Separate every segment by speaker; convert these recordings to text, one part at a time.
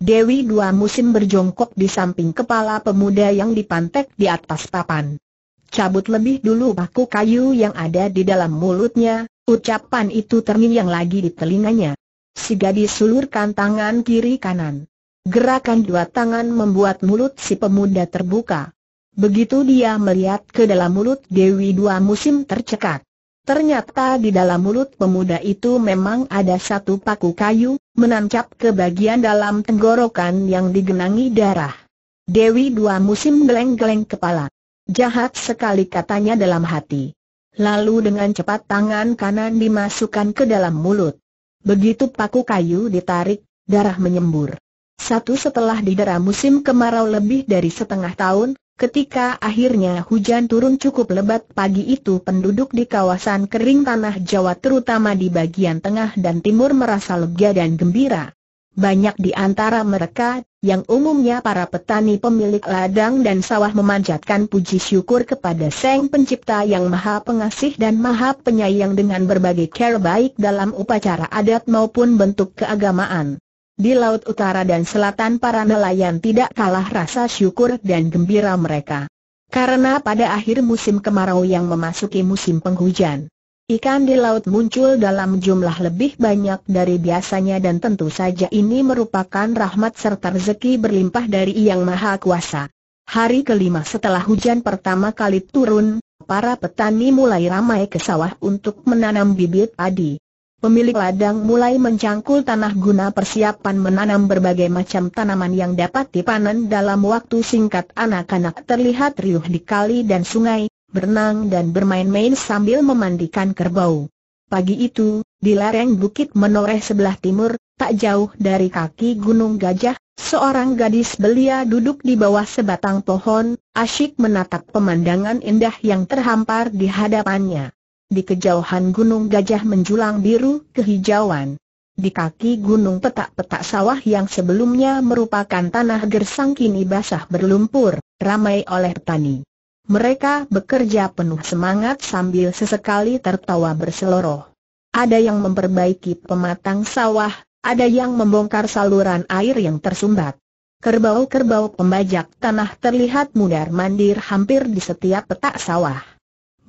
Speaker 1: Dewi dua musim berjongkok di samping kepala pemuda yang dipantek di atas papan. Cabut lebih dulu paku kayu yang ada di dalam mulutnya, ucapan itu terngiang lagi di telinganya. Si gadis sulurkan tangan kiri kanan. Gerakan dua tangan membuat mulut si pemuda terbuka. Begitu dia melihat ke dalam mulut Dewi dua musim tercekat. Ternyata di dalam mulut pemuda itu memang ada satu paku kayu, menancap ke bagian dalam tenggorokan yang digenangi darah. Dewi dua musim geleng-geleng kepala. Jahat sekali katanya dalam hati. Lalu dengan cepat tangan kanan dimasukkan ke dalam mulut. Begitu paku kayu ditarik, darah menyembur. Satu setelah di darah musim kemarau lebih dari setengah tahun, Ketika akhirnya hujan turun cukup lebat pagi itu penduduk di kawasan kering tanah Jawa terutama di bagian tengah dan timur merasa lega dan gembira. Banyak di antara mereka, yang umumnya para petani pemilik ladang dan sawah memanjatkan puji syukur kepada Sang Pencipta yang Maha Pengasih dan Maha Penyayang dengan berbagai care baik dalam upacara adat maupun bentuk keagamaan. Di laut utara dan selatan para nelayan tidak kalah rasa syukur dan gembira mereka. Karena pada akhir musim kemarau yang memasuki musim penghujan, ikan di laut muncul dalam jumlah lebih banyak dari biasanya dan tentu saja ini merupakan rahmat serta rezeki berlimpah dari Yang Maha Kuasa. Hari kelima setelah hujan pertama kali turun, para petani mulai ramai ke sawah untuk menanam bibit padi. Pemilik ladang mulai mencangkul tanah guna persiapan menanam berbagai macam tanaman yang dapat dipanen dalam waktu singkat anak-anak terlihat riuh di kali dan sungai, berenang dan bermain-main sambil memandikan kerbau. Pagi itu, di lereng bukit menoreh sebelah timur, tak jauh dari kaki Gunung Gajah, seorang gadis belia duduk di bawah sebatang pohon, asyik menatap pemandangan indah yang terhampar di hadapannya. Di kejauhan gunung gajah menjulang biru kehijauan. Di kaki gunung petak-petak sawah yang sebelumnya merupakan tanah gersang kini basah berlumpur, ramai oleh petani. Mereka bekerja penuh semangat sambil sesekali tertawa berseloroh. Ada yang memperbaiki pematang sawah, ada yang membongkar saluran air yang tersumbat. Kerbau-kerbau pembajak tanah terlihat mudar mandir hampir di setiap petak sawah.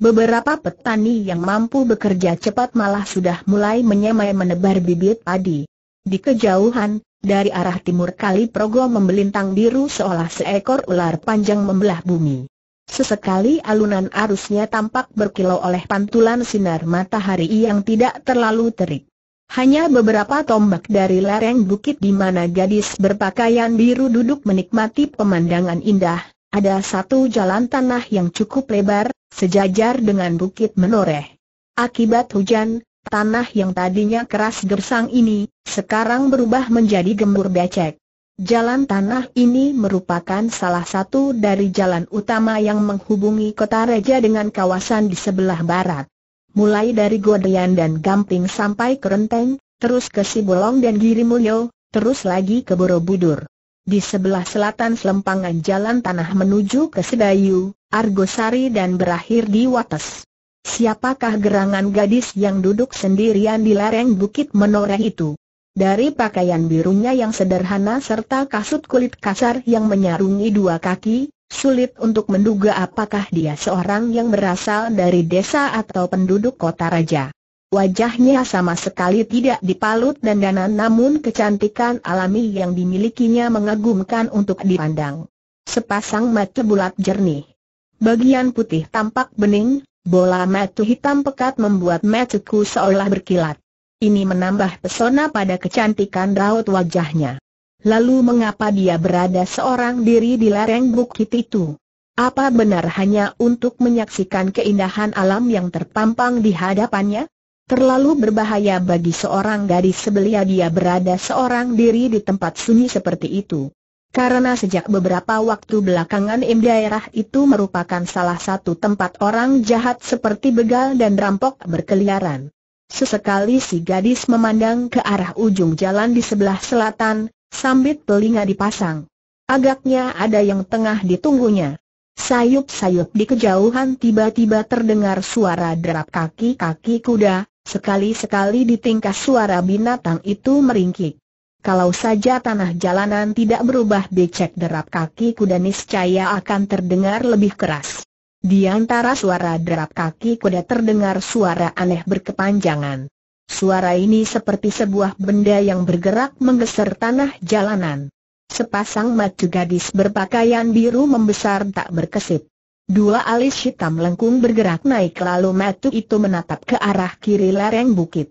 Speaker 1: Beberapa petani yang mampu bekerja cepat malah sudah mulai menyemai menebar bibit padi. Di kejauhan, dari arah timur kali Progo membelintang biru seolah seekor ular panjang membelah bumi. Sesekali alunan arusnya tampak berkilau oleh pantulan sinar matahari yang tidak terlalu terik. Hanya beberapa tombak dari lereng bukit di mana gadis berpakaian biru duduk menikmati pemandangan indah, ada satu jalan tanah yang cukup lebar, sejajar dengan bukit menoreh. Akibat hujan, tanah yang tadinya keras gersang ini, sekarang berubah menjadi gembur becek. Jalan tanah ini merupakan salah satu dari jalan utama yang menghubungi kota Reja dengan kawasan di sebelah barat. Mulai dari Godean dan Gamping sampai ke Renteng, terus ke Sibolong dan Giri Mulyo, terus lagi ke Borobudur. Di sebelah selatan selempangan jalan tanah menuju ke Sedayu, Argosari dan berakhir di Wates. Siapakah gerangan gadis yang duduk sendirian di lereng bukit menoreh itu? Dari pakaian birunya yang sederhana serta kasut kulit kasar yang menyarungi dua kaki, sulit untuk menduga apakah dia seorang yang berasal dari desa atau penduduk kota raja. Wajahnya sama sekali tidak dipalut dan dana namun kecantikan alami yang dimilikinya mengagumkan untuk dipandang. Sepasang mata bulat jernih. Bagian putih tampak bening, bola mata hitam pekat membuat mataku seolah berkilat. Ini menambah pesona pada kecantikan raut wajahnya. Lalu mengapa dia berada seorang diri di lereng bukit itu? Apa benar hanya untuk menyaksikan keindahan alam yang terpampang di hadapannya? Terlalu berbahaya bagi seorang gadis sebelia dia berada seorang diri di tempat sunyi seperti itu. Karena sejak beberapa waktu belakangan im daerah itu merupakan salah satu tempat orang jahat seperti begal dan rampok berkeliaran. Sesekali si gadis memandang ke arah ujung jalan di sebelah selatan, sambit telinga dipasang. Agaknya ada yang tengah ditunggunya. Sayup-sayup di kejauhan tiba-tiba terdengar suara derap kaki-kaki kuda, Sekali-sekali di tingkah suara binatang itu meringkik. Kalau saja tanah jalanan tidak berubah becek derap kaki kuda niscaya akan terdengar lebih keras. Di antara suara derap kaki kuda terdengar suara aneh berkepanjangan. Suara ini seperti sebuah benda yang bergerak menggeser tanah jalanan. Sepasang mata gadis berpakaian biru membesar tak berkesip. Dua alis hitam lengkung bergerak naik lalu matu itu menatap ke arah kiri lereng bukit.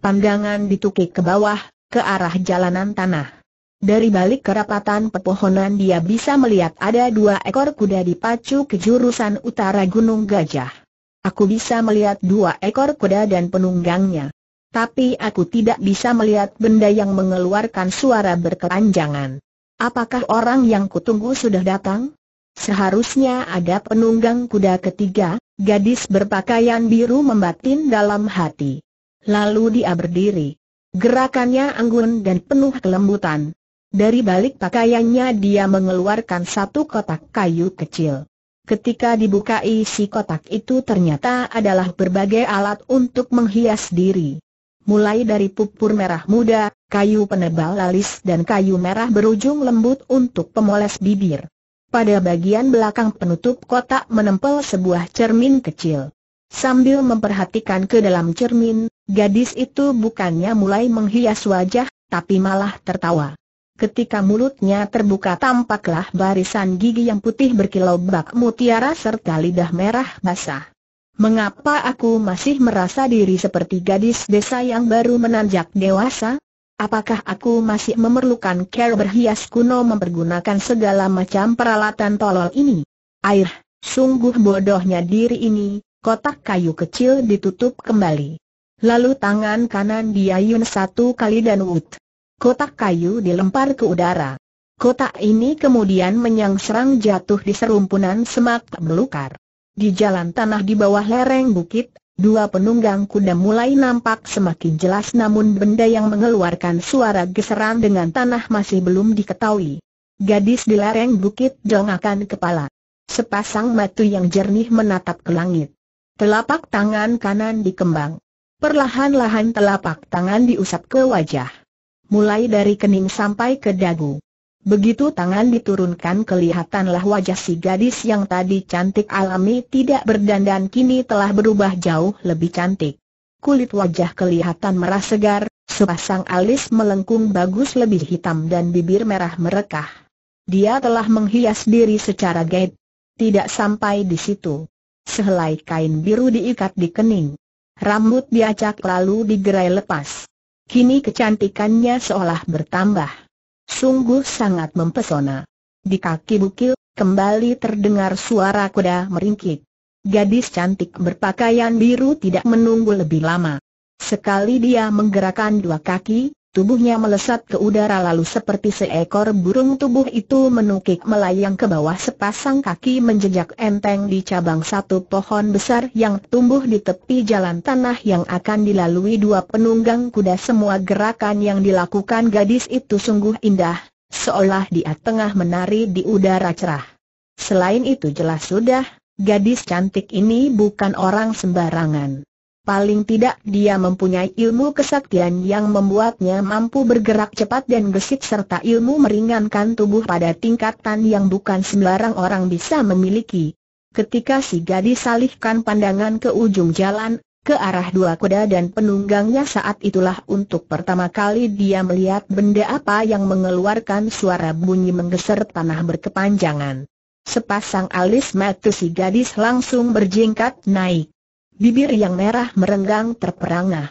Speaker 1: Pandangan ditukik ke bawah, ke arah jalanan tanah. Dari balik kerapatan pepohonan dia bisa melihat ada dua ekor kuda dipacu ke jurusan utara Gunung Gajah. Aku bisa melihat dua ekor kuda dan penunggangnya. Tapi aku tidak bisa melihat benda yang mengeluarkan suara berkelanjangan. Apakah orang yang kutunggu sudah datang? Seharusnya ada penunggang kuda ketiga, gadis berpakaian biru membatin dalam hati. Lalu dia berdiri. Gerakannya anggun dan penuh kelembutan. Dari balik pakaiannya dia mengeluarkan satu kotak kayu kecil. Ketika dibuka isi kotak itu ternyata adalah berbagai alat untuk menghias diri. Mulai dari pupur merah muda, kayu penebal lalis dan kayu merah berujung lembut untuk pemoles bibir. Pada bagian belakang penutup kotak menempel sebuah cermin kecil. Sambil memperhatikan ke dalam cermin, gadis itu bukannya mulai menghias wajah, tapi malah tertawa. Ketika mulutnya terbuka tampaklah barisan gigi yang putih berkilau bak mutiara serta lidah merah basah. Mengapa aku masih merasa diri seperti gadis desa yang baru menanjak dewasa? Apakah aku masih memerlukan care berhias kuno mempergunakan segala macam peralatan tolol ini? Air, sungguh bodohnya diri ini, kotak kayu kecil ditutup kembali. Lalu tangan kanan diayun satu kali dan wut. Kotak kayu dilempar ke udara. Kotak ini kemudian menyangserang jatuh di serumpunan semak belukar. Di jalan tanah di bawah lereng bukit, Dua penunggang kuda mulai nampak semakin jelas namun benda yang mengeluarkan suara geseran dengan tanah masih belum diketahui. Gadis di lereng bukit jongakan kepala. Sepasang mata yang jernih menatap ke langit. Telapak tangan kanan dikembang. Perlahan-lahan telapak tangan diusap ke wajah. Mulai dari kening sampai ke dagu. Begitu tangan diturunkan kelihatanlah wajah si gadis yang tadi cantik alami tidak berdandan kini telah berubah jauh lebih cantik. Kulit wajah kelihatan merah segar, sepasang alis melengkung bagus lebih hitam dan bibir merah merekah. Dia telah menghias diri secara gaib. Tidak sampai di situ. Sehelai kain biru diikat di kening. Rambut diacak lalu digerai lepas. Kini kecantikannya seolah bertambah sungguh sangat mempesona. Di kaki bukit, kembali terdengar suara kuda meringkik. Gadis cantik berpakaian biru tidak menunggu lebih lama. Sekali dia menggerakkan dua kaki, Tubuhnya melesat ke udara lalu seperti seekor burung tubuh itu menukik melayang ke bawah sepasang kaki menjejak enteng di cabang satu pohon besar yang tumbuh di tepi jalan tanah yang akan dilalui dua penunggang kuda semua gerakan yang dilakukan gadis itu sungguh indah, seolah dia tengah menari di udara cerah. Selain itu jelas sudah, gadis cantik ini bukan orang sembarangan. Paling tidak dia mempunyai ilmu kesaktian yang membuatnya mampu bergerak cepat dan gesit serta ilmu meringankan tubuh pada tingkatan yang bukan sembarang orang bisa memiliki. Ketika si gadis salihkan pandangan ke ujung jalan, ke arah dua kuda dan penunggangnya saat itulah untuk pertama kali dia melihat benda apa yang mengeluarkan suara bunyi menggeser tanah berkepanjangan. Sepasang alis mata si gadis langsung berjingkat naik bibir yang merah merenggang terperangah.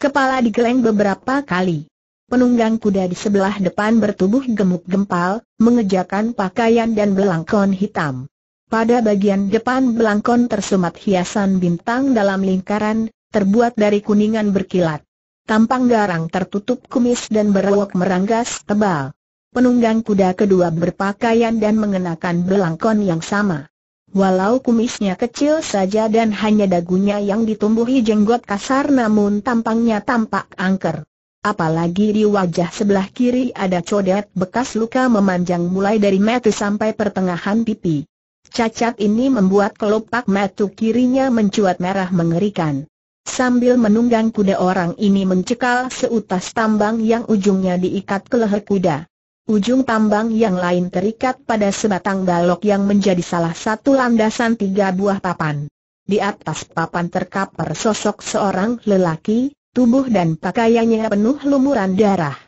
Speaker 1: Kepala digeleng beberapa kali. Penunggang kuda di sebelah depan bertubuh gemuk gempal, mengejakan pakaian dan belangkon hitam. Pada bagian depan belangkon tersumat hiasan bintang dalam lingkaran, terbuat dari kuningan berkilat. Tampang garang tertutup kumis dan berwok meranggas tebal. Penunggang kuda kedua berpakaian dan mengenakan belangkon yang sama. Walau kumisnya kecil saja dan hanya dagunya yang ditumbuhi jenggot kasar namun tampangnya tampak angker. Apalagi di wajah sebelah kiri ada codet bekas luka memanjang mulai dari metu sampai pertengahan pipi. Cacat ini membuat kelopak metu kirinya mencuat merah mengerikan. Sambil menunggang kuda orang ini mencekal seutas tambang yang ujungnya diikat ke leher kuda ujung tambang yang lain terikat pada sebatang balok yang menjadi salah satu landasan tiga buah papan. Di atas papan terkapar sosok seorang lelaki, tubuh dan pakaiannya penuh lumuran darah.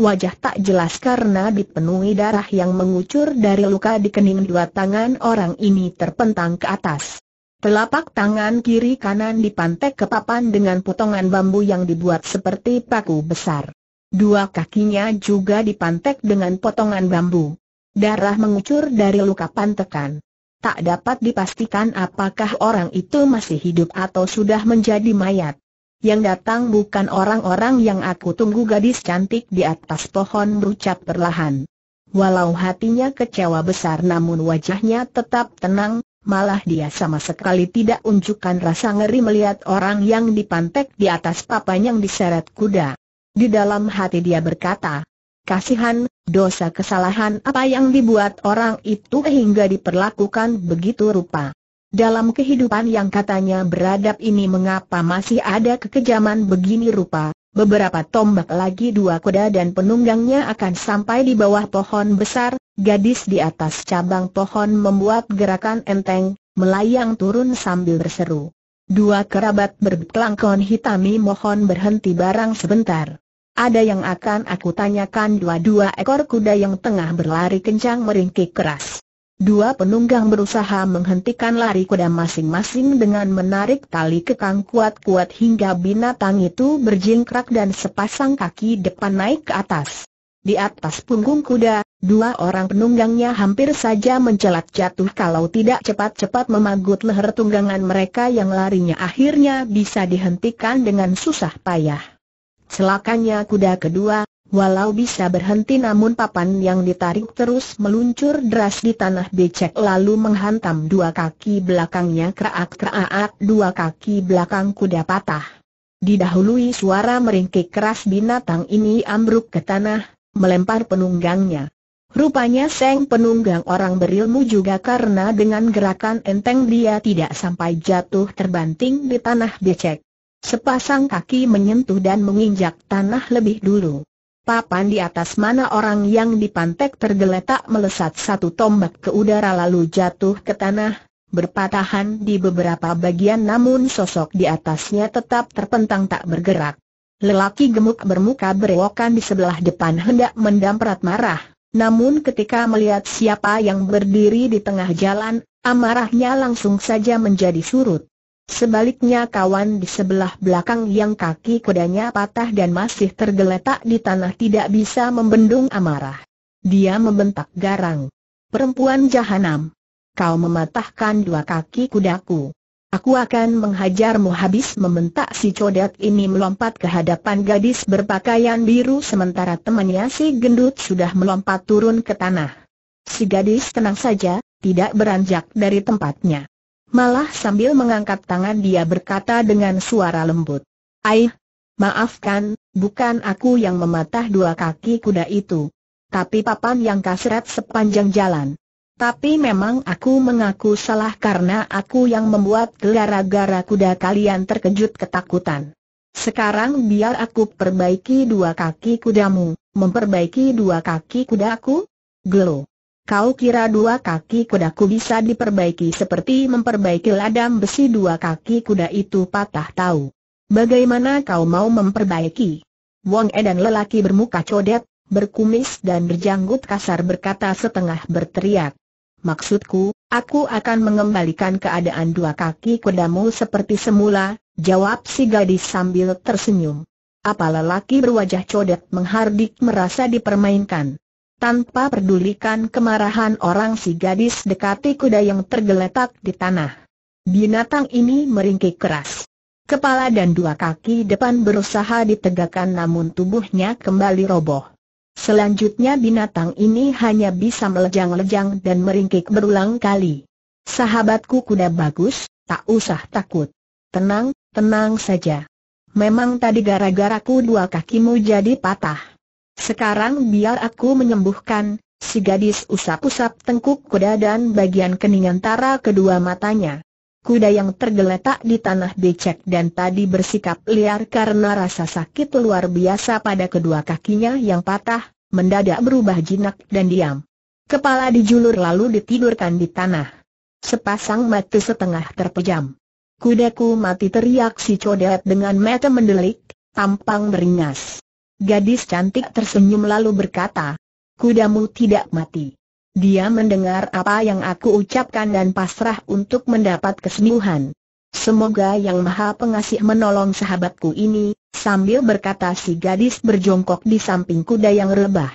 Speaker 1: Wajah tak jelas karena dipenuhi darah yang mengucur dari luka di kening dua tangan orang ini terpentang ke atas. Telapak tangan kiri kanan dipantek ke papan dengan potongan bambu yang dibuat seperti paku besar. Dua kakinya juga dipantek dengan potongan bambu. Darah mengucur dari luka pantekan. Tak dapat dipastikan apakah orang itu masih hidup atau sudah menjadi mayat. Yang datang bukan orang-orang yang aku tunggu gadis cantik di atas pohon berucap perlahan. Walau hatinya kecewa besar namun wajahnya tetap tenang, malah dia sama sekali tidak unjukkan rasa ngeri melihat orang yang dipantek di atas papan yang diseret kuda. Di dalam hati dia berkata, kasihan, dosa kesalahan apa yang dibuat orang itu hingga diperlakukan begitu rupa. Dalam kehidupan yang katanya beradab ini mengapa masih ada kekejaman begini rupa, beberapa tombak lagi dua kuda dan penunggangnya akan sampai di bawah pohon besar, gadis di atas cabang pohon membuat gerakan enteng, melayang turun sambil berseru. Dua kerabat berkelangkon hitami mohon berhenti barang sebentar. Ada yang akan aku tanyakan dua-dua ekor kuda yang tengah berlari kencang meringkik keras. Dua penunggang berusaha menghentikan lari kuda masing-masing dengan menarik tali kekang kuat-kuat hingga binatang itu berjingkrak dan sepasang kaki depan naik ke atas. Di atas punggung kuda, dua orang penunggangnya hampir saja mencelat jatuh kalau tidak cepat-cepat memagut leher tunggangan mereka yang larinya akhirnya bisa dihentikan dengan susah payah. Celakanya kuda kedua, walau bisa berhenti namun papan yang ditarik terus meluncur deras di tanah becek lalu menghantam dua kaki belakangnya kerak-kerak dua kaki belakang kuda patah. Didahului suara meringkik keras binatang ini ambruk ke tanah, melempar penunggangnya. Rupanya Seng penunggang orang berilmu juga karena dengan gerakan enteng dia tidak sampai jatuh terbanting di tanah becek. Sepasang kaki menyentuh dan menginjak tanah lebih dulu. Papan di atas mana orang yang dipantek tergeletak melesat satu tombak ke udara lalu jatuh ke tanah, berpatahan di beberapa bagian namun sosok di atasnya tetap terpentang tak bergerak. Lelaki gemuk bermuka berewokan di sebelah depan hendak mendamprat marah. Namun ketika melihat siapa yang berdiri di tengah jalan, amarahnya langsung saja menjadi surut. Sebaliknya kawan di sebelah belakang yang kaki kudanya patah dan masih tergeletak di tanah tidak bisa membendung amarah. Dia membentak garang. Perempuan jahanam. Kau mematahkan dua kaki kudaku. Aku akan menghajarmu habis membentak si codet ini melompat ke hadapan gadis berpakaian biru sementara temannya si gendut sudah melompat turun ke tanah. Si gadis tenang saja, tidak beranjak dari tempatnya. Malah sambil mengangkat tangan dia berkata dengan suara lembut. Aih, maafkan, bukan aku yang mematah dua kaki kuda itu. Tapi papan yang kasret sepanjang jalan. Tapi memang aku mengaku salah karena aku yang membuat gara-gara kuda kalian terkejut ketakutan. Sekarang biar aku perbaiki dua kaki kudamu, memperbaiki dua kaki kudaku? Glow. Kau kira dua kaki kudaku bisa diperbaiki seperti memperbaiki ladam besi dua kaki kuda itu patah tahu. Bagaimana kau mau memperbaiki? Wong Edan lelaki bermuka codet, berkumis dan berjanggut kasar berkata setengah berteriak. Maksudku, aku akan mengembalikan keadaan dua kaki kudamu seperti semula, jawab si gadis sambil tersenyum. Apa lelaki berwajah codet menghardik merasa dipermainkan. Tanpa pedulikan kemarahan orang si gadis dekati kuda yang tergeletak di tanah. Binatang ini meringkik keras. Kepala dan dua kaki depan berusaha ditegakkan namun tubuhnya kembali roboh. Selanjutnya binatang ini hanya bisa melejang-lejang dan meringkik berulang kali. Sahabatku kuda bagus, tak usah takut. Tenang, tenang saja. Memang tadi gara-gara dua kakimu jadi patah. Sekarang biar aku menyembuhkan, si gadis usap-usap tengkuk kuda dan bagian keningan tara kedua matanya kuda yang tergeletak di tanah becek dan tadi bersikap liar karena rasa sakit luar biasa pada kedua kakinya yang patah, mendadak berubah jinak dan diam. Kepala dijulur lalu ditidurkan di tanah. Sepasang mata setengah terpejam. Kudaku mati teriak si codet dengan mata mendelik, tampang beringas. Gadis cantik tersenyum lalu berkata, kudamu tidak mati. Dia mendengar apa yang aku ucapkan dan pasrah untuk mendapat kesembuhan. Semoga Yang Maha Pengasih menolong sahabatku ini, sambil berkata si gadis berjongkok di samping kuda yang rebah.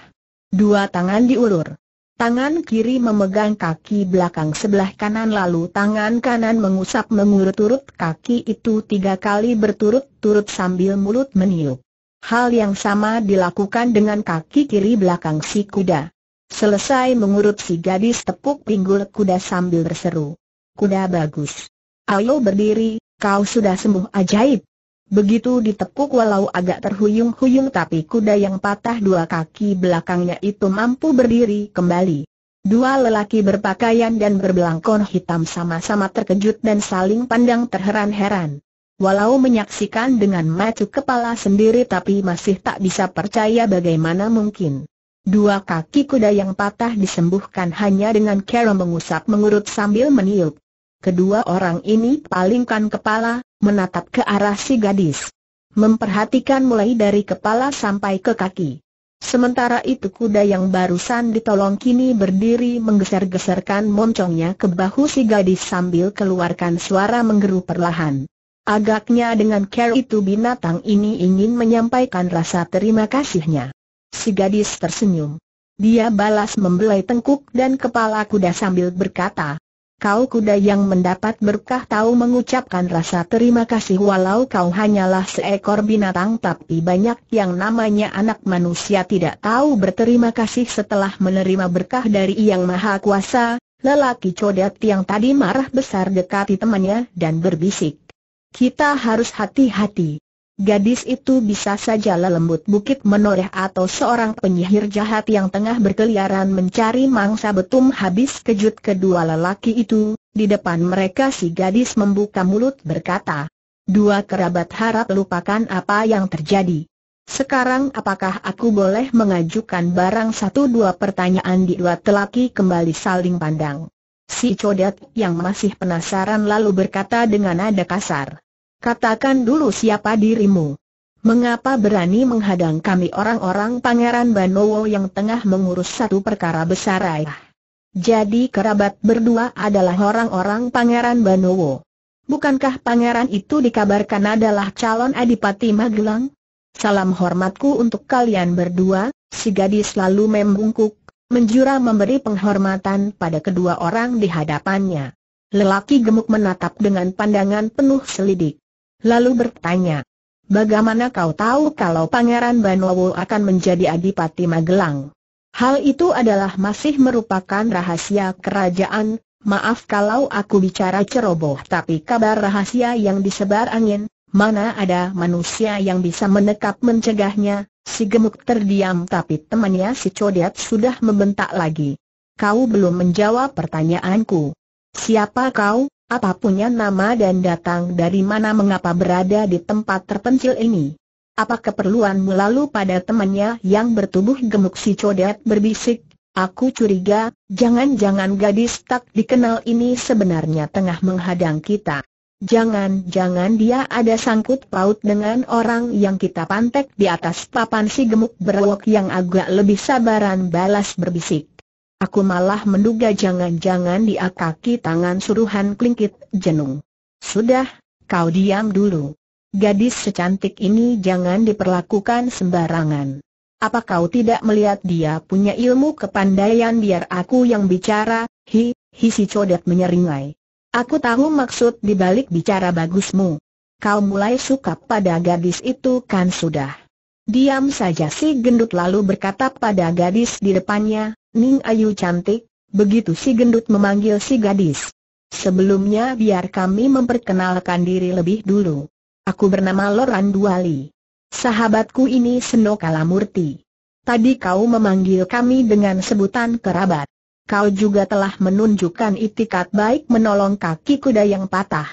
Speaker 1: Dua tangan diulur. Tangan kiri memegang kaki belakang sebelah kanan lalu tangan kanan mengusap mengurut-urut kaki itu tiga kali berturut-turut sambil mulut meniup. Hal yang sama dilakukan dengan kaki kiri belakang si kuda. Selesai mengurut si gadis tepuk pinggul kuda sambil berseru. Kuda bagus. Ayo berdiri, kau sudah sembuh ajaib. Begitu ditepuk walau agak terhuyung-huyung tapi kuda yang patah dua kaki belakangnya itu mampu berdiri kembali. Dua lelaki berpakaian dan berbelangkon hitam sama-sama terkejut dan saling pandang terheran-heran. Walau menyaksikan dengan macu kepala sendiri tapi masih tak bisa percaya bagaimana mungkin. Dua kaki kuda yang patah disembuhkan hanya dengan cara mengusap mengurut sambil meniup. Kedua orang ini palingkan kepala, menatap ke arah si gadis. Memperhatikan mulai dari kepala sampai ke kaki. Sementara itu kuda yang barusan ditolong kini berdiri menggeser-geserkan moncongnya ke bahu si gadis sambil keluarkan suara menggeru perlahan. Agaknya dengan care itu binatang ini ingin menyampaikan rasa terima kasihnya. Si gadis tersenyum. Dia balas membelai tengkuk dan kepala kuda sambil berkata, Kau kuda yang mendapat berkah tahu mengucapkan rasa terima kasih walau kau hanyalah seekor binatang tapi banyak yang namanya anak manusia tidak tahu berterima kasih setelah menerima berkah dari Yang Maha Kuasa, lelaki codet yang tadi marah besar dekati temannya dan berbisik. Kita harus hati-hati. Gadis itu bisa saja lelembut bukit menoreh atau seorang penyihir jahat yang tengah berkeliaran mencari mangsa betum habis kejut kedua lelaki itu, di depan mereka si gadis membuka mulut berkata, Dua kerabat harap lupakan apa yang terjadi. Sekarang apakah aku boleh mengajukan barang satu dua pertanyaan di dua telaki kembali saling pandang. Si codet yang masih penasaran lalu berkata dengan nada kasar. Katakan dulu siapa dirimu. Mengapa berani menghadang kami orang-orang Pangeran Banowo yang tengah mengurus satu perkara besar ayah? Jadi kerabat berdua adalah orang-orang Pangeran Banowo. Bukankah pangeran itu dikabarkan adalah calon Adipati Magelang? Salam hormatku untuk kalian berdua, si gadis lalu membungkuk, menjura memberi penghormatan pada kedua orang di hadapannya. Lelaki gemuk menatap dengan pandangan penuh selidik lalu bertanya, Bagaimana kau tahu kalau Pangeran Banowo akan menjadi Adipati Magelang? Hal itu adalah masih merupakan rahasia kerajaan, maaf kalau aku bicara ceroboh tapi kabar rahasia yang disebar angin, mana ada manusia yang bisa menekap mencegahnya, si gemuk terdiam tapi temannya si codet sudah membentak lagi. Kau belum menjawab pertanyaanku. Siapa kau? Apa punya nama dan datang dari mana mengapa berada di tempat terpencil ini? Apa keperluan melalui pada temannya yang bertubuh gemuk si codet berbisik, aku curiga, jangan-jangan gadis tak dikenal ini sebenarnya tengah menghadang kita. Jangan-jangan dia ada sangkut paut dengan orang yang kita pantek di atas papan si gemuk berwok yang agak lebih sabaran balas berbisik. Aku malah menduga jangan-jangan dia kaki tangan suruhan klingkit jenung. Sudah, kau diam dulu. Gadis secantik ini jangan diperlakukan sembarangan. Apa kau tidak melihat dia punya ilmu kepandaian biar aku yang bicara, hi, hi si codet menyeringai. Aku tahu maksud dibalik bicara bagusmu. Kau mulai suka pada gadis itu kan sudah. Diam saja si gendut lalu berkata pada gadis di depannya, Ning Ayu cantik, begitu si gendut memanggil si gadis. Sebelumnya biar kami memperkenalkan diri lebih dulu. Aku bernama Loran Duali. Sahabatku ini Seno Kalamurti. Tadi kau memanggil kami dengan sebutan kerabat. Kau juga telah menunjukkan itikat baik menolong kaki kuda yang patah.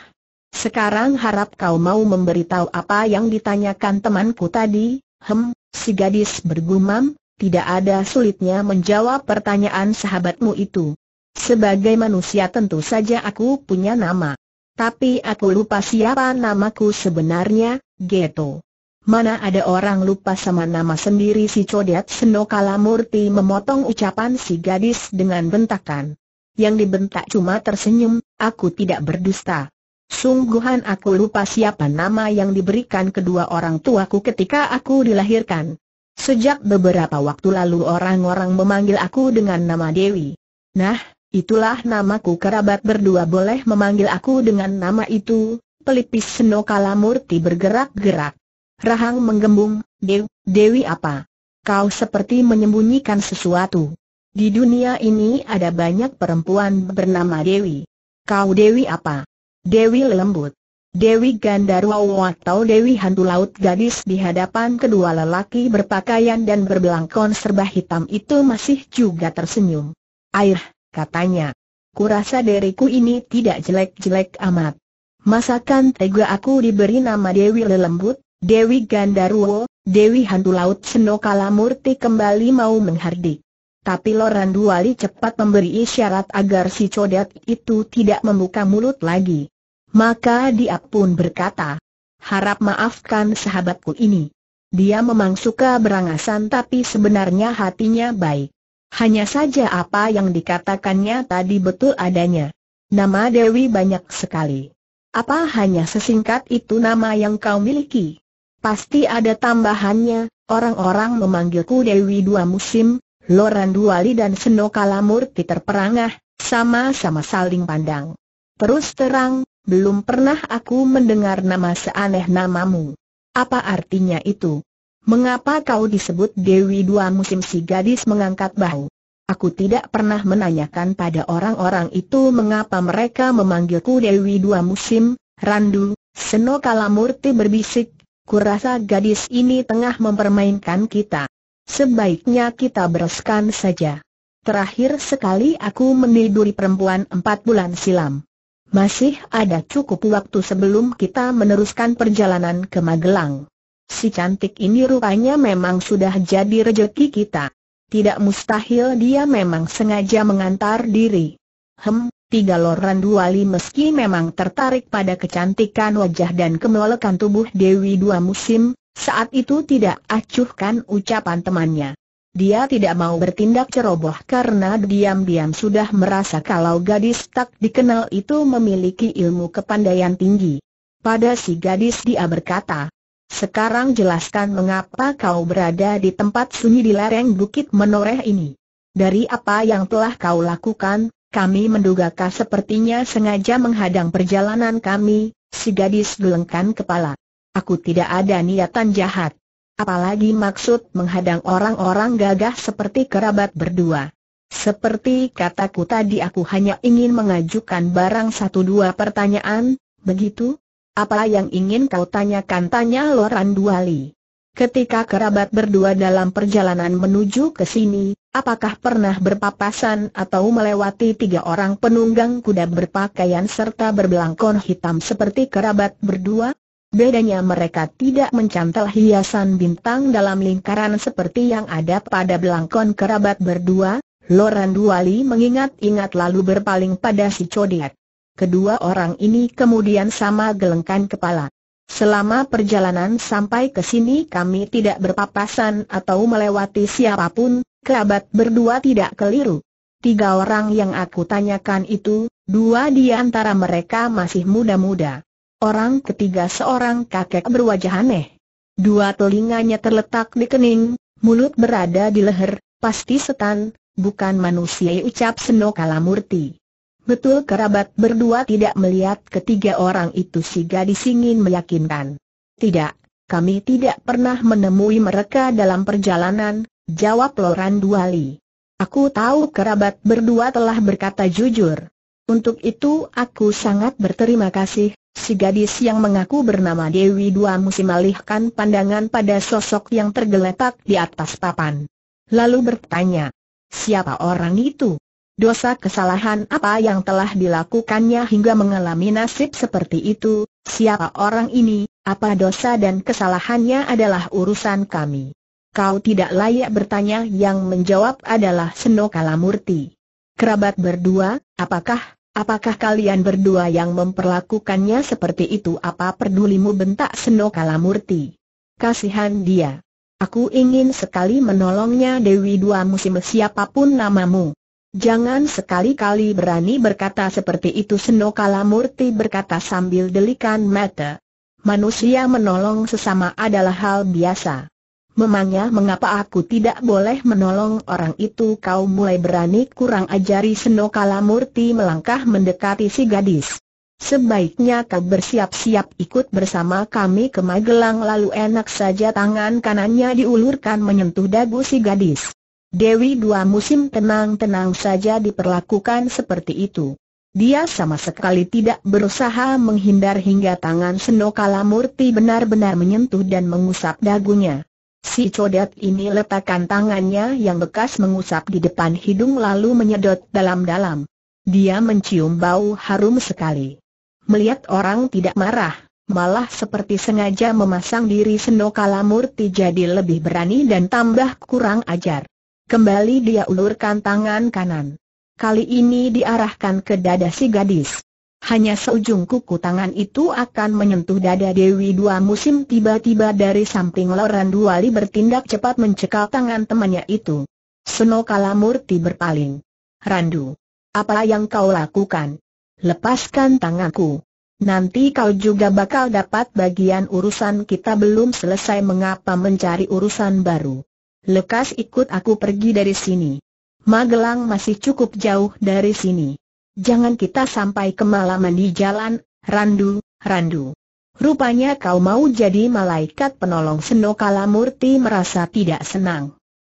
Speaker 1: Sekarang harap kau mau memberitahu apa yang ditanyakan temanku tadi, hem, si gadis bergumam, tidak ada sulitnya menjawab pertanyaan sahabatmu itu. Sebagai manusia tentu saja aku punya nama. Tapi aku lupa siapa namaku sebenarnya, Geto. Mana ada orang lupa sama nama sendiri si Codet Senokala Murti memotong ucapan si gadis dengan bentakan. Yang dibentak cuma tersenyum, aku tidak berdusta. Sungguhan aku lupa siapa nama yang diberikan kedua orang tuaku ketika aku dilahirkan. Sejak beberapa waktu lalu orang-orang memanggil aku dengan nama Dewi. Nah, itulah namaku kerabat berdua boleh memanggil aku dengan nama itu, pelipis senokala murti bergerak-gerak. Rahang menggembung, Dew, Dewi apa? Kau seperti menyembunyikan sesuatu. Di dunia ini ada banyak perempuan bernama Dewi. Kau Dewi apa? Dewi lembut. Dewi Gandarwa atau Dewi Hantu Laut gadis di hadapan kedua lelaki berpakaian dan berbelangkon serba hitam itu masih juga tersenyum. Air, katanya. Kurasa diriku ini tidak jelek-jelek amat. Masakan tega aku diberi nama Dewi Lelembut, Dewi Gandarwo, Dewi Hantu Laut Senokala Murti kembali mau menghardik. Tapi Loran Duali cepat memberi isyarat agar si codet itu tidak membuka mulut lagi. Maka dia pun berkata, harap maafkan sahabatku ini. Dia memang suka berangasan tapi sebenarnya hatinya baik. Hanya saja apa yang dikatakannya tadi betul adanya. Nama Dewi banyak sekali. Apa hanya sesingkat itu nama yang kau miliki? Pasti ada tambahannya, orang-orang memanggilku Dewi dua musim, Loran Duali dan Senokala Murti terperangah, sama-sama saling pandang. Terus terang, belum pernah aku mendengar nama seaneh namamu. Apa artinya itu? Mengapa kau disebut Dewi Dua Musim si gadis mengangkat bahu? Aku tidak pernah menanyakan pada orang-orang itu mengapa mereka memanggilku Dewi Dua Musim, Randu, Seno Kalamurti berbisik, kurasa gadis ini tengah mempermainkan kita. Sebaiknya kita bereskan saja. Terakhir sekali aku meniduri perempuan empat bulan silam. Masih ada cukup waktu sebelum kita meneruskan perjalanan ke Magelang. Si cantik ini rupanya memang sudah jadi rejeki kita. Tidak mustahil dia memang sengaja mengantar diri. Hem, tiga loran dua li meski memang tertarik pada kecantikan wajah dan kemelekan tubuh Dewi dua musim, saat itu tidak acuhkan ucapan temannya. Dia tidak mau bertindak ceroboh karena diam-diam sudah merasa kalau gadis tak dikenal itu memiliki ilmu kepandaian tinggi. Pada si gadis dia berkata, sekarang jelaskan mengapa kau berada di tempat sunyi di lereng Bukit Menoreh ini. Dari apa yang telah kau lakukan, kami menduga kau sepertinya sengaja menghadang perjalanan kami, si gadis gelengkan kepala. Aku tidak ada niatan jahat. Apalagi maksud menghadang orang-orang gagah seperti kerabat berdua. Seperti kataku tadi aku hanya ingin mengajukan barang satu dua pertanyaan, begitu? Apa yang ingin kau tanyakan? Tanya Loran Duali. Ketika kerabat berdua dalam perjalanan menuju ke sini, apakah pernah berpapasan atau melewati tiga orang penunggang kuda berpakaian serta berbelangkon hitam seperti kerabat berdua? Bedanya mereka tidak mencantel hiasan bintang dalam lingkaran seperti yang ada pada belangkon kerabat berdua, Loran Duali mengingat-ingat lalu berpaling pada si Codiat. Kedua orang ini kemudian sama gelengkan kepala. Selama perjalanan sampai ke sini kami tidak berpapasan atau melewati siapapun, kerabat berdua tidak keliru. Tiga orang yang aku tanyakan itu, dua di antara mereka masih muda-muda. Orang ketiga seorang kakek berwajah aneh. Dua telinganya terletak di kening, mulut berada di leher, pasti setan, bukan manusia ucap Seno Kalamurti. Betul kerabat berdua tidak melihat ketiga orang itu si gadis ingin meyakinkan. Tidak, kami tidak pernah menemui mereka dalam perjalanan, jawab Loran Duali. Aku tahu kerabat berdua telah berkata jujur. Untuk itu aku sangat berterima kasih, si gadis yang mengaku bernama Dewi Dua Musim alihkan pandangan pada sosok yang tergeletak di atas papan. Lalu bertanya, siapa orang itu? Dosa kesalahan apa yang telah dilakukannya hingga mengalami nasib seperti itu, siapa orang ini, apa dosa dan kesalahannya adalah urusan kami. Kau tidak layak bertanya yang menjawab adalah Seno Murti. Kerabat berdua, apakah Apakah kalian berdua yang memperlakukannya seperti itu apa pedulimu bentak Senokala Murti? Kasihan dia. Aku ingin sekali menolongnya Dewi Dua Musim siapapun namamu. Jangan sekali-kali berani berkata seperti itu Senokala Murti berkata sambil delikan mata. Manusia menolong sesama adalah hal biasa. Memangnya mengapa aku tidak boleh menolong orang itu kau mulai berani kurang ajari Senokala Murti melangkah mendekati si gadis. Sebaiknya kau bersiap-siap ikut bersama kami ke Magelang lalu enak saja tangan kanannya diulurkan menyentuh dagu si gadis. Dewi dua musim tenang-tenang saja diperlakukan seperti itu. Dia sama sekali tidak berusaha menghindar hingga tangan Senokala Murti benar-benar menyentuh dan mengusap dagunya. Si codet ini letakkan tangannya yang bekas mengusap di depan hidung lalu menyedot dalam-dalam. Dia mencium bau harum sekali. Melihat orang tidak marah, malah seperti sengaja memasang diri seno Murti jadi lebih berani dan tambah kurang ajar. Kembali dia ulurkan tangan kanan. Kali ini diarahkan ke dada si gadis. Hanya seujung kuku tangan itu akan menyentuh dada Dewi dua musim tiba-tiba dari samping Loran Duali bertindak cepat mencekal tangan temannya itu. Senokala Murti berpaling. Randu, apa yang kau lakukan? Lepaskan tanganku. Nanti kau juga bakal dapat bagian urusan kita belum selesai mengapa mencari urusan baru. Lekas ikut aku pergi dari sini. Magelang masih cukup jauh dari sini. Jangan kita sampai kemalaman di jalan, Randu, Randu. Rupanya kau mau jadi malaikat penolong Senokala Murti merasa tidak senang.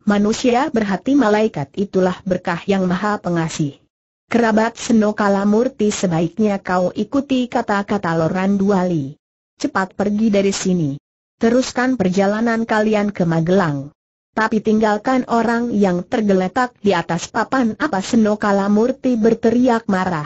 Speaker 1: Manusia berhati malaikat itulah berkah yang maha pengasih. Kerabat Senokala Murti sebaiknya kau ikuti kata-kata Loran Duali. Cepat pergi dari sini. Teruskan perjalanan kalian ke Magelang. Tapi tinggalkan orang yang tergeletak di atas papan apa Senokala Murti berteriak marah.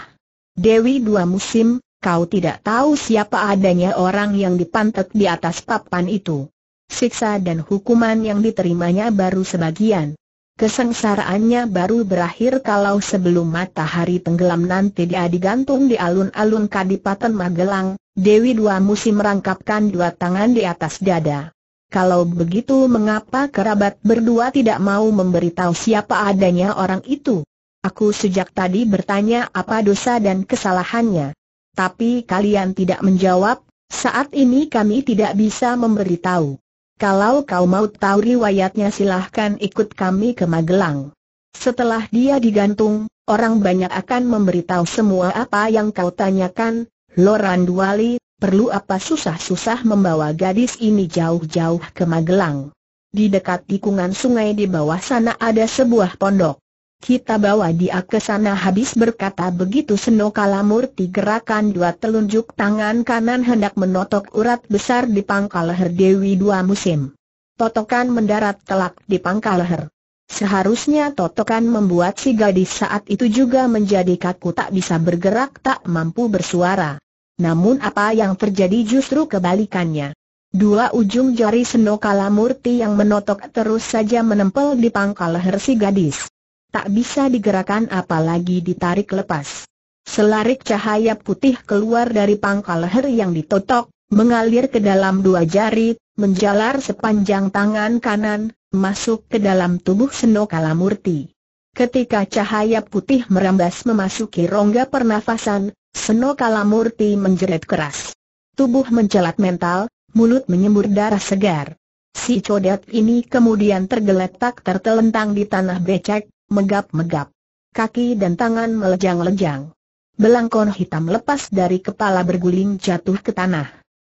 Speaker 1: Dewi dua musim, kau tidak tahu siapa adanya orang yang dipantek di atas papan itu. Siksa dan hukuman yang diterimanya baru sebagian. Kesengsaraannya baru berakhir kalau sebelum matahari tenggelam nanti dia digantung di alun-alun Kadipaten Magelang, Dewi dua musim merangkapkan dua tangan di atas dada. Kalau begitu mengapa kerabat berdua tidak mau memberitahu siapa adanya orang itu? Aku sejak tadi bertanya apa dosa dan kesalahannya. Tapi kalian tidak menjawab, saat ini kami tidak bisa memberitahu. Kalau kau mau tahu riwayatnya silahkan ikut kami ke Magelang. Setelah dia digantung, orang banyak akan memberitahu semua apa yang kau tanyakan, Loran Duali, perlu apa susah-susah membawa gadis ini jauh-jauh ke Magelang. Di dekat tikungan sungai di bawah sana ada sebuah pondok. Kita bawa dia ke sana habis berkata begitu Seno Kalamurti gerakan dua telunjuk tangan kanan hendak menotok urat besar di pangkal leher Dewi dua musim. Totokan mendarat telak di pangkal leher. Seharusnya totokan membuat si gadis saat itu juga menjadi kaku tak bisa bergerak tak mampu bersuara. Namun apa yang terjadi justru kebalikannya. Dua ujung jari senokala murti yang menotok terus saja menempel di pangkal leher si gadis. Tak bisa digerakkan apalagi ditarik lepas. Selarik cahaya putih keluar dari pangkal leher yang ditotok, mengalir ke dalam dua jari, menjalar sepanjang tangan kanan, masuk ke dalam tubuh senokala murti. Ketika cahaya putih merembes memasuki rongga pernafasan, Seno Kalamurti menjerit keras. Tubuh mencelat mental, mulut menyembur darah segar. Si codet ini kemudian tergeletak tertelentang di tanah becek, megap-megap. Kaki dan tangan melejang-lejang. Belangkon hitam lepas dari kepala berguling jatuh ke tanah.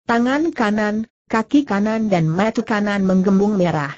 Speaker 1: Tangan kanan, kaki kanan dan mata kanan menggembung merah.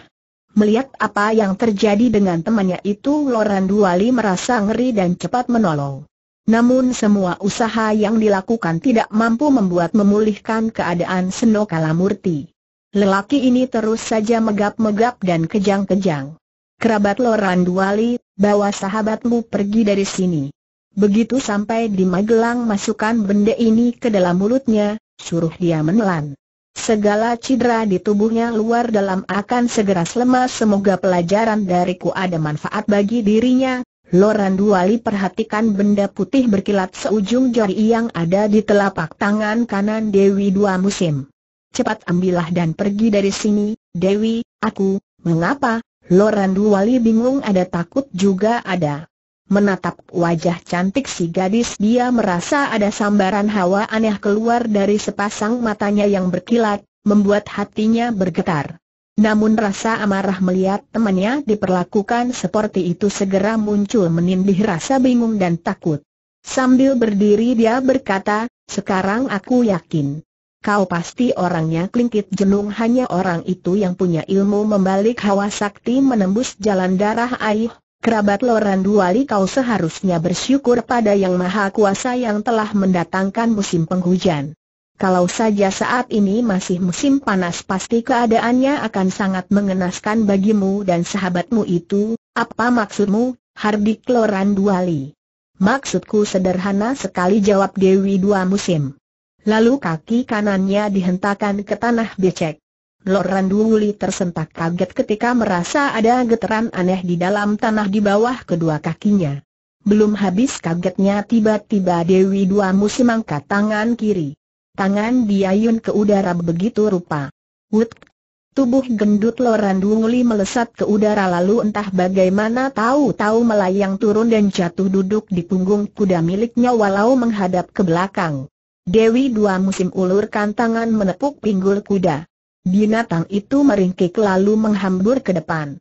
Speaker 1: Melihat apa yang terjadi dengan temannya itu Loran Duali merasa ngeri dan cepat menolong. Namun semua usaha yang dilakukan tidak mampu membuat memulihkan keadaan Senokala Murti. Lelaki ini terus saja megap-megap dan kejang-kejang. Kerabat Loran Duali, bawa sahabatmu pergi dari sini. Begitu sampai di Magelang masukkan benda ini ke dalam mulutnya, suruh dia menelan. Segala cedera di tubuhnya luar dalam akan segera selama semoga pelajaran dariku ada manfaat bagi dirinya, Loran Duali perhatikan benda putih berkilat seujung jari yang ada di telapak tangan kanan Dewi dua musim. Cepat ambillah dan pergi dari sini, Dewi, aku, mengapa? Loran Duali bingung ada takut juga ada. Menatap wajah cantik si gadis dia merasa ada sambaran hawa aneh keluar dari sepasang matanya yang berkilat, membuat hatinya bergetar. Namun rasa amarah melihat temannya diperlakukan seperti itu segera muncul menindih rasa bingung dan takut. Sambil berdiri dia berkata, sekarang aku yakin. Kau pasti orangnya klingkit jenung hanya orang itu yang punya ilmu membalik hawa sakti menembus jalan darah air. Kerabat Loran Duali kau seharusnya bersyukur pada yang maha kuasa yang telah mendatangkan musim penghujan. Kalau saja saat ini masih musim panas pasti keadaannya akan sangat mengenaskan bagimu dan sahabatmu itu, apa maksudmu, Hardik Loran Duali? Maksudku sederhana sekali jawab Dewi dua musim. Lalu kaki kanannya dihentakkan ke tanah becek. Loran tersentak kaget ketika merasa ada getaran aneh di dalam tanah di bawah kedua kakinya. Belum habis kagetnya tiba-tiba Dewi Dua Musim angkat tangan kiri. Tangan diayun ke udara begitu rupa. Wut! Tubuh gendut Loran Dunguli melesat ke udara lalu entah bagaimana tahu-tahu melayang turun dan jatuh duduk di punggung kuda miliknya walau menghadap ke belakang. Dewi dua musim ulurkan tangan menepuk pinggul kuda. Binatang itu meringkik lalu menghambur ke depan.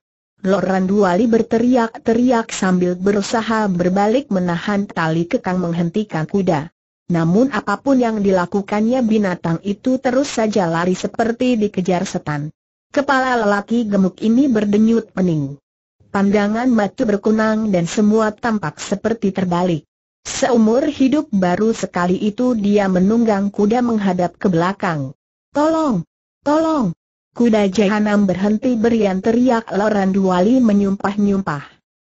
Speaker 1: Loran Duali berteriak-teriak sambil berusaha berbalik menahan tali kekang menghentikan kuda. Namun apapun yang dilakukannya binatang itu terus saja lari seperti dikejar setan. Kepala lelaki gemuk ini berdenyut pening. Pandangan mata berkunang dan semua tampak seperti terbalik. Seumur hidup baru sekali itu dia menunggang kuda menghadap ke belakang. Tolong! Tolong! Kuda jahanam berhenti berian teriak Loran Duali menyumpah-nyumpah.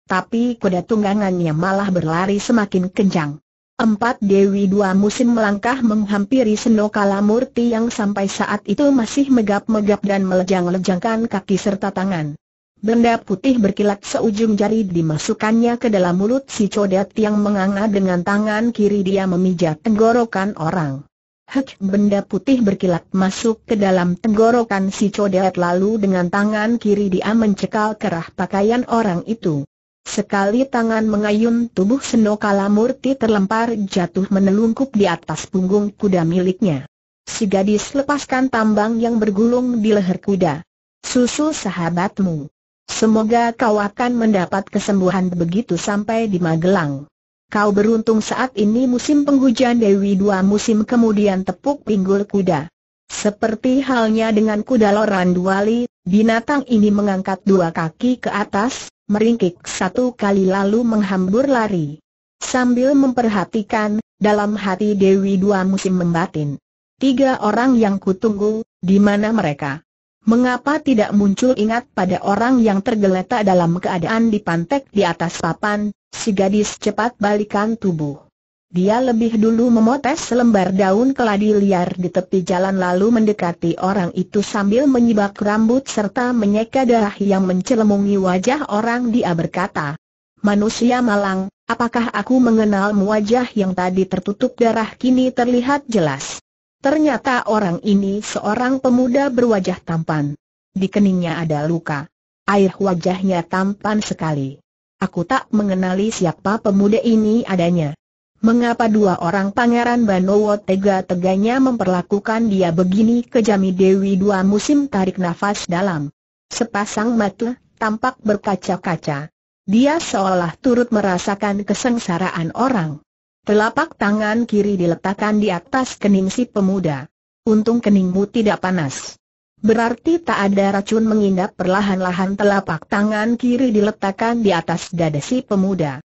Speaker 1: Tapi kuda tunggangannya malah berlari semakin kencang. Empat Dewi dua musim melangkah menghampiri Senokala Murti yang sampai saat itu masih megap-megap dan melejang-lejangkan kaki serta tangan. Benda putih berkilat seujung jari dimasukkannya ke dalam mulut si codet yang menganga dengan tangan kiri dia memijat tenggorokan orang. Hek, benda putih berkilat masuk ke dalam tenggorokan si codet lalu dengan tangan kiri dia mencekal kerah pakaian orang itu. Sekali tangan mengayun tubuh Seno Kalamurti terlempar jatuh menelungkup di atas punggung kuda miliknya. Si gadis lepaskan tambang yang bergulung di leher kuda. Susu sahabatmu. Semoga kau akan mendapat kesembuhan begitu sampai di Magelang. Kau beruntung saat ini musim penghujan Dewi dua musim kemudian tepuk pinggul kuda. Seperti halnya dengan kuda loran duali, Binatang ini mengangkat dua kaki ke atas, meringkik satu kali lalu menghambur lari. Sambil memperhatikan, dalam hati Dewi dua musim membatin. Tiga orang yang kutunggu, di mana mereka? Mengapa tidak muncul ingat pada orang yang tergeletak dalam keadaan dipantek di atas papan, si gadis cepat balikan tubuh. Dia lebih dulu memotes selembar daun keladi liar di tepi jalan lalu mendekati orang itu sambil menyibak rambut serta menyeka darah yang mencelemungi wajah orang dia berkata, Manusia malang, apakah aku mengenal wajah yang tadi tertutup darah kini terlihat jelas? Ternyata orang ini seorang pemuda berwajah tampan. Di keningnya ada luka. Air wajahnya tampan sekali. Aku tak mengenali siapa pemuda ini adanya. Mengapa dua orang pangeran Banowo tega-teganya memperlakukan dia begini kejami Dewi dua musim tarik nafas dalam. Sepasang mata, tampak berkaca-kaca. Dia seolah turut merasakan kesengsaraan orang. Telapak tangan kiri diletakkan di atas kening si pemuda. Untung keningmu tidak panas. Berarti tak ada racun mengindap perlahan-lahan telapak tangan kiri diletakkan di atas dada si pemuda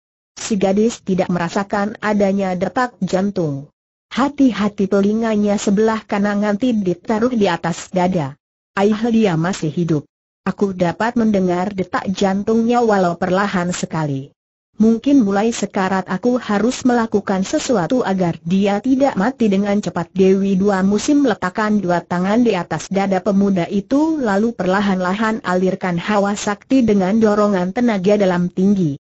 Speaker 1: si gadis tidak merasakan adanya detak jantung. Hati-hati telinganya sebelah kanan nanti ditaruh di atas dada. Ayah dia masih hidup. Aku dapat mendengar detak jantungnya walau perlahan sekali. Mungkin mulai sekarat aku harus melakukan sesuatu agar dia tidak mati dengan cepat Dewi dua musim meletakkan dua tangan di atas dada pemuda itu lalu perlahan-lahan alirkan hawa sakti dengan dorongan tenaga dalam tinggi.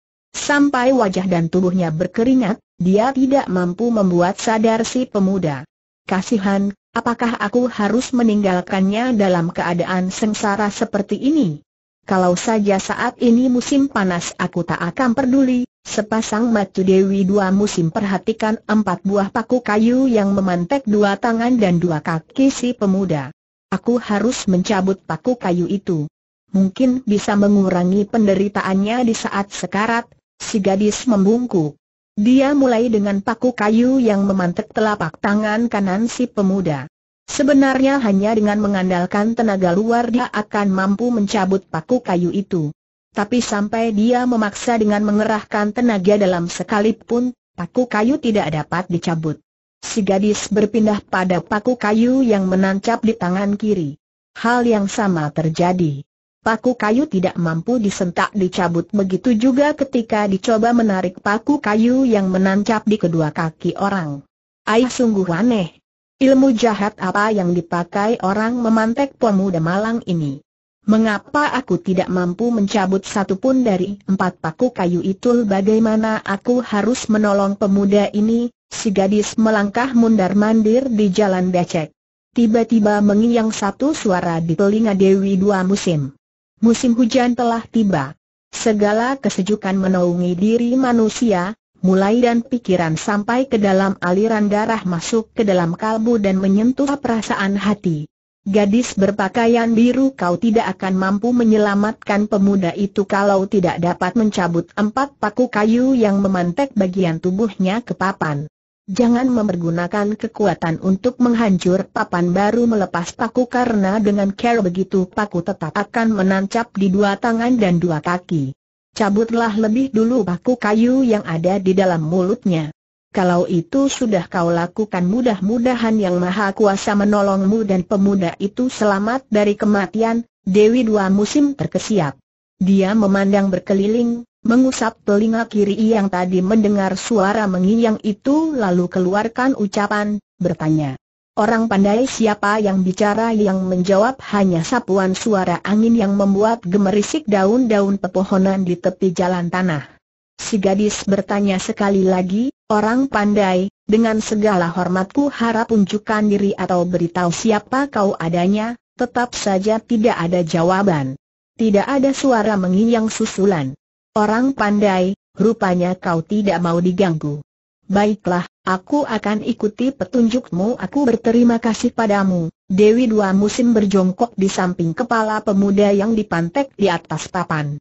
Speaker 1: Sampai wajah dan tubuhnya berkeringat, dia tidak mampu membuat sadar si pemuda. Kasihan, apakah aku harus meninggalkannya dalam keadaan sengsara seperti ini? Kalau saja saat ini musim panas aku tak akan peduli, sepasang matu dewi dua musim perhatikan empat buah paku kayu yang memantek dua tangan dan dua kaki si pemuda. Aku harus mencabut paku kayu itu mungkin bisa mengurangi penderitaannya di saat sekarat, Si gadis membungkuk. Dia mulai dengan paku kayu yang memantek telapak tangan kanan si pemuda. Sebenarnya hanya dengan mengandalkan tenaga luar dia akan mampu mencabut paku kayu itu. Tapi sampai dia memaksa dengan mengerahkan tenaga dalam sekalipun, paku kayu tidak dapat dicabut. Si gadis berpindah pada paku kayu yang menancap di tangan kiri. Hal yang sama terjadi paku kayu tidak mampu disentak dicabut begitu juga ketika dicoba menarik paku kayu yang menancap di kedua kaki orang. Aih sungguh aneh. Ilmu jahat apa yang dipakai orang memantek pemuda malang ini? Mengapa aku tidak mampu mencabut satu pun dari empat paku kayu itu bagaimana aku harus menolong pemuda ini? Si gadis melangkah mundar-mandir di jalan becek. Tiba-tiba mengiang satu suara di telinga Dewi dua musim. Musim hujan telah tiba. Segala kesejukan menaungi diri manusia, mulai dan pikiran sampai ke dalam aliran darah masuk ke dalam kalbu dan menyentuh perasaan hati. Gadis berpakaian biru kau tidak akan mampu menyelamatkan pemuda itu kalau tidak dapat mencabut empat paku kayu yang memantek bagian tubuhnya ke papan. Jangan mempergunakan kekuatan untuk menghancur papan baru melepas paku karena dengan care begitu paku tetap akan menancap di dua tangan dan dua kaki. Cabutlah lebih dulu paku kayu yang ada di dalam mulutnya. Kalau itu sudah kau lakukan mudah-mudahan yang maha kuasa menolongmu dan pemuda itu selamat dari kematian, Dewi dua musim terkesiap. Dia memandang berkeliling, Mengusap telinga kiri yang tadi mendengar suara mengiyang itu lalu keluarkan ucapan, bertanya. Orang pandai siapa yang bicara yang menjawab hanya sapuan suara angin yang membuat gemerisik daun-daun pepohonan di tepi jalan tanah. Si gadis bertanya sekali lagi, orang pandai, dengan segala hormatku harap unjukkan diri atau beritahu siapa kau adanya, tetap saja tidak ada jawaban. Tidak ada suara menginyang susulan. Orang pandai, rupanya kau tidak mau diganggu. Baiklah, aku akan ikuti petunjukmu Aku berterima kasih padamu, Dewi Dua Musim berjongkok di samping kepala pemuda yang dipantek di atas papan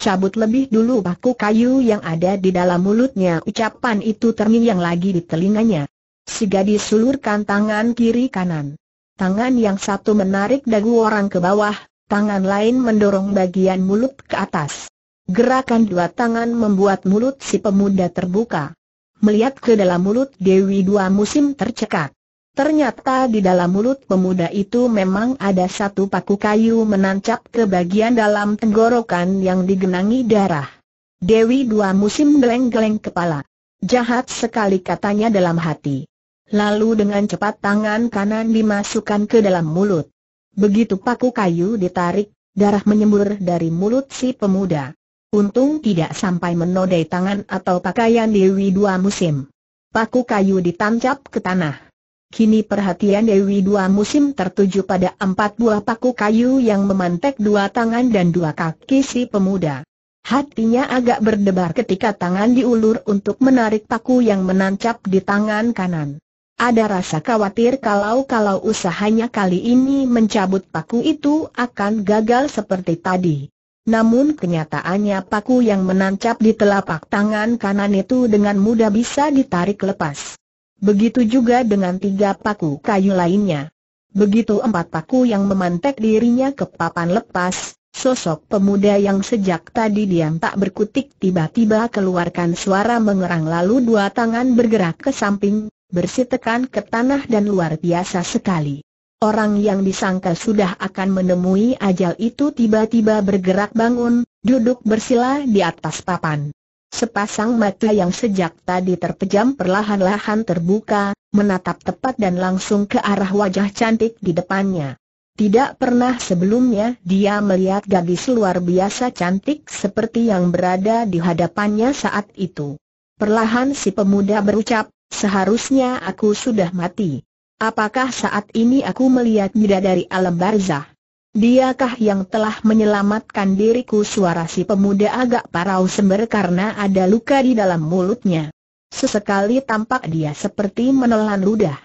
Speaker 1: Cabut lebih dulu baku kayu yang ada di dalam mulutnya Ucapan itu terngiang lagi di telinganya Si gadis sulurkan tangan kiri kanan Tangan yang satu menarik dagu orang ke bawah, tangan lain mendorong bagian mulut ke atas Gerakan dua tangan membuat mulut si pemuda terbuka. Melihat ke dalam mulut Dewi dua musim tercekat. Ternyata di dalam mulut pemuda itu memang ada satu paku kayu menancap ke bagian dalam tenggorokan yang digenangi darah. Dewi dua musim geleng-geleng kepala. Jahat sekali katanya dalam hati. Lalu dengan cepat tangan kanan dimasukkan ke dalam mulut. Begitu paku kayu ditarik, darah menyembur dari mulut si pemuda. Untung tidak sampai menodai tangan atau pakaian Dewi Dua Musim. Paku kayu ditancap ke tanah. Kini perhatian Dewi Dua Musim tertuju pada empat buah paku kayu yang memantek dua tangan dan dua kaki si pemuda. Hatinya agak berdebar ketika tangan diulur untuk menarik paku yang menancap di tangan kanan. Ada rasa khawatir kalau-kalau usahanya kali ini mencabut paku itu akan gagal seperti tadi. Namun kenyataannya paku yang menancap di telapak tangan kanan itu dengan mudah bisa ditarik lepas. Begitu juga dengan tiga paku kayu lainnya. Begitu empat paku yang memantek dirinya ke papan lepas, sosok pemuda yang sejak tadi diam tak berkutik tiba-tiba keluarkan suara mengerang lalu dua tangan bergerak ke samping, bersitekan ke tanah dan luar biasa sekali. Orang yang disangka sudah akan menemui ajal itu tiba-tiba bergerak bangun, duduk bersila di atas papan. Sepasang mata yang sejak tadi terpejam perlahan-lahan terbuka, menatap tepat dan langsung ke arah wajah cantik di depannya. Tidak pernah sebelumnya dia melihat gadis luar biasa cantik seperti yang berada di hadapannya saat itu. Perlahan si pemuda berucap, seharusnya aku sudah mati. Apakah saat ini aku melihat bidadari alam barzah? Diakah yang telah menyelamatkan diriku suara si pemuda agak parau sember karena ada luka di dalam mulutnya. Sesekali tampak dia seperti menelan ludah.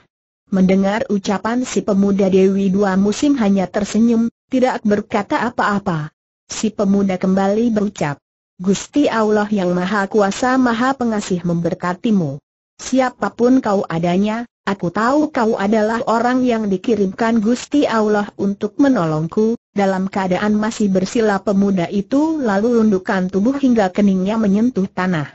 Speaker 1: Mendengar ucapan si pemuda Dewi dua musim hanya tersenyum, tidak berkata apa-apa. Si pemuda kembali berucap, Gusti Allah yang Maha Kuasa Maha Pengasih memberkatimu. Siapapun kau adanya, aku tahu kau adalah orang yang dikirimkan Gusti Allah untuk menolongku. Dalam keadaan masih bersila pemuda itu lalu lundukan tubuh hingga keningnya menyentuh tanah.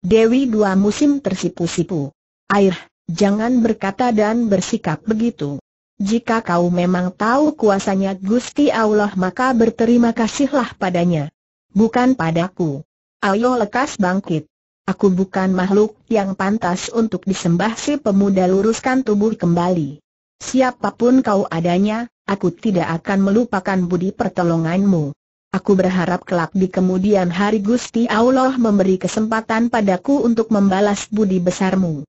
Speaker 1: Dewi dua musim tersipu-sipu. Air, jangan berkata dan bersikap begitu. Jika kau memang tahu kuasanya Gusti Allah maka berterima kasihlah padanya. Bukan padaku. Ayo lekas bangkit. Aku bukan makhluk yang pantas untuk disembah si pemuda luruskan tubuh kembali. Siapapun kau adanya, aku tidak akan melupakan budi pertolonganmu. Aku berharap kelak di kemudian hari Gusti Allah memberi kesempatan padaku untuk membalas budi besarmu.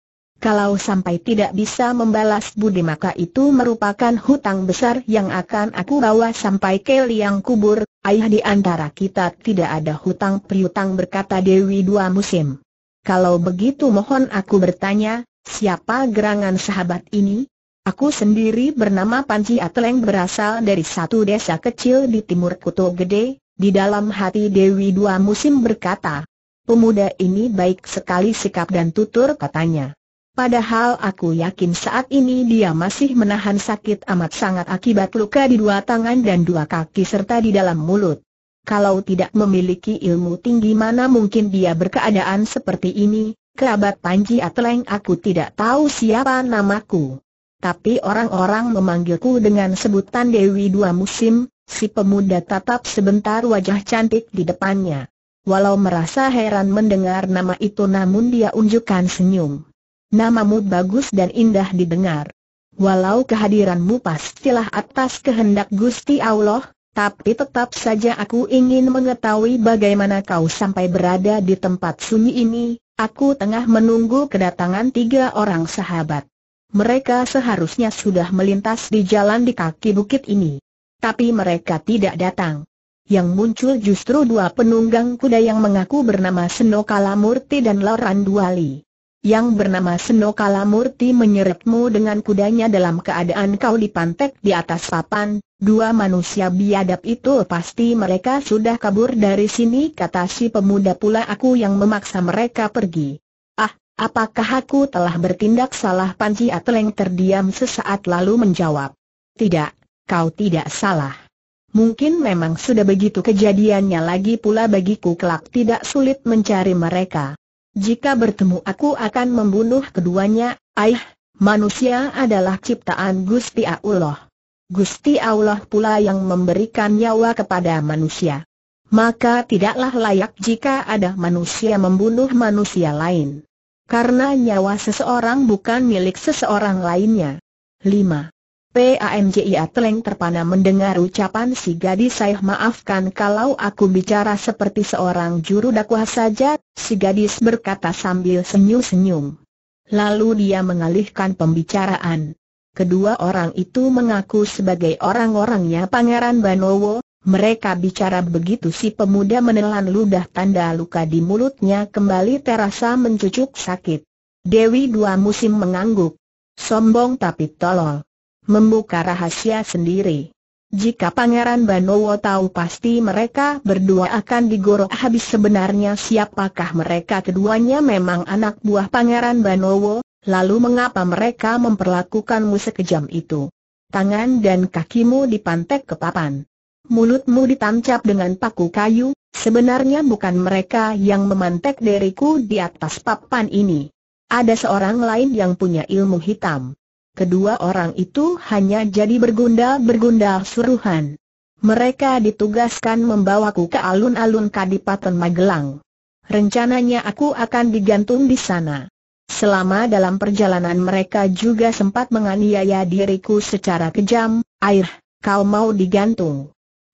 Speaker 1: Kalau sampai tidak bisa membalas budi maka itu merupakan hutang besar yang akan aku bawa sampai ke liang kubur, ayah di antara kita tidak ada hutang priutang berkata Dewi dua musim. Kalau begitu mohon aku bertanya, siapa gerangan sahabat ini? Aku sendiri bernama Panji Ateleng berasal dari satu desa kecil di timur Kuto Gede, di dalam hati Dewi Dua Musim berkata, Pemuda ini baik sekali sikap dan tutur katanya. Padahal aku yakin saat ini dia masih menahan sakit amat sangat akibat luka di dua tangan dan dua kaki serta di dalam mulut. Kalau tidak memiliki ilmu tinggi mana mungkin dia berkeadaan seperti ini, kerabat Panji Ateleng aku tidak tahu siapa namaku. Tapi orang-orang memanggilku dengan sebutan Dewi Dua Musim, si pemuda tatap sebentar wajah cantik di depannya. Walau merasa heran mendengar nama itu namun dia unjukkan senyum namamu bagus dan indah didengar. Walau kehadiranmu pastilah atas kehendak Gusti Allah, tapi tetap saja aku ingin mengetahui bagaimana kau sampai berada di tempat sunyi ini, aku tengah menunggu kedatangan tiga orang sahabat. Mereka seharusnya sudah melintas di jalan di kaki bukit ini. Tapi mereka tidak datang. Yang muncul justru dua penunggang kuda yang mengaku bernama Senokala Murti dan Loran Duali yang bernama Senokala Murti menyeretmu dengan kudanya dalam keadaan kau dipantek di atas papan, dua manusia biadab itu pasti mereka sudah kabur dari sini kata si pemuda pula aku yang memaksa mereka pergi. Ah, apakah aku telah bertindak salah Panji Ateleng terdiam sesaat lalu menjawab. Tidak, kau tidak salah. Mungkin memang sudah begitu kejadiannya lagi pula bagiku kelak tidak sulit mencari mereka. Jika bertemu aku akan membunuh keduanya, Ayah, manusia adalah ciptaan Gusti Allah. Gusti Allah pula yang memberikan nyawa kepada manusia. Maka tidaklah layak jika ada manusia membunuh manusia lain. Karena nyawa seseorang bukan milik seseorang lainnya. 5. PAMJIA Teleng terpana mendengar ucapan si gadis saya maafkan kalau aku bicara seperti seorang juru dakwah saja, si gadis berkata sambil senyum-senyum. Lalu dia mengalihkan pembicaraan. Kedua orang itu mengaku sebagai orang-orangnya Pangeran Banowo, mereka bicara begitu si pemuda menelan ludah tanda luka di mulutnya kembali terasa mencucuk sakit. Dewi dua musim mengangguk. Sombong tapi tolol membuka rahasia sendiri. Jika Pangeran Banowo tahu pasti mereka berdua akan digorok habis sebenarnya siapakah mereka keduanya memang anak buah Pangeran Banowo, lalu mengapa mereka memperlakukanmu sekejam itu? Tangan dan kakimu dipantek ke papan. Mulutmu ditancap dengan paku kayu, sebenarnya bukan mereka yang memantek diriku di atas papan ini. Ada seorang lain yang punya ilmu hitam kedua orang itu hanya jadi bergundal-bergundal suruhan. Mereka ditugaskan membawaku ke alun-alun Kadipaten Magelang. Rencananya aku akan digantung di sana. Selama dalam perjalanan mereka juga sempat menganiaya diriku secara kejam, air, kau mau digantung.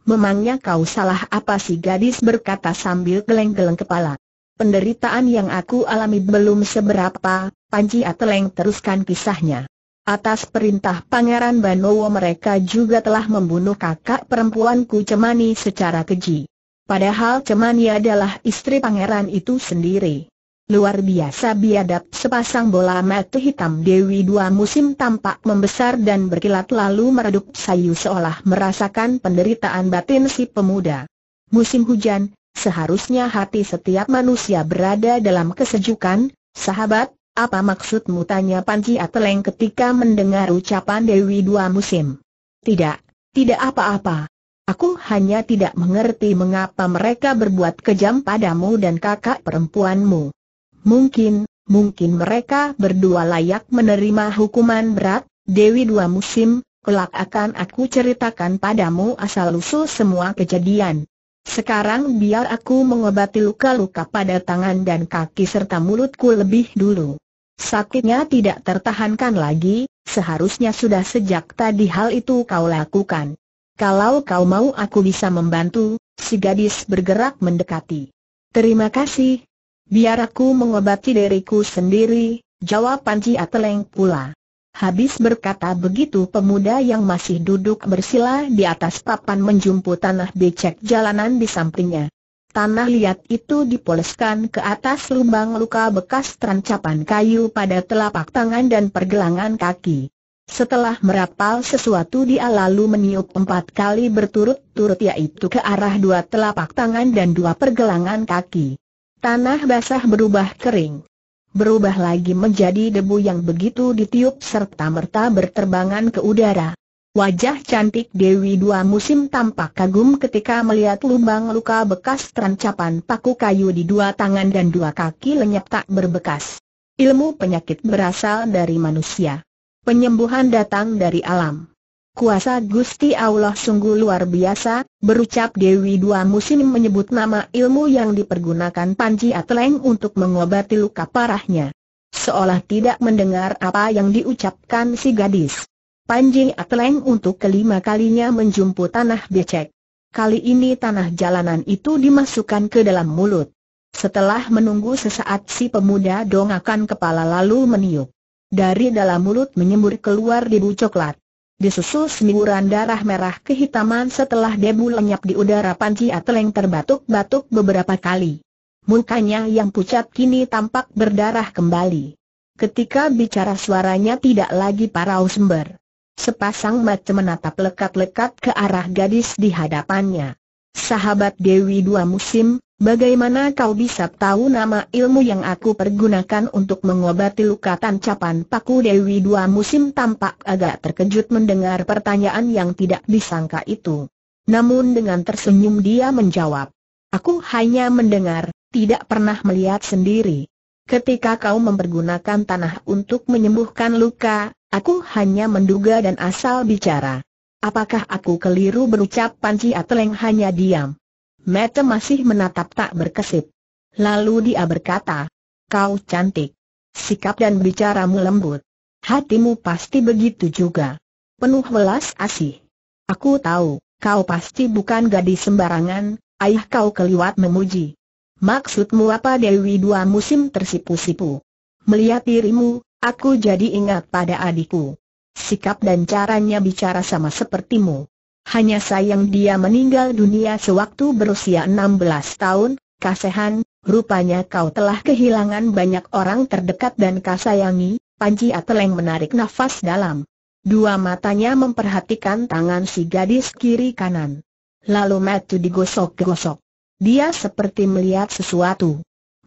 Speaker 1: Memangnya kau salah apa si gadis berkata sambil geleng-geleng kepala. Penderitaan yang aku alami belum seberapa, Panji Ateleng teruskan kisahnya. Atas perintah Pangeran Banowo mereka juga telah membunuh kakak perempuanku Cemani secara keji. Padahal Cemani adalah istri pangeran itu sendiri. Luar biasa biadab sepasang bola mata hitam Dewi dua musim tampak membesar dan berkilat lalu meredup sayu seolah merasakan penderitaan batin si pemuda. Musim hujan, seharusnya hati setiap manusia berada dalam kesejukan, sahabat, apa maksudmu tanya Panci Ateleng ketika mendengar ucapan Dewi dua musim? Tidak, tidak apa-apa. Aku hanya tidak mengerti mengapa mereka berbuat kejam padamu dan kakak perempuanmu. Mungkin, mungkin mereka berdua layak menerima hukuman berat, Dewi dua musim, kelak akan aku ceritakan padamu asal-usul semua kejadian. Sekarang biar aku mengobati luka-luka pada tangan dan kaki serta mulutku lebih dulu. Sakitnya tidak tertahankan lagi, seharusnya sudah sejak tadi hal itu kau lakukan. Kalau kau mau aku bisa membantu, si gadis bergerak mendekati. Terima kasih. Biar aku mengobati diriku sendiri, jawab Panci Ateleng pula. Habis berkata begitu pemuda yang masih duduk bersila di atas papan menjumpu tanah becek jalanan di sampingnya. Tanah liat itu dipoleskan ke atas lubang luka bekas terancapan kayu pada telapak tangan dan pergelangan kaki. Setelah merapal sesuatu dia lalu meniup empat kali berturut-turut yaitu ke arah dua telapak tangan dan dua pergelangan kaki. Tanah basah berubah kering. Berubah lagi menjadi debu yang begitu ditiup serta merta berterbangan ke udara. Wajah cantik Dewi dua musim tampak kagum ketika melihat lubang luka bekas terancapan paku kayu di dua tangan dan dua kaki lenyap tak berbekas. Ilmu penyakit berasal dari manusia. Penyembuhan datang dari alam. Kuasa Gusti Allah sungguh luar biasa, berucap Dewi dua musim menyebut nama ilmu yang dipergunakan Panji Atleng untuk mengobati luka parahnya. Seolah tidak mendengar apa yang diucapkan si gadis. Panji Ateleng untuk kelima kalinya menjumpu tanah becek. Kali ini tanah jalanan itu dimasukkan ke dalam mulut. Setelah menunggu sesaat si pemuda dongakan kepala lalu meniup. Dari dalam mulut menyembur keluar debu coklat. Disusul semburan darah merah kehitaman setelah debu lenyap di udara Panji Ateleng terbatuk-batuk beberapa kali. Mukanya yang pucat kini tampak berdarah kembali. Ketika bicara suaranya tidak lagi parau sember. Sepasang mata menatap lekat-lekat ke arah gadis di hadapannya. Sahabat Dewi dua musim, bagaimana kau bisa tahu nama ilmu yang aku pergunakan untuk mengobati luka tancapan paku Dewi dua musim tampak agak terkejut mendengar pertanyaan yang tidak disangka itu. Namun dengan tersenyum dia menjawab, Aku hanya mendengar, tidak pernah melihat sendiri. Ketika kau mempergunakan tanah untuk menyembuhkan luka, Aku hanya menduga dan asal bicara. Apakah aku keliru berucap Panci Ateleng hanya diam? Mata masih menatap tak berkesip. Lalu dia berkata, kau cantik. Sikap dan bicaramu lembut. Hatimu pasti begitu juga. Penuh welas asih. Aku tahu, kau pasti bukan gadis sembarangan, ayah kau keliwat memuji. Maksudmu apa Dewi dua musim tersipu-sipu? Melihat dirimu, Aku jadi ingat pada adikku. Sikap dan caranya bicara sama sepertimu. Hanya sayang dia meninggal dunia sewaktu berusia 16 tahun, Kasihan, rupanya kau telah kehilangan banyak orang terdekat dan kasayangi, Panji Ateleng menarik nafas dalam. Dua matanya memperhatikan tangan si gadis kiri kanan. Lalu matu digosok-gosok. Dia seperti melihat sesuatu.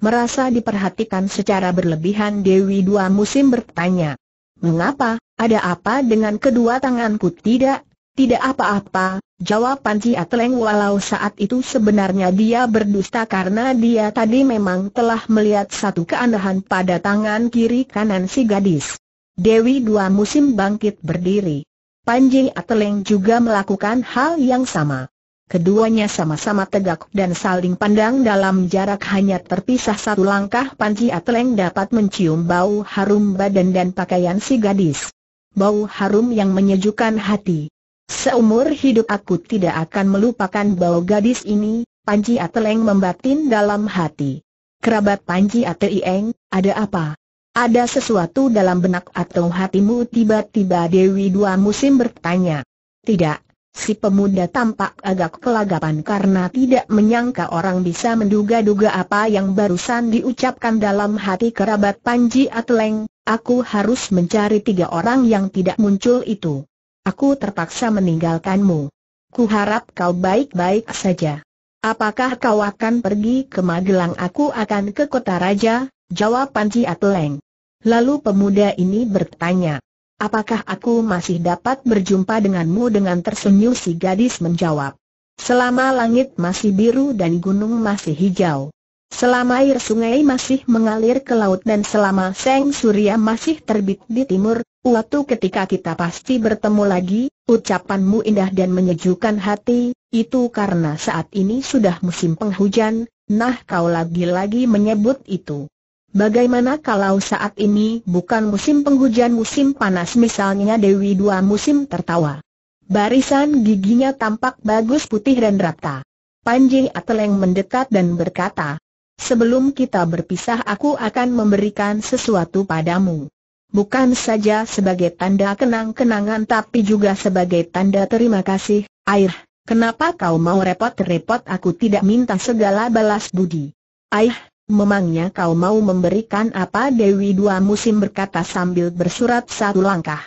Speaker 1: Merasa diperhatikan secara berlebihan Dewi dua musim bertanya. Mengapa, ada apa dengan kedua tanganku tidak? Tidak apa-apa, jawab Panji Ateleng. walau saat itu sebenarnya dia berdusta karena dia tadi memang telah melihat satu keanehan pada tangan kiri kanan si gadis. Dewi dua musim bangkit berdiri. Panji Ateleng juga melakukan hal yang sama. Keduanya sama-sama tegak dan saling pandang dalam jarak hanya terpisah satu langkah Panji Ateleng dapat mencium bau harum badan dan pakaian si gadis. Bau harum yang menyejukkan hati. Seumur hidup aku tidak akan melupakan bau gadis ini, Panji Ateleng membatin dalam hati. Kerabat Panji Ateleng, ada apa? Ada sesuatu dalam benak atau hatimu tiba-tiba Dewi dua musim bertanya. Tidak, Si pemuda tampak agak kelagapan karena tidak menyangka orang bisa menduga-duga apa yang barusan diucapkan dalam hati kerabat Panji Ateleng, aku harus mencari tiga orang yang tidak muncul itu. Aku terpaksa meninggalkanmu. Kuharap kau baik-baik saja. Apakah kau akan pergi ke Magelang? Aku akan ke Kota Raja, jawab Panji Ateleng. Lalu pemuda ini bertanya, apakah aku masih dapat berjumpa denganmu dengan tersenyum si gadis menjawab. Selama langit masih biru dan gunung masih hijau. Selama air sungai masih mengalir ke laut dan selama seng surya masih terbit di timur, waktu ketika kita pasti bertemu lagi, ucapanmu indah dan menyejukkan hati, itu karena saat ini sudah musim penghujan, nah kau lagi-lagi menyebut itu. Bagaimana kalau saat ini bukan musim penghujan musim panas misalnya Dewi dua musim tertawa. Barisan giginya tampak bagus putih dan rata. Panji Ateleng mendekat dan berkata, Sebelum kita berpisah aku akan memberikan sesuatu padamu. Bukan saja sebagai tanda kenang-kenangan tapi juga sebagai tanda terima kasih, air, kenapa kau mau repot-repot aku tidak minta segala balas budi. Ayah memangnya kau mau memberikan apa Dewi dua musim berkata sambil bersurat satu langkah.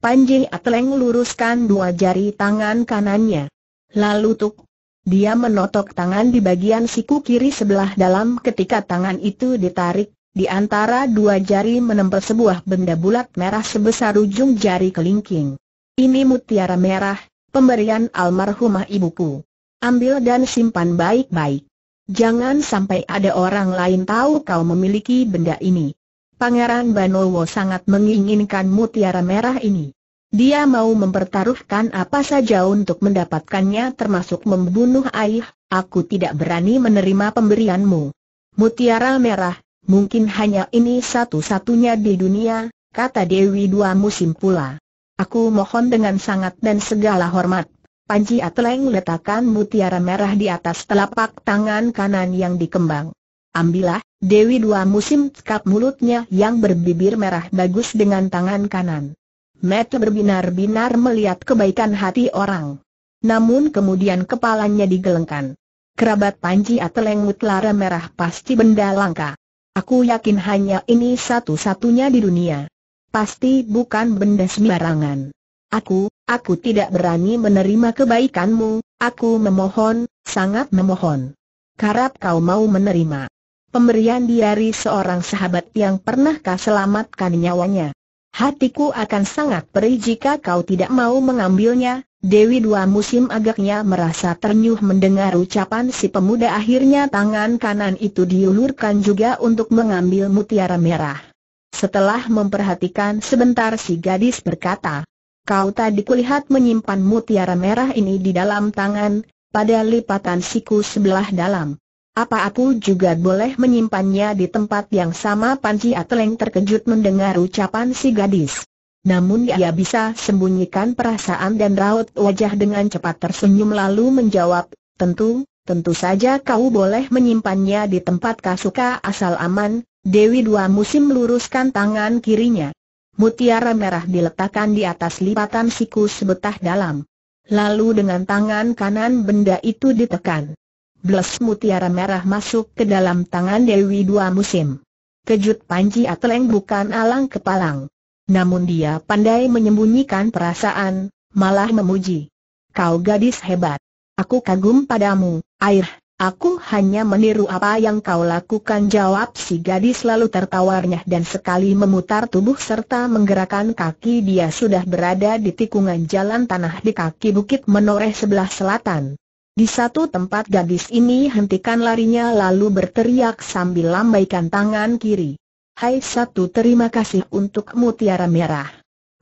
Speaker 1: Panji Ateleng luruskan dua jari tangan kanannya. Lalu tuk. Dia menotok tangan di bagian siku kiri sebelah dalam ketika tangan itu ditarik, di antara dua jari menempel sebuah benda bulat merah sebesar ujung jari kelingking. Ini mutiara merah, pemberian almarhumah ibuku. Ambil dan simpan baik-baik. Jangan sampai ada orang lain tahu kau memiliki benda ini. Pangeran Banowo sangat menginginkan mutiara merah ini. Dia mau mempertaruhkan apa saja untuk mendapatkannya termasuk membunuh Aih, aku tidak berani menerima pemberianmu. Mutiara merah, mungkin hanya ini satu-satunya di dunia, kata Dewi dua musim pula. Aku mohon dengan sangat dan segala hormat Panji Ateleng letakkan mutiara merah di atas telapak tangan kanan yang dikembang. Ambillah, Dewi dua musim sekap mulutnya yang berbibir merah bagus dengan tangan kanan. Mata berbinar-binar melihat kebaikan hati orang. Namun kemudian kepalanya digelengkan. Kerabat Panji Ateleng mutiara merah pasti benda langka. Aku yakin hanya ini satu-satunya di dunia. Pasti bukan benda sembarangan. Aku, aku tidak berani menerima kebaikanmu, aku memohon, sangat memohon. Karap kau mau menerima pemberian diari seorang sahabat yang pernah kau selamatkan nyawanya. Hatiku akan sangat perih jika kau tidak mau mengambilnya. Dewi dua musim agaknya merasa ternyuh mendengar ucapan si pemuda akhirnya tangan kanan itu diulurkan juga untuk mengambil mutiara merah. Setelah memperhatikan sebentar si gadis berkata, kau tadi kulihat menyimpan mutiara merah ini di dalam tangan, pada lipatan siku sebelah dalam. Apa aku juga boleh menyimpannya di tempat yang sama Panji Ateleng terkejut mendengar ucapan si gadis. Namun ia bisa sembunyikan perasaan dan raut wajah dengan cepat tersenyum lalu menjawab, tentu, tentu saja kau boleh menyimpannya di tempat kasuka asal aman, Dewi dua musim luruskan tangan kirinya mutiara merah diletakkan di atas lipatan siku sebetah dalam. Lalu dengan tangan kanan benda itu ditekan. Bles mutiara merah masuk ke dalam tangan Dewi dua musim. Kejut Panji Ateleng bukan alang kepalang. Namun dia pandai menyembunyikan perasaan, malah memuji. Kau gadis hebat. Aku kagum padamu, air. Aku hanya meniru apa yang kau lakukan jawab si gadis lalu tertawarnya dan sekali memutar tubuh serta menggerakkan kaki dia sudah berada di tikungan jalan tanah di kaki bukit menoreh sebelah selatan. Di satu tempat gadis ini hentikan larinya lalu berteriak sambil lambaikan tangan kiri. Hai satu terima kasih untuk mutiara merah.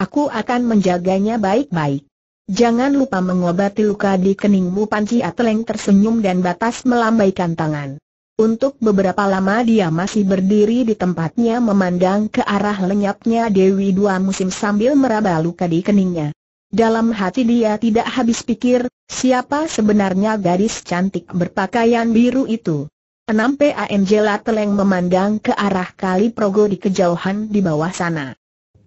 Speaker 1: Aku akan menjaganya baik-baik. Jangan lupa mengobati luka di keningmu Panci Ateleng tersenyum dan batas melambaikan tangan. Untuk beberapa lama dia masih berdiri di tempatnya memandang ke arah lenyapnya Dewi Dua Musim sambil meraba luka di keningnya. Dalam hati dia tidak habis pikir, siapa sebenarnya gadis cantik berpakaian biru itu? 6 PANJ Lateleng memandang ke arah kali Progo di kejauhan di bawah sana.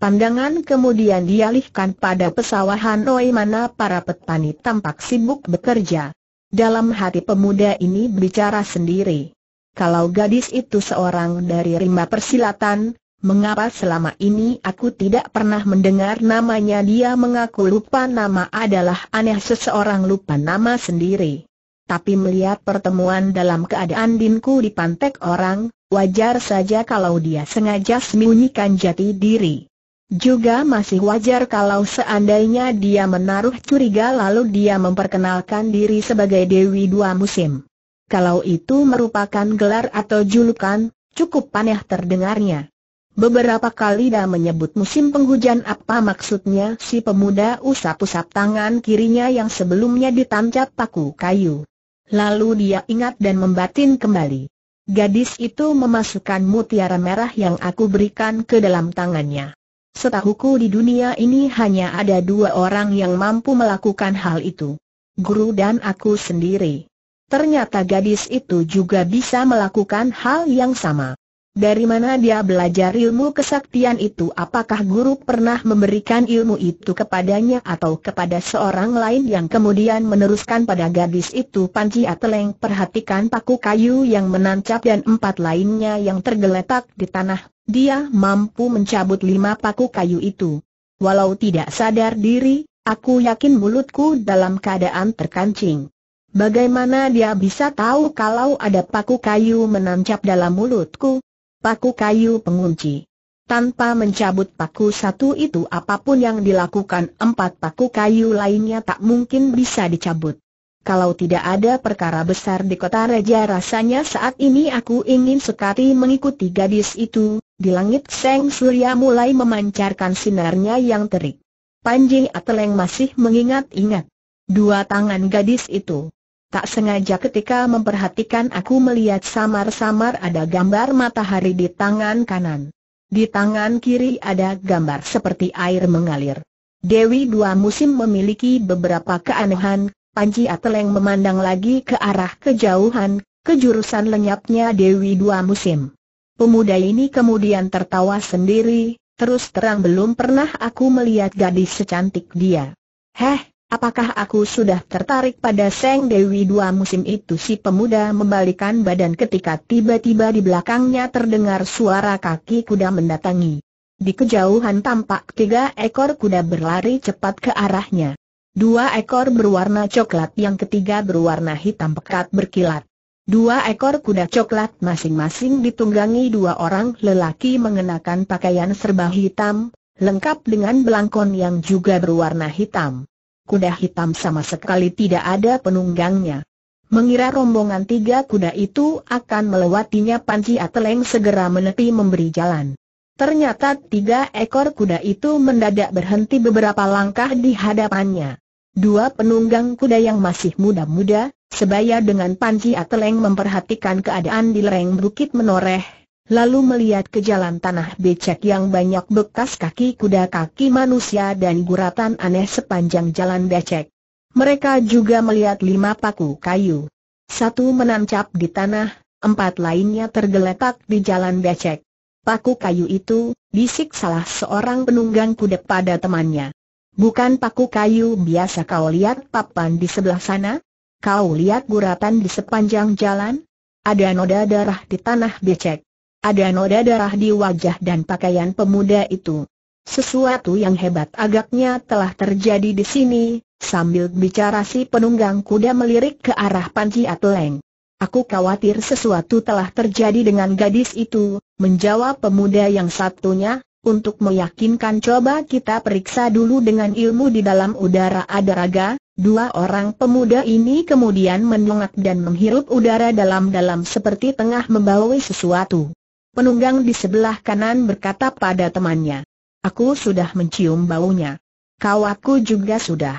Speaker 1: Pandangan kemudian dialihkan pada pesawahan Oi mana para petani tampak sibuk bekerja. Dalam hati pemuda ini berbicara sendiri. Kalau gadis itu seorang dari rimba persilatan, mengapa selama ini aku tidak pernah mendengar namanya dia mengaku lupa nama adalah aneh seseorang lupa nama sendiri. Tapi melihat pertemuan dalam keadaan dinku di pantek orang, wajar saja kalau dia sengaja sembunyikan jati diri. Juga masih wajar kalau seandainya dia menaruh curiga lalu dia memperkenalkan diri sebagai Dewi Dua Musim. Kalau itu merupakan gelar atau julukan, cukup paneh terdengarnya. Beberapa kali dia menyebut musim penghujan apa maksudnya si pemuda usap-usap tangan kirinya yang sebelumnya ditancap paku kayu. Lalu dia ingat dan membatin kembali. Gadis itu memasukkan mutiara merah yang aku berikan ke dalam tangannya. Setahuku di dunia ini hanya ada dua orang yang mampu melakukan hal itu. Guru dan aku sendiri. Ternyata gadis itu juga bisa melakukan hal yang sama. Dari mana dia belajar ilmu kesaktian itu apakah guru pernah memberikan ilmu itu kepadanya atau kepada seorang lain yang kemudian meneruskan pada gadis itu Panji Ateleng perhatikan paku kayu yang menancap dan empat lainnya yang tergeletak di tanah dia mampu mencabut lima paku kayu itu. Walau tidak sadar diri, aku yakin mulutku dalam keadaan terkancing. Bagaimana dia bisa tahu kalau ada paku kayu menancap dalam mulutku? Paku kayu pengunci. Tanpa mencabut paku satu itu apapun yang dilakukan empat paku kayu lainnya tak mungkin bisa dicabut. Kalau tidak ada perkara besar di kota raja rasanya saat ini aku ingin sekali mengikuti gadis itu, di langit Seng Surya mulai memancarkan sinarnya yang terik. Panji Ateleng masih mengingat-ingat dua tangan gadis itu. Tak sengaja ketika memperhatikan aku melihat samar-samar ada gambar matahari di tangan kanan. Di tangan kiri ada gambar seperti air mengalir. Dewi dua musim memiliki beberapa keanehan, Panji Ateleng memandang lagi ke arah kejauhan, kejurusan lenyapnya Dewi dua musim. Pemuda ini kemudian tertawa sendiri, terus terang belum pernah aku melihat gadis secantik dia. Heh, apakah aku sudah tertarik pada Seng Dewi dua musim itu si pemuda membalikan badan ketika tiba-tiba di belakangnya terdengar suara kaki kuda mendatangi. Di kejauhan tampak tiga ekor kuda berlari cepat ke arahnya. Dua ekor berwarna coklat yang ketiga berwarna hitam pekat berkilat. Dua ekor kuda coklat masing-masing ditunggangi dua orang lelaki mengenakan pakaian serba hitam, lengkap dengan belangkon yang juga berwarna hitam. Kuda hitam sama sekali tidak ada penunggangnya. Mengira rombongan tiga kuda itu akan melewatinya Panji Ateleng segera menepi memberi jalan. Ternyata tiga ekor kuda itu mendadak berhenti beberapa langkah di hadapannya. Dua penunggang kuda yang masih muda-muda, sebaya dengan panci ateleng memperhatikan keadaan di lereng bukit menoreh, lalu melihat ke jalan tanah becek yang banyak bekas kaki kuda kaki manusia dan guratan aneh sepanjang jalan becek. Mereka juga melihat lima paku kayu. Satu menancap di tanah, empat lainnya tergeletak di jalan becek. Paku kayu itu, bisik salah seorang penunggang kuda pada temannya. Bukan paku kayu biasa kau lihat papan di sebelah sana? Kau lihat guratan di sepanjang jalan? Ada noda darah di tanah becek. Ada noda darah di wajah dan pakaian pemuda itu. Sesuatu yang hebat agaknya telah terjadi di sini, sambil bicara si penunggang kuda melirik ke arah Panji atleng. Aku khawatir sesuatu telah terjadi dengan gadis itu, menjawab pemuda yang satunya, untuk meyakinkan coba kita periksa dulu dengan ilmu di dalam udara Ada raga. dua orang pemuda ini kemudian menengak dan menghirup udara dalam-dalam seperti tengah membawa sesuatu. Penunggang di sebelah kanan berkata pada temannya, Aku sudah mencium baunya. Kau aku juga sudah.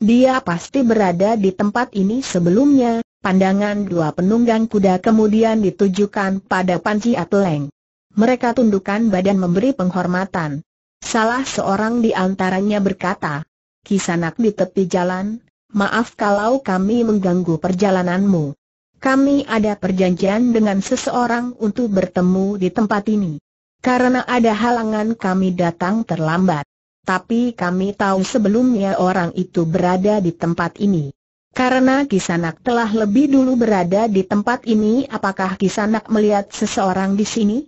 Speaker 1: Dia pasti berada di tempat ini sebelumnya, pandangan dua penunggang kuda kemudian ditujukan pada Panci Ateleng mereka tundukkan badan memberi penghormatan. Salah seorang di antaranya berkata, Kisanak di tepi jalan, maaf kalau kami mengganggu perjalananmu. Kami ada perjanjian dengan seseorang untuk bertemu di tempat ini. Karena ada halangan kami datang terlambat. Tapi kami tahu sebelumnya orang itu berada di tempat ini. Karena Kisanak telah lebih dulu berada di tempat ini apakah Kisanak melihat seseorang di sini?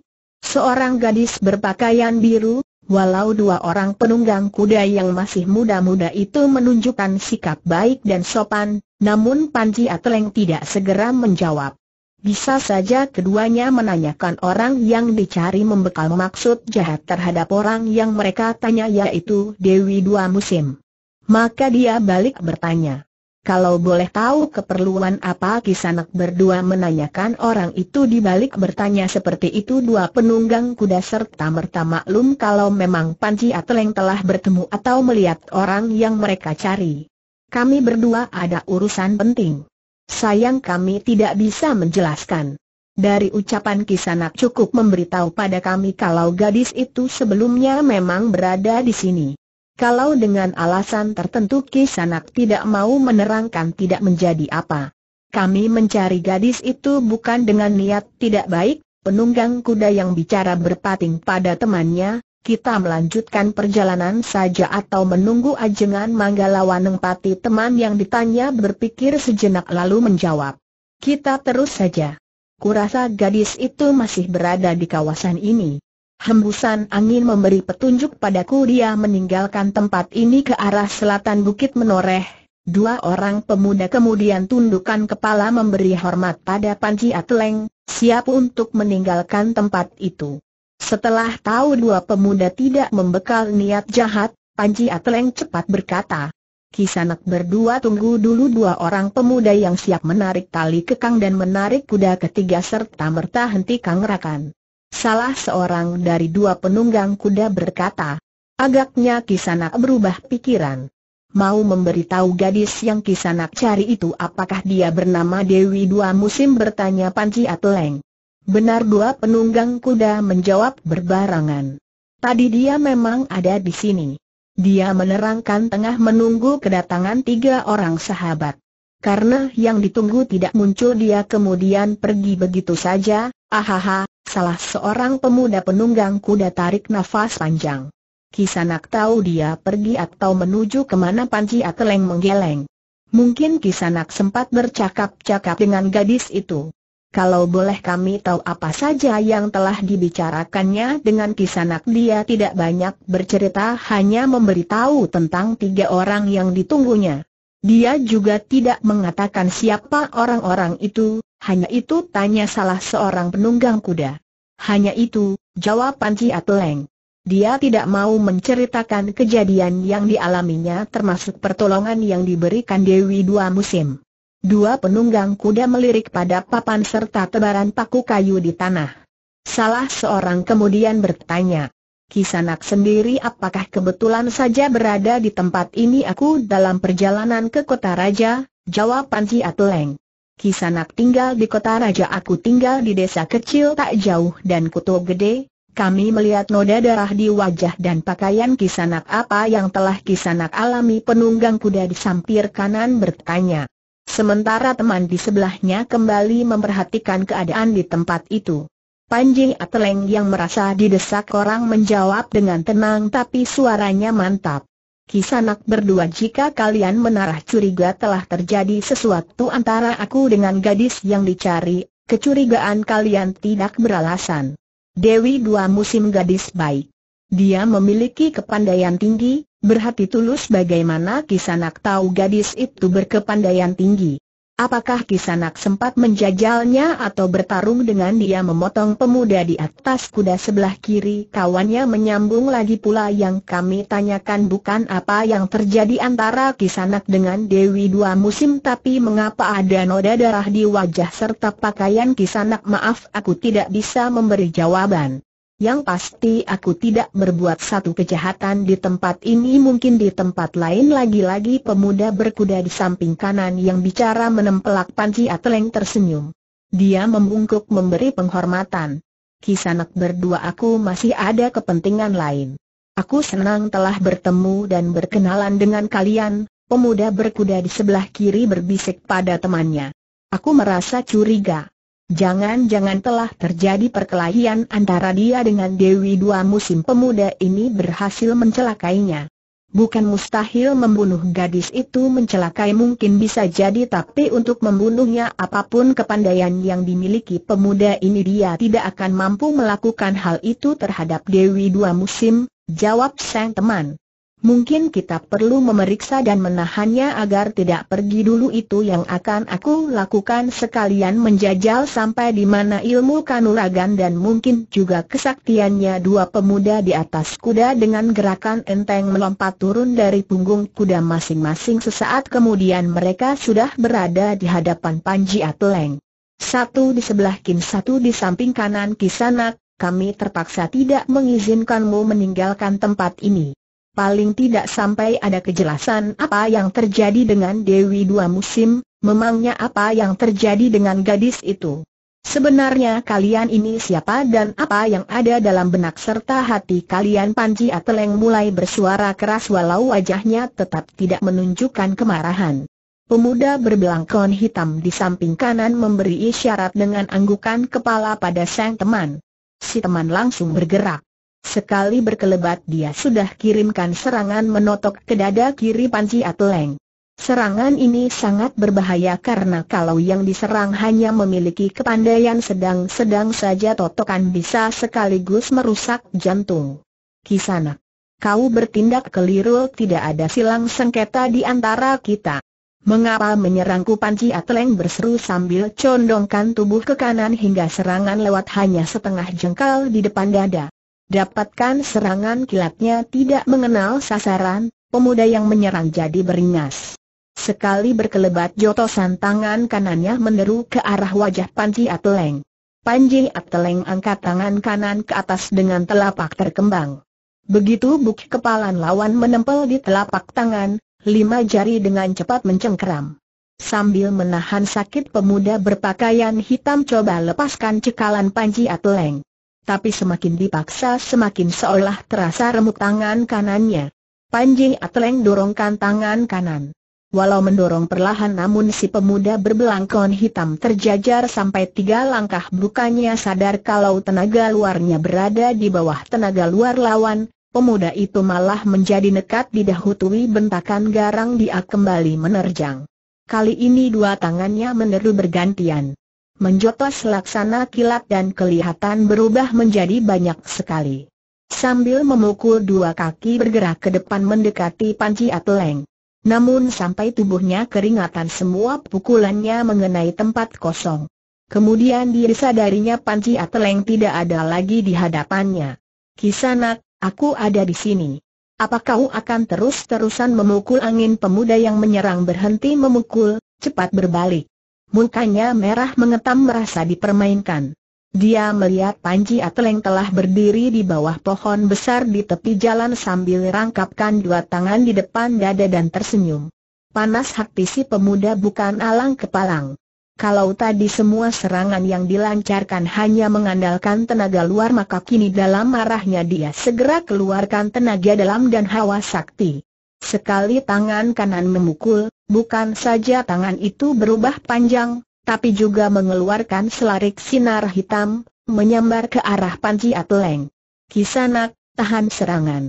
Speaker 1: Seorang gadis berpakaian biru, walau dua orang penunggang kuda yang masih muda-muda itu menunjukkan sikap baik dan sopan, namun Panji Ateleng tidak segera menjawab. Bisa saja keduanya menanyakan orang yang dicari membekal maksud jahat terhadap orang yang mereka tanya yaitu Dewi Dua Musim. Maka dia balik bertanya. Kalau boleh tahu keperluan apa kisanak berdua menanyakan orang itu dibalik bertanya seperti itu dua penunggang kuda serta merta maklum kalau memang Panji Ateleng telah bertemu atau melihat orang yang mereka cari. Kami berdua ada urusan penting. Sayang kami tidak bisa menjelaskan. Dari ucapan kisanak cukup memberitahu pada kami kalau gadis itu sebelumnya memang berada di sini. Kalau dengan alasan tertentu Kisanak tidak mau menerangkan tidak menjadi apa. Kami mencari gadis itu bukan dengan niat tidak baik, penunggang kuda yang bicara berpating pada temannya, kita melanjutkan perjalanan saja atau menunggu ajengan Manggala Waneng Pati teman yang ditanya berpikir sejenak lalu menjawab. Kita terus saja. Kurasa gadis itu masih berada di kawasan ini. Hembusan angin memberi petunjuk padaku dia meninggalkan tempat ini ke arah selatan Bukit Menoreh. Dua orang pemuda kemudian tundukkan kepala memberi hormat pada Panji Ateleng, siap untuk meninggalkan tempat itu. Setelah tahu dua pemuda tidak membekal niat jahat, Panji Ateleng cepat berkata, Kisanak berdua tunggu dulu dua orang pemuda yang siap menarik tali kekang dan menarik kuda ketiga serta merta hentikan rakan. Salah seorang dari dua penunggang kuda berkata, agaknya Kisanak berubah pikiran. Mau memberitahu gadis yang Kisanak cari itu apakah dia bernama Dewi Dua Musim bertanya Panji Ateleng. Benar dua penunggang kuda menjawab berbarangan. Tadi dia memang ada di sini. Dia menerangkan tengah menunggu kedatangan tiga orang sahabat. Karena yang ditunggu tidak muncul dia kemudian pergi begitu saja, ahaha, Salah seorang pemuda penunggang kuda tarik nafas panjang. Kisanak tahu dia pergi atau menuju kemana Panji Ateleng menggeleng. Mungkin Kisanak sempat bercakap-cakap dengan gadis itu. Kalau boleh kami tahu apa saja yang telah dibicarakannya dengan Kisanak dia tidak banyak bercerita hanya memberitahu tentang tiga orang yang ditunggunya. Dia juga tidak mengatakan siapa orang-orang itu, hanya itu tanya salah seorang penunggang kuda. Hanya itu, jawab Panci Ateleng. Dia tidak mau menceritakan kejadian yang dialaminya termasuk pertolongan yang diberikan Dewi dua musim. Dua penunggang kuda melirik pada papan serta tebaran paku kayu di tanah. Salah seorang kemudian bertanya, Kisanak sendiri apakah kebetulan saja berada di tempat ini aku dalam perjalanan ke kota raja? Jawab Panji Ateleng. Kisanak tinggal di kota raja aku tinggal di desa kecil tak jauh dan kuto gede, kami melihat noda darah di wajah dan pakaian kisanak apa yang telah kisanak alami penunggang kuda di sampir kanan bertanya. Sementara teman di sebelahnya kembali memperhatikan keadaan di tempat itu. Panji Ateleng yang merasa didesak orang menjawab dengan tenang tapi suaranya mantap. Kisanak berdua jika kalian menarah curiga telah terjadi sesuatu antara aku dengan gadis yang dicari, kecurigaan kalian tidak beralasan. Dewi dua musim gadis baik. Dia memiliki kepandaian tinggi, berhati tulus bagaimana Kisanak tahu gadis itu berkepandaian tinggi. Apakah Kisanak sempat menjajalnya atau bertarung dengan dia memotong pemuda di atas kuda sebelah kiri? Kawannya menyambung lagi pula yang kami tanyakan bukan apa yang terjadi antara Kisanak dengan Dewi dua musim tapi mengapa ada noda darah di wajah serta pakaian Kisanak maaf aku tidak bisa memberi jawaban. Yang pasti aku tidak berbuat satu kejahatan di tempat ini mungkin di tempat lain lagi-lagi pemuda berkuda di samping kanan yang bicara menempelak panci ateleng tersenyum. Dia membungkuk memberi penghormatan. Kisanak berdua aku masih ada kepentingan lain. Aku senang telah bertemu dan berkenalan dengan kalian, pemuda berkuda di sebelah kiri berbisik pada temannya. Aku merasa curiga. Jangan-jangan telah terjadi perkelahian antara dia dengan Dewi dua musim pemuda ini berhasil mencelakainya. Bukan mustahil membunuh gadis itu mencelakai mungkin bisa jadi tapi untuk membunuhnya apapun kepandaian yang dimiliki pemuda ini dia tidak akan mampu melakukan hal itu terhadap Dewi dua musim, jawab sang teman. Mungkin kita perlu memeriksa dan menahannya agar tidak pergi dulu itu yang akan aku lakukan sekalian menjajal sampai di mana ilmu kanuragan dan mungkin juga kesaktiannya dua pemuda di atas kuda dengan gerakan enteng melompat turun dari punggung kuda masing-masing sesaat kemudian mereka sudah berada di hadapan Panji Ateleng. Satu di sebelah kin satu di samping kanan kisanak, kami terpaksa tidak mengizinkanmu meninggalkan tempat ini paling tidak sampai ada kejelasan apa yang terjadi dengan Dewi Dua Musim, memangnya apa yang terjadi dengan gadis itu. Sebenarnya kalian ini siapa dan apa yang ada dalam benak serta hati kalian Panji Ateleng mulai bersuara keras walau wajahnya tetap tidak menunjukkan kemarahan. Pemuda berbelangkon hitam di samping kanan memberi isyarat dengan anggukan kepala pada sang teman. Si teman langsung bergerak. Sekali berkelebat dia sudah kirimkan serangan menotok ke dada kiri Panci Ateleng. Serangan ini sangat berbahaya karena kalau yang diserang hanya memiliki kepandaian sedang-sedang saja totokan bisa sekaligus merusak jantung. Kisana, kau bertindak keliru tidak ada silang sengketa di antara kita. Mengapa menyerangku Panci Ateleng berseru sambil condongkan tubuh ke kanan hingga serangan lewat hanya setengah jengkal di depan dada. Dapatkan serangan kilatnya tidak mengenal sasaran, pemuda yang menyerang jadi beringas. Sekali berkelebat jotosan tangan kanannya meneru ke arah wajah Panji Ateleng. Panji Ateleng angkat tangan kanan ke atas dengan telapak terkembang. Begitu bukit kepalan lawan menempel di telapak tangan, lima jari dengan cepat mencengkeram. Sambil menahan sakit pemuda berpakaian hitam coba lepaskan cekalan Panji Ateleng tapi semakin dipaksa semakin seolah terasa remuk tangan kanannya. Panji Atleng dorongkan tangan kanan. Walau mendorong perlahan namun si pemuda berbelangkon hitam terjajar sampai tiga langkah bukannya sadar kalau tenaga luarnya berada di bawah tenaga luar lawan, pemuda itu malah menjadi nekat didahului bentakan garang dia kembali menerjang. Kali ini dua tangannya meneru bergantian menjotos laksana kilat dan kelihatan berubah menjadi banyak sekali. Sambil memukul dua kaki bergerak ke depan mendekati panci Ateleng. Namun sampai tubuhnya keringatan semua pukulannya mengenai tempat kosong. Kemudian disadarinya panci Ateleng tidak ada lagi di hadapannya. Kisanak, aku ada di sini. Apa kau akan terus-terusan memukul angin pemuda yang menyerang berhenti memukul, cepat berbalik. Mukanya merah mengetam merasa dipermainkan. Dia melihat Panji Ateleng telah berdiri di bawah pohon besar di tepi jalan sambil rangkapkan dua tangan di depan dada dan tersenyum. Panas hati si pemuda bukan alang kepalang. Kalau tadi semua serangan yang dilancarkan hanya mengandalkan tenaga luar maka kini dalam marahnya dia segera keluarkan tenaga dalam dan hawa sakti. Sekali tangan kanan memukul, bukan saja tangan itu berubah panjang, tapi juga mengeluarkan selarik sinar hitam, menyambar ke arah Panji Ateleng. Kisanak, tahan serangan.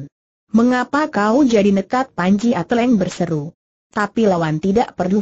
Speaker 1: Mengapa kau jadi nekat Panji Ateleng berseru? Tapi lawan tidak perlu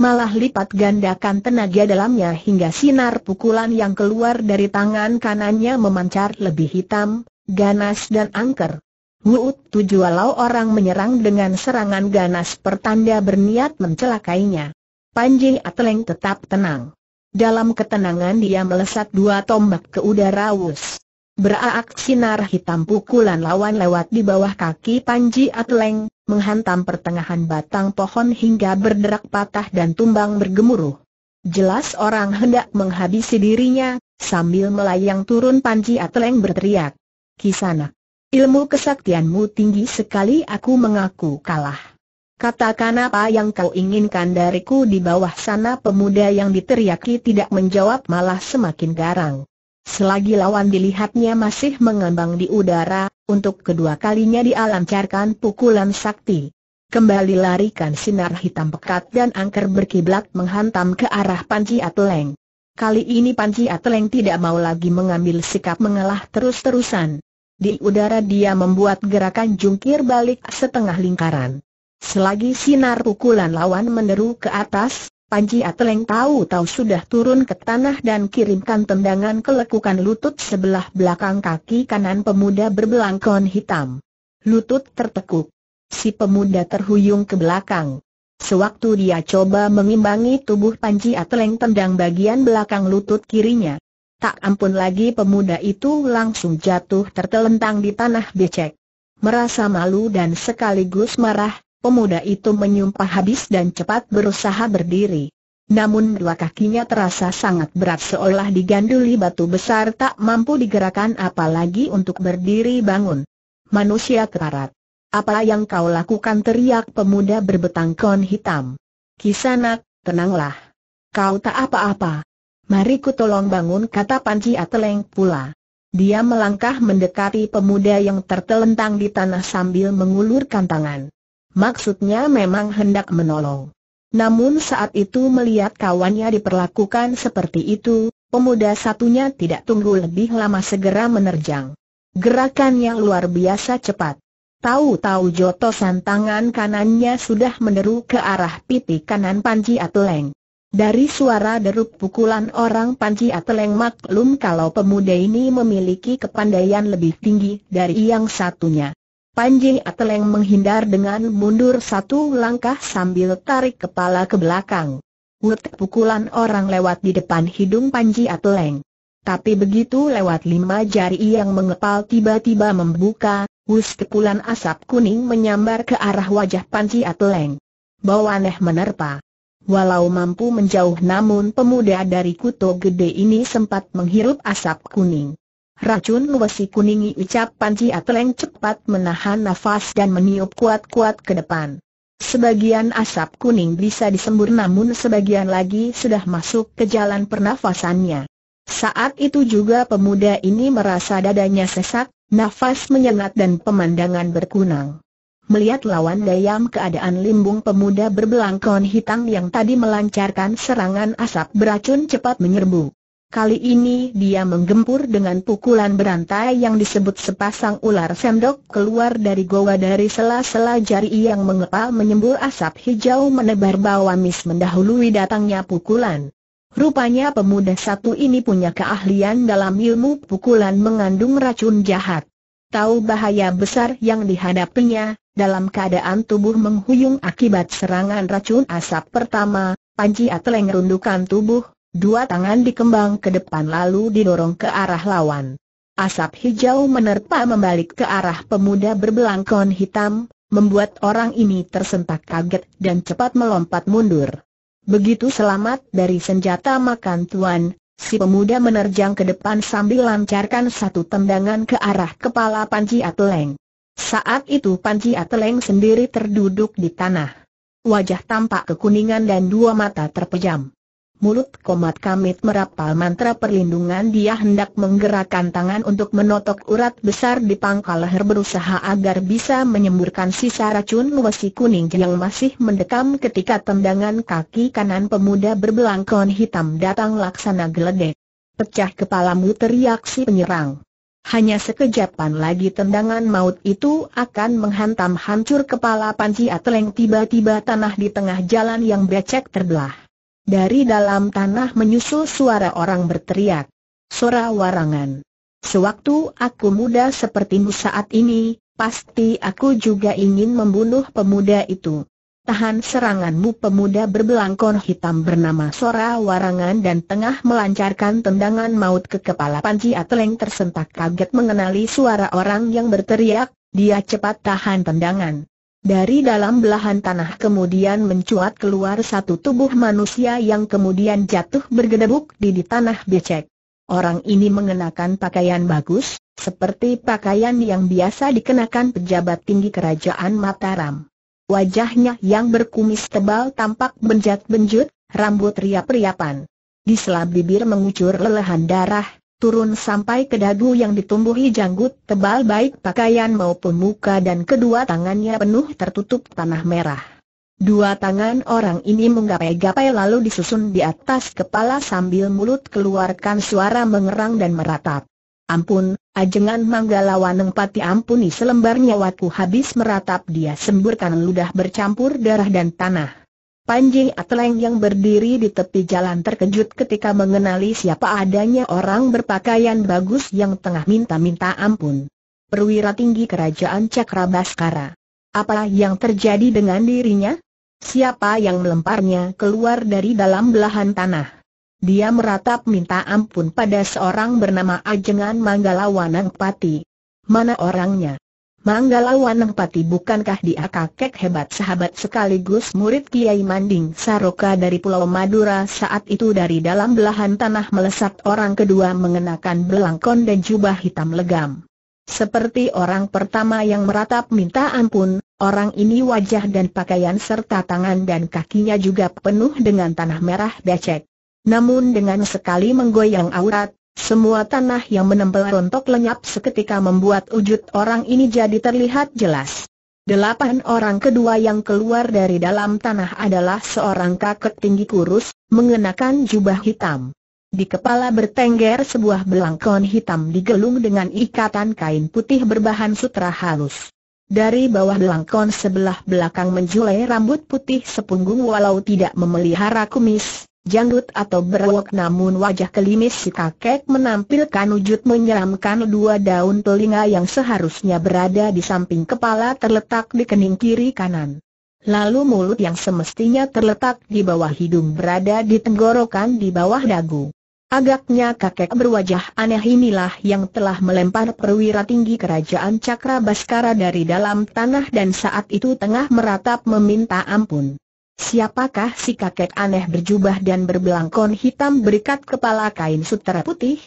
Speaker 1: malah lipat gandakan tenaga dalamnya hingga sinar pukulan yang keluar dari tangan kanannya memancar lebih hitam, ganas dan angker. Wuut tujualau orang menyerang dengan serangan ganas pertanda berniat mencelakainya. Panji Ateleng tetap tenang. Dalam ketenangan dia melesat dua tombak ke udara wus. Beraak sinar hitam pukulan lawan lewat di bawah kaki Panji Ateleng, menghantam pertengahan batang pohon hingga berderak patah dan tumbang bergemuruh. Jelas orang hendak menghabisi dirinya, sambil melayang turun Panji Ateleng berteriak. Kisanak! Ilmu kesaktianmu tinggi sekali aku mengaku kalah. Katakan apa yang kau inginkan dariku di bawah sana pemuda yang diteriaki tidak menjawab malah semakin garang. Selagi lawan dilihatnya masih mengambang di udara, untuk kedua kalinya dialancarkan pukulan sakti. Kembali larikan sinar hitam pekat dan angker berkiblat menghantam ke arah Panci Ateleng. Kali ini Panci Ateleng tidak mau lagi mengambil sikap mengalah terus-terusan. Di udara dia membuat gerakan jungkir balik setengah lingkaran. Selagi sinar pukulan lawan meneru ke atas, Panji Ateleng tahu-tahu sudah turun ke tanah dan kirimkan tendangan ke lekukan lutut sebelah belakang kaki kanan pemuda berbelangkon hitam. Lutut tertekuk. Si pemuda terhuyung ke belakang. Sewaktu dia coba mengimbangi tubuh Panji Ateleng tendang bagian belakang lutut kirinya. Tak ampun lagi pemuda itu langsung jatuh tertelentang di tanah becek. Merasa malu dan sekaligus marah, pemuda itu menyumpah habis dan cepat berusaha berdiri. Namun dua kakinya terasa sangat berat seolah diganduli batu besar tak mampu digerakkan apalagi untuk berdiri bangun. Manusia kerarat. Apa yang kau lakukan teriak pemuda berbetangkon hitam. Kisanak, tenanglah. Kau tak apa-apa. Mari ku tolong bangun kata Panji Ateleng pula. Dia melangkah mendekati pemuda yang tertelentang di tanah sambil mengulurkan tangan. Maksudnya memang hendak menolong. Namun saat itu melihat kawannya diperlakukan seperti itu, pemuda satunya tidak tunggu lebih lama segera menerjang. Gerakan yang luar biasa cepat. Tahu-tahu jotosan tangan kanannya sudah meneru ke arah pipi kanan Panji Ateleng. Dari suara derup pukulan orang Panji ateleng maklum kalau pemuda ini memiliki kepandaian lebih tinggi dari yang satunya. Panji Ateleng menghindar dengan mundur satu langkah sambil tarik kepala ke belakang. Wut pukulan orang lewat di depan hidung Panji Ateleng. Tapi begitu lewat lima jari yang mengepal tiba-tiba membuka, wus kepulan asap kuning menyambar ke arah wajah Panji Ateleng. Bawaneh menerpa. Walau mampu menjauh namun pemuda dari kuto gede ini sempat menghirup asap kuning. Racun wesi kuningi ucap Panji Ateleng cepat menahan nafas dan meniup kuat-kuat ke depan. Sebagian asap kuning bisa disembur namun sebagian lagi sudah masuk ke jalan pernafasannya. Saat itu juga pemuda ini merasa dadanya sesak, nafas menyengat dan pemandangan berkunang. Melihat lawan dayam keadaan limbung pemuda berbelangkon hitam yang tadi melancarkan serangan asap beracun cepat menyerbu. Kali ini dia menggempur dengan pukulan berantai yang disebut sepasang ular sendok keluar dari goa dari sela-sela jari yang mengepal menyembur asap hijau menebar bawah mis mendahului datangnya pukulan. Rupanya pemuda satu ini punya keahlian dalam ilmu pukulan mengandung racun jahat tahu bahaya besar yang dihadapinya, dalam keadaan tubuh menghuyung akibat serangan racun asap pertama, Panji Ateleng rundukan tubuh, dua tangan dikembang ke depan lalu didorong ke arah lawan. Asap hijau menerpa membalik ke arah pemuda berbelangkon hitam, membuat orang ini tersentak kaget dan cepat melompat mundur. Begitu selamat dari senjata makan tuan, Si pemuda menerjang ke depan sambil lancarkan satu tendangan ke arah kepala Panji Ateleng. Saat itu Panji Ateleng sendiri terduduk di tanah. Wajah tampak kekuningan dan dua mata terpejam mulut komat kamit merapal mantra perlindungan dia hendak menggerakkan tangan untuk menotok urat besar di pangkal leher berusaha agar bisa menyemburkan sisa racun wasi kuning yang masih mendekam ketika tendangan kaki kanan pemuda berbelangkon hitam datang laksana geledek. Pecah kepalamu teriak si penyerang. Hanya sekejapan lagi tendangan maut itu akan menghantam hancur kepala Panci Ateleng tiba-tiba tanah di tengah jalan yang becek terbelah. Dari dalam tanah menyusul suara orang berteriak. Sora warangan. Sewaktu aku muda sepertimu saat ini, pasti aku juga ingin membunuh pemuda itu. Tahan seranganmu pemuda berbelangkon hitam bernama Sora Warangan dan tengah melancarkan tendangan maut ke kepala Panji Ateleng tersentak kaget mengenali suara orang yang berteriak, dia cepat tahan tendangan. Dari dalam belahan tanah kemudian mencuat keluar satu tubuh manusia yang kemudian jatuh bergedebuk di, di tanah becek. Orang ini mengenakan pakaian bagus, seperti pakaian yang biasa dikenakan pejabat tinggi kerajaan Mataram. Wajahnya yang berkumis tebal tampak benjat-benjut, rambut riap-riapan. Di selap bibir mengucur lelehan darah, turun sampai ke dagu yang ditumbuhi janggut tebal baik pakaian maupun muka dan kedua tangannya penuh tertutup tanah merah. Dua tangan orang ini menggapai-gapai lalu disusun di atas kepala sambil mulut keluarkan suara mengerang dan meratap. Ampun, ajengan waneng pati ampuni selembar nyawaku habis meratap dia semburkan ludah bercampur darah dan tanah. Panji Ateleng yang berdiri di tepi jalan terkejut ketika mengenali siapa adanya orang berpakaian bagus yang tengah minta-minta ampun. Perwira tinggi kerajaan Cakrabaskara. Apa yang terjadi dengan dirinya? Siapa yang melemparnya keluar dari dalam belahan tanah? Dia meratap minta ampun pada seorang bernama Ajengan Manggalawanang Pati. Mana orangnya? Manggala Wanangpati bukankah dia kakek hebat sahabat sekaligus murid Kiai Manding Saroka dari Pulau Madura saat itu dari dalam belahan tanah melesat orang kedua mengenakan belangkon dan jubah hitam legam. Seperti orang pertama yang meratap minta ampun, orang ini wajah dan pakaian serta tangan dan kakinya juga penuh dengan tanah merah becek. Namun dengan sekali menggoyang aurat, semua tanah yang menempel rontok lenyap seketika membuat wujud orang ini jadi terlihat jelas. Delapan orang kedua yang keluar dari dalam tanah adalah seorang kakek tinggi kurus, mengenakan jubah hitam. Di kepala bertengger sebuah belangkon hitam digelung dengan ikatan kain putih berbahan sutra halus. Dari bawah belangkon sebelah belakang menjulai rambut putih sepunggung walau tidak memelihara kumis, janggut atau berwok namun wajah kelimis si kakek menampilkan wujud menyeramkan dua daun telinga yang seharusnya berada di samping kepala terletak di kening kiri kanan. Lalu mulut yang semestinya terletak di bawah hidung berada di tenggorokan di bawah dagu. Agaknya kakek berwajah aneh inilah yang telah melempar perwira tinggi kerajaan Cakra Baskara dari dalam tanah dan saat itu tengah meratap meminta ampun. Siapakah si kakek aneh berjubah dan berbelangkon hitam berikat kepala kain sutera putih?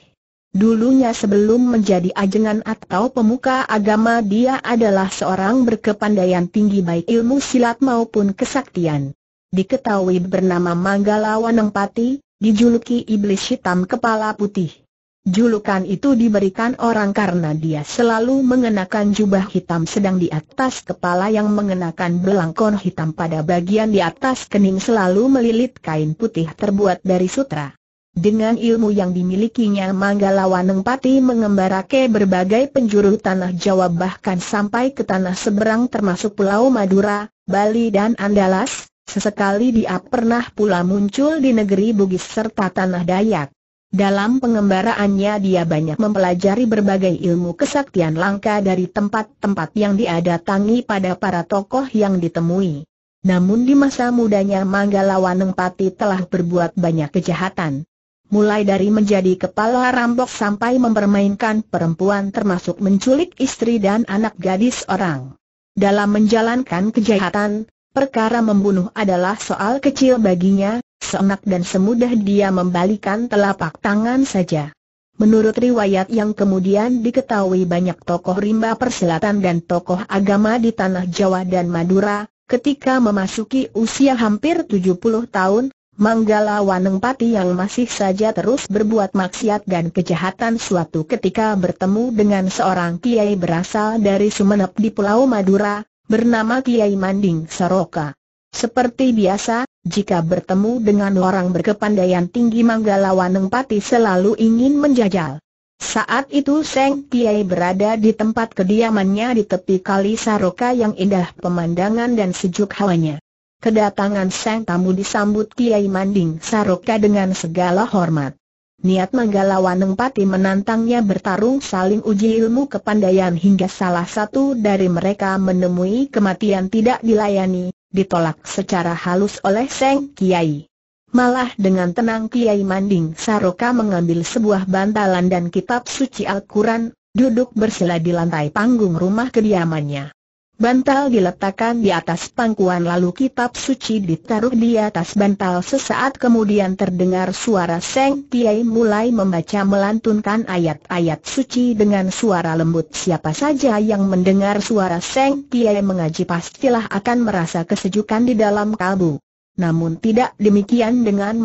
Speaker 1: Dulunya sebelum menjadi ajengan atau pemuka agama dia adalah seorang berkepandaian tinggi baik ilmu silat maupun kesaktian. Diketahui bernama Manggala Wanengpati, dijuluki Iblis Hitam Kepala Putih. Julukan itu diberikan orang karena dia selalu mengenakan jubah hitam sedang di atas kepala yang mengenakan belangkon hitam pada bagian di atas kening selalu melilit kain putih terbuat dari sutra. Dengan ilmu yang dimilikinya Manggala Wanengpati mengembara ke berbagai penjuru tanah Jawa bahkan sampai ke tanah seberang termasuk Pulau Madura, Bali dan Andalas, sesekali dia pernah pula muncul di negeri Bugis serta tanah Dayak. Dalam pengembaraannya dia banyak mempelajari berbagai ilmu kesaktian langka dari tempat-tempat yang diadatangi pada para tokoh yang ditemui. Namun di masa mudanya Manggala Pati telah berbuat banyak kejahatan. Mulai dari menjadi kepala rampok sampai mempermainkan perempuan termasuk menculik istri dan anak gadis orang. Dalam menjalankan kejahatan, perkara membunuh adalah soal kecil baginya, seenak dan semudah dia membalikan telapak tangan saja. Menurut riwayat yang kemudian diketahui banyak tokoh rimba persilatan dan tokoh agama di tanah Jawa dan Madura, ketika memasuki usia hampir 70 tahun, Manggala Wanengpati yang masih saja terus berbuat maksiat dan kejahatan suatu ketika bertemu dengan seorang kiai berasal dari Sumenep di Pulau Madura, bernama Kiai Manding Saroka. Seperti biasa, jika bertemu dengan orang berkepandaian tinggi Manggala Waneng Pati selalu ingin menjajal. Saat itu Seng Kiai berada di tempat kediamannya di tepi kali Saroka yang indah pemandangan dan sejuk hawanya. Kedatangan Seng tamu disambut Kiai Manding Saroka dengan segala hormat. Niat Manggala Waneng Pati menantangnya bertarung saling uji ilmu kepandaian hingga salah satu dari mereka menemui kematian tidak dilayani, ditolak secara halus oleh Seng Kiai. Malah dengan tenang Kiai Manding Saroka mengambil sebuah bantalan dan kitab suci Al-Quran, duduk bersila di lantai panggung rumah kediamannya. Bantal diletakkan di atas pangkuan lalu kitab suci ditaruh di atas bantal sesaat kemudian terdengar suara Seng Tiai mulai membaca melantunkan ayat-ayat suci dengan suara lembut Siapa saja yang mendengar suara Seng Tiai mengaji pastilah akan merasa kesejukan di dalam kalbu Namun tidak demikian dengan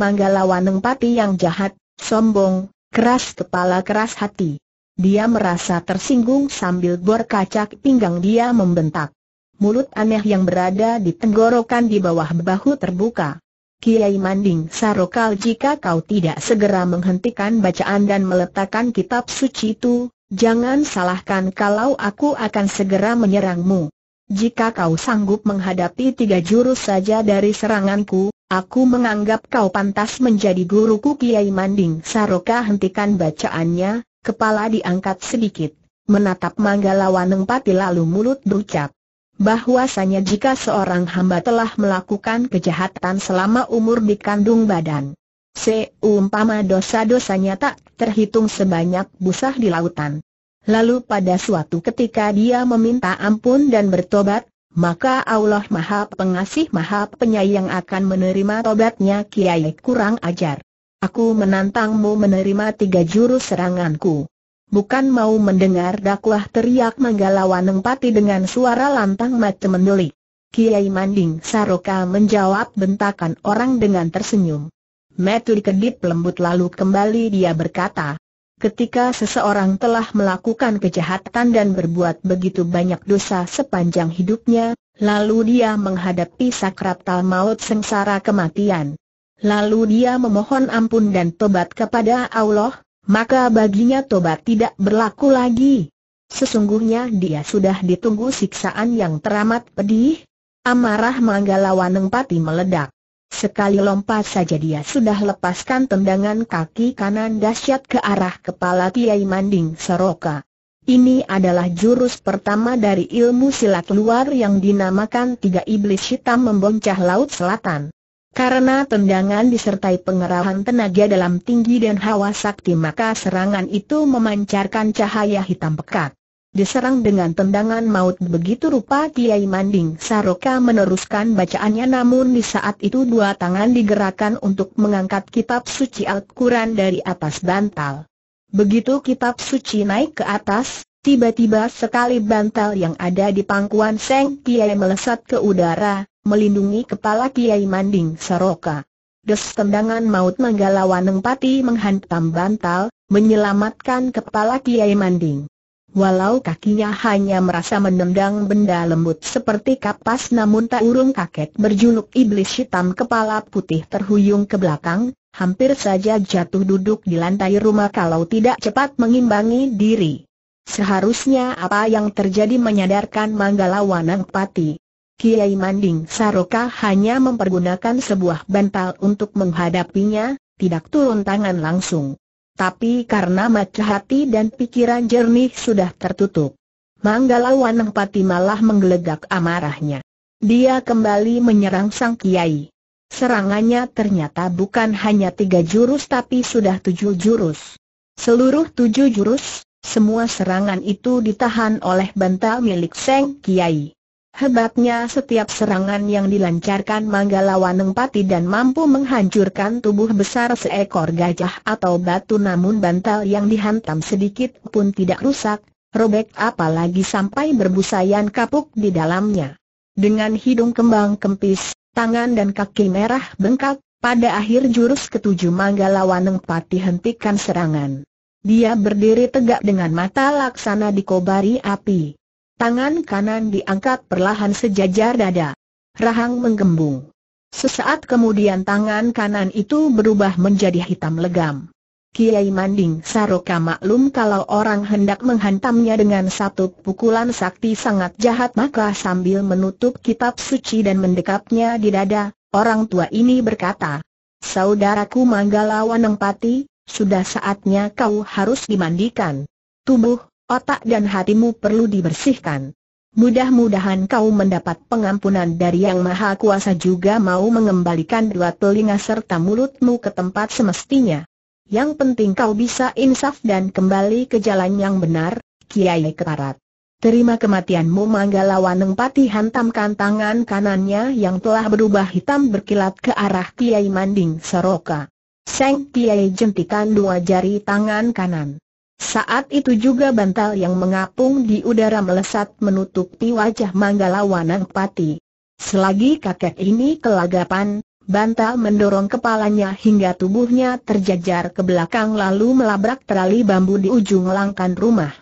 Speaker 1: Waneng Pati yang jahat, sombong, keras kepala keras hati dia merasa tersinggung sambil berkacak pinggang dia membentak. Mulut aneh yang berada di tenggorokan di bawah bahu terbuka. Kiai Manding Sarokal jika kau tidak segera menghentikan bacaan dan meletakkan kitab suci itu, jangan salahkan kalau aku akan segera menyerangmu. Jika kau sanggup menghadapi tiga jurus saja dari seranganku, aku menganggap kau pantas menjadi guruku Kiai Manding Saroka hentikan bacaannya, Kepala diangkat sedikit, menatap Manggala Waneng Pati lalu mulut berucap bahwasanya jika seorang hamba telah melakukan kejahatan selama umur di kandung badan, seumpama dosa-dosanya tak terhitung sebanyak busah di lautan. Lalu pada suatu ketika dia meminta ampun dan bertobat, maka Allah Maha Pengasih Maha Penyayang akan menerima tobatnya Kiai kurang ajar. Aku menantangmu menerima tiga jurus seranganku. Bukan mau mendengar dakwah teriak menggalawan empati dengan suara lantang mata mendelik. Kiai Manding Saroka menjawab bentakan orang dengan tersenyum. Metu kedip lembut lalu kembali dia berkata, Ketika seseorang telah melakukan kejahatan dan berbuat begitu banyak dosa sepanjang hidupnya, lalu dia menghadapi sakraptal maut sengsara kematian lalu dia memohon ampun dan tobat kepada Allah, maka baginya tobat tidak berlaku lagi. Sesungguhnya dia sudah ditunggu siksaan yang teramat pedih. Amarah Manggala Wanengpati meledak. Sekali lompat saja dia sudah lepaskan tendangan kaki kanan dahsyat ke arah kepala Kiai Manding Soroka. Ini adalah jurus pertama dari ilmu silat luar yang dinamakan Tiga Iblis Hitam Memboncah Laut Selatan. Karena tendangan disertai pengerahan tenaga dalam tinggi dan hawa sakti maka serangan itu memancarkan cahaya hitam pekat. Diserang dengan tendangan maut begitu rupa Kiai Manding Saroka meneruskan bacaannya namun di saat itu dua tangan digerakkan untuk mengangkat kitab suci Al-Quran dari atas bantal. Begitu kitab suci naik ke atas, tiba-tiba sekali bantal yang ada di pangkuan Seng Kiai melesat ke udara, melindungi kepala Kiai Manding Saroka. Des tendangan maut Manggalawaneng Pati menghantam bantal, menyelamatkan kepala Kiai Manding. Walau kakinya hanya merasa menendang benda lembut seperti kapas namun tak urung kakek berjuluk iblis hitam kepala putih terhuyung ke belakang, hampir saja jatuh duduk di lantai rumah kalau tidak cepat mengimbangi diri. Seharusnya apa yang terjadi menyadarkan Manggalawanang Pati. Kiai Manding Saroka hanya mempergunakan sebuah bantal untuk menghadapinya, tidak turun tangan langsung. Tapi karena mata hati dan pikiran jernih sudah tertutup, Manggala Wanangpati malah menggelegak amarahnya. Dia kembali menyerang sang kiai. Serangannya ternyata bukan hanya tiga jurus tapi sudah tujuh jurus. Seluruh tujuh jurus, semua serangan itu ditahan oleh bantal milik Seng kiai. Hebatnya setiap serangan yang dilancarkan Waneng Nengpati dan mampu menghancurkan tubuh besar seekor gajah atau batu namun bantal yang dihantam sedikit pun tidak rusak, robek apalagi sampai berbusayan kapuk di dalamnya. Dengan hidung kembang kempis, tangan dan kaki merah bengkak, pada akhir jurus ketujuh Waneng Nengpati hentikan serangan. Dia berdiri tegak dengan mata laksana dikobari api. Tangan kanan diangkat perlahan sejajar dada. Rahang menggembung. Sesaat kemudian tangan kanan itu berubah menjadi hitam legam. Kiai Manding Saroka maklum kalau orang hendak menghantamnya dengan satu pukulan sakti sangat jahat maka sambil menutup kitab suci dan mendekapnya di dada, orang tua ini berkata, Saudaraku Manggala Wanengpati, sudah saatnya kau harus dimandikan. Tubuh otak dan hatimu perlu dibersihkan. Mudah-mudahan kau mendapat pengampunan dari Yang Maha Kuasa juga mau mengembalikan dua telinga serta mulutmu ke tempat semestinya. Yang penting kau bisa insaf dan kembali ke jalan yang benar, Kiai Ketarat. Terima kematianmu Manggala Waneng Pati hantamkan tangan kanannya yang telah berubah hitam berkilat ke arah Kiai Manding Soroka. Seng Kiai jentikan dua jari tangan kanan. Saat itu juga bantal yang mengapung di udara melesat menutupi wajah Manggala Wanang Pati. Selagi kakek ini kelagapan, bantal mendorong kepalanya hingga tubuhnya terjajar ke belakang lalu melabrak terali bambu di ujung langkan rumah.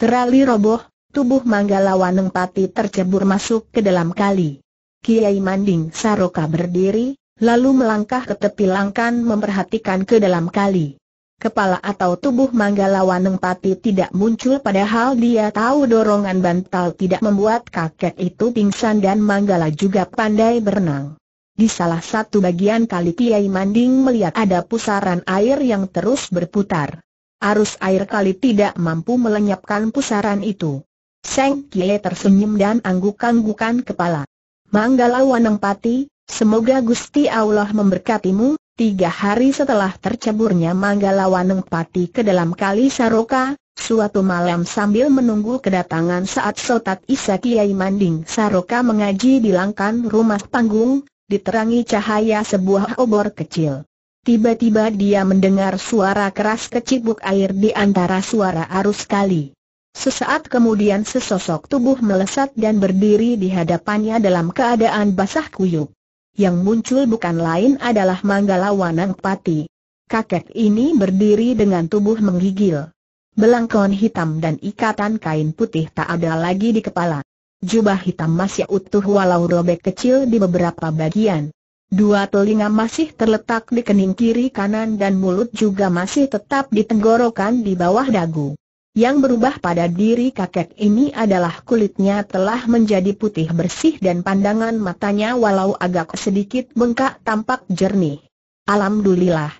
Speaker 1: Terali roboh, tubuh Manggala Wanang Pati tercebur masuk ke dalam kali. Kiai Manding Saroka berdiri, lalu melangkah ke tepi langkan memperhatikan ke dalam kali kepala atau tubuh Manggala Waneng Pati tidak muncul padahal dia tahu dorongan bantal tidak membuat kakek itu pingsan dan Manggala juga pandai berenang. Di salah satu bagian kali Kiai Manding melihat ada pusaran air yang terus berputar. Arus air kali tidak mampu melenyapkan pusaran itu. Seng Kiai tersenyum dan angguk-anggukan kepala. Manggala Waneng Pati, semoga Gusti Allah memberkatimu, Tiga hari setelah terceburnya Manggala Waneng Pati ke dalam kali Saroka, suatu malam sambil menunggu kedatangan saat Sotat Isa Kiai Manding Saroka mengaji di langkan rumah panggung, diterangi cahaya sebuah obor kecil. Tiba-tiba dia mendengar suara keras kecipuk air di antara suara arus kali. Sesaat kemudian sesosok tubuh melesat dan berdiri di hadapannya dalam keadaan basah kuyup yang muncul bukan lain adalah Manggala Wanang Pati. Kakek ini berdiri dengan tubuh menggigil. Belangkon hitam dan ikatan kain putih tak ada lagi di kepala. Jubah hitam masih utuh walau robek kecil di beberapa bagian. Dua telinga masih terletak di kening kiri kanan dan mulut juga masih tetap di tenggorokan di bawah dagu. Yang berubah pada diri kakek ini adalah kulitnya telah menjadi putih bersih dan pandangan matanya walau agak sedikit bengkak tampak jernih. Alhamdulillah.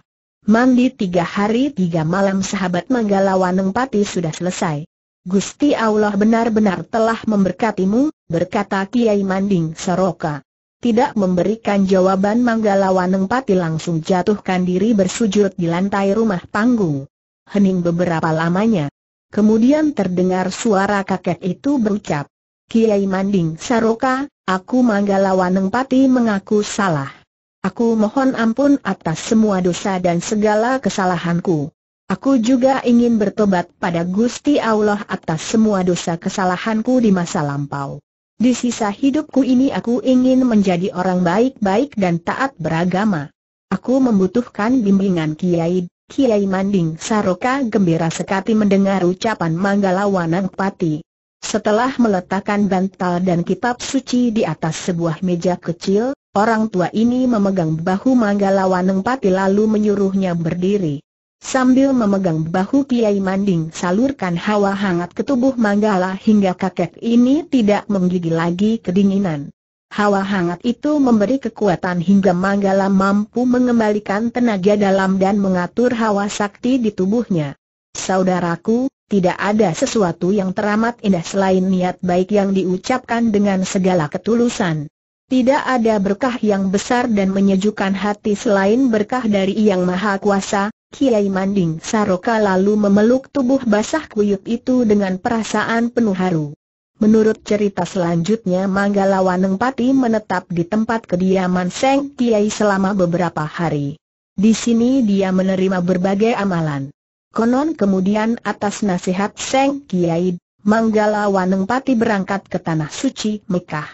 Speaker 1: Mandi tiga hari tiga malam sahabat Waneng Pati sudah selesai. Gusti Allah benar-benar telah memberkatimu, berkata Kiai Manding Soroka. Tidak memberikan jawaban Waneng Pati langsung jatuhkan diri bersujud di lantai rumah panggung. Hening beberapa lamanya. Kemudian terdengar suara kakek itu berucap, Kiai Manding Saroka, aku Manggala Waneng Pati mengaku salah. Aku mohon ampun atas semua dosa dan segala kesalahanku. Aku juga ingin bertobat pada Gusti Allah atas semua dosa kesalahanku di masa lampau. Di sisa hidupku ini aku ingin menjadi orang baik-baik dan taat beragama. Aku membutuhkan bimbingan Kiai Kiai Manding Saroka gembira sekali mendengar ucapan Manggala Wanang Pati. Setelah meletakkan bantal dan kitab suci di atas sebuah meja kecil, orang tua ini memegang bahu Manggala Wanang Pati lalu menyuruhnya berdiri. Sambil memegang bahu Kiai Manding salurkan hawa hangat ke tubuh Manggala hingga kakek ini tidak menggigil lagi kedinginan. Hawa hangat itu memberi kekuatan hingga Manggala mampu mengembalikan tenaga dalam dan mengatur hawa sakti di tubuhnya. Saudaraku, tidak ada sesuatu yang teramat indah selain niat baik yang diucapkan dengan segala ketulusan. Tidak ada berkah yang besar dan menyejukkan hati selain berkah dari Yang Maha Kuasa. Kiai Manding Saroka lalu memeluk tubuh basah kuyup itu dengan perasaan penuh haru. Menurut cerita selanjutnya Manggala Waneng Pati menetap di tempat kediaman Seng Kiai selama beberapa hari. Di sini dia menerima berbagai amalan. Konon kemudian atas nasihat Seng Kiai, Manggala Waneng Pati berangkat ke Tanah Suci, Mekah.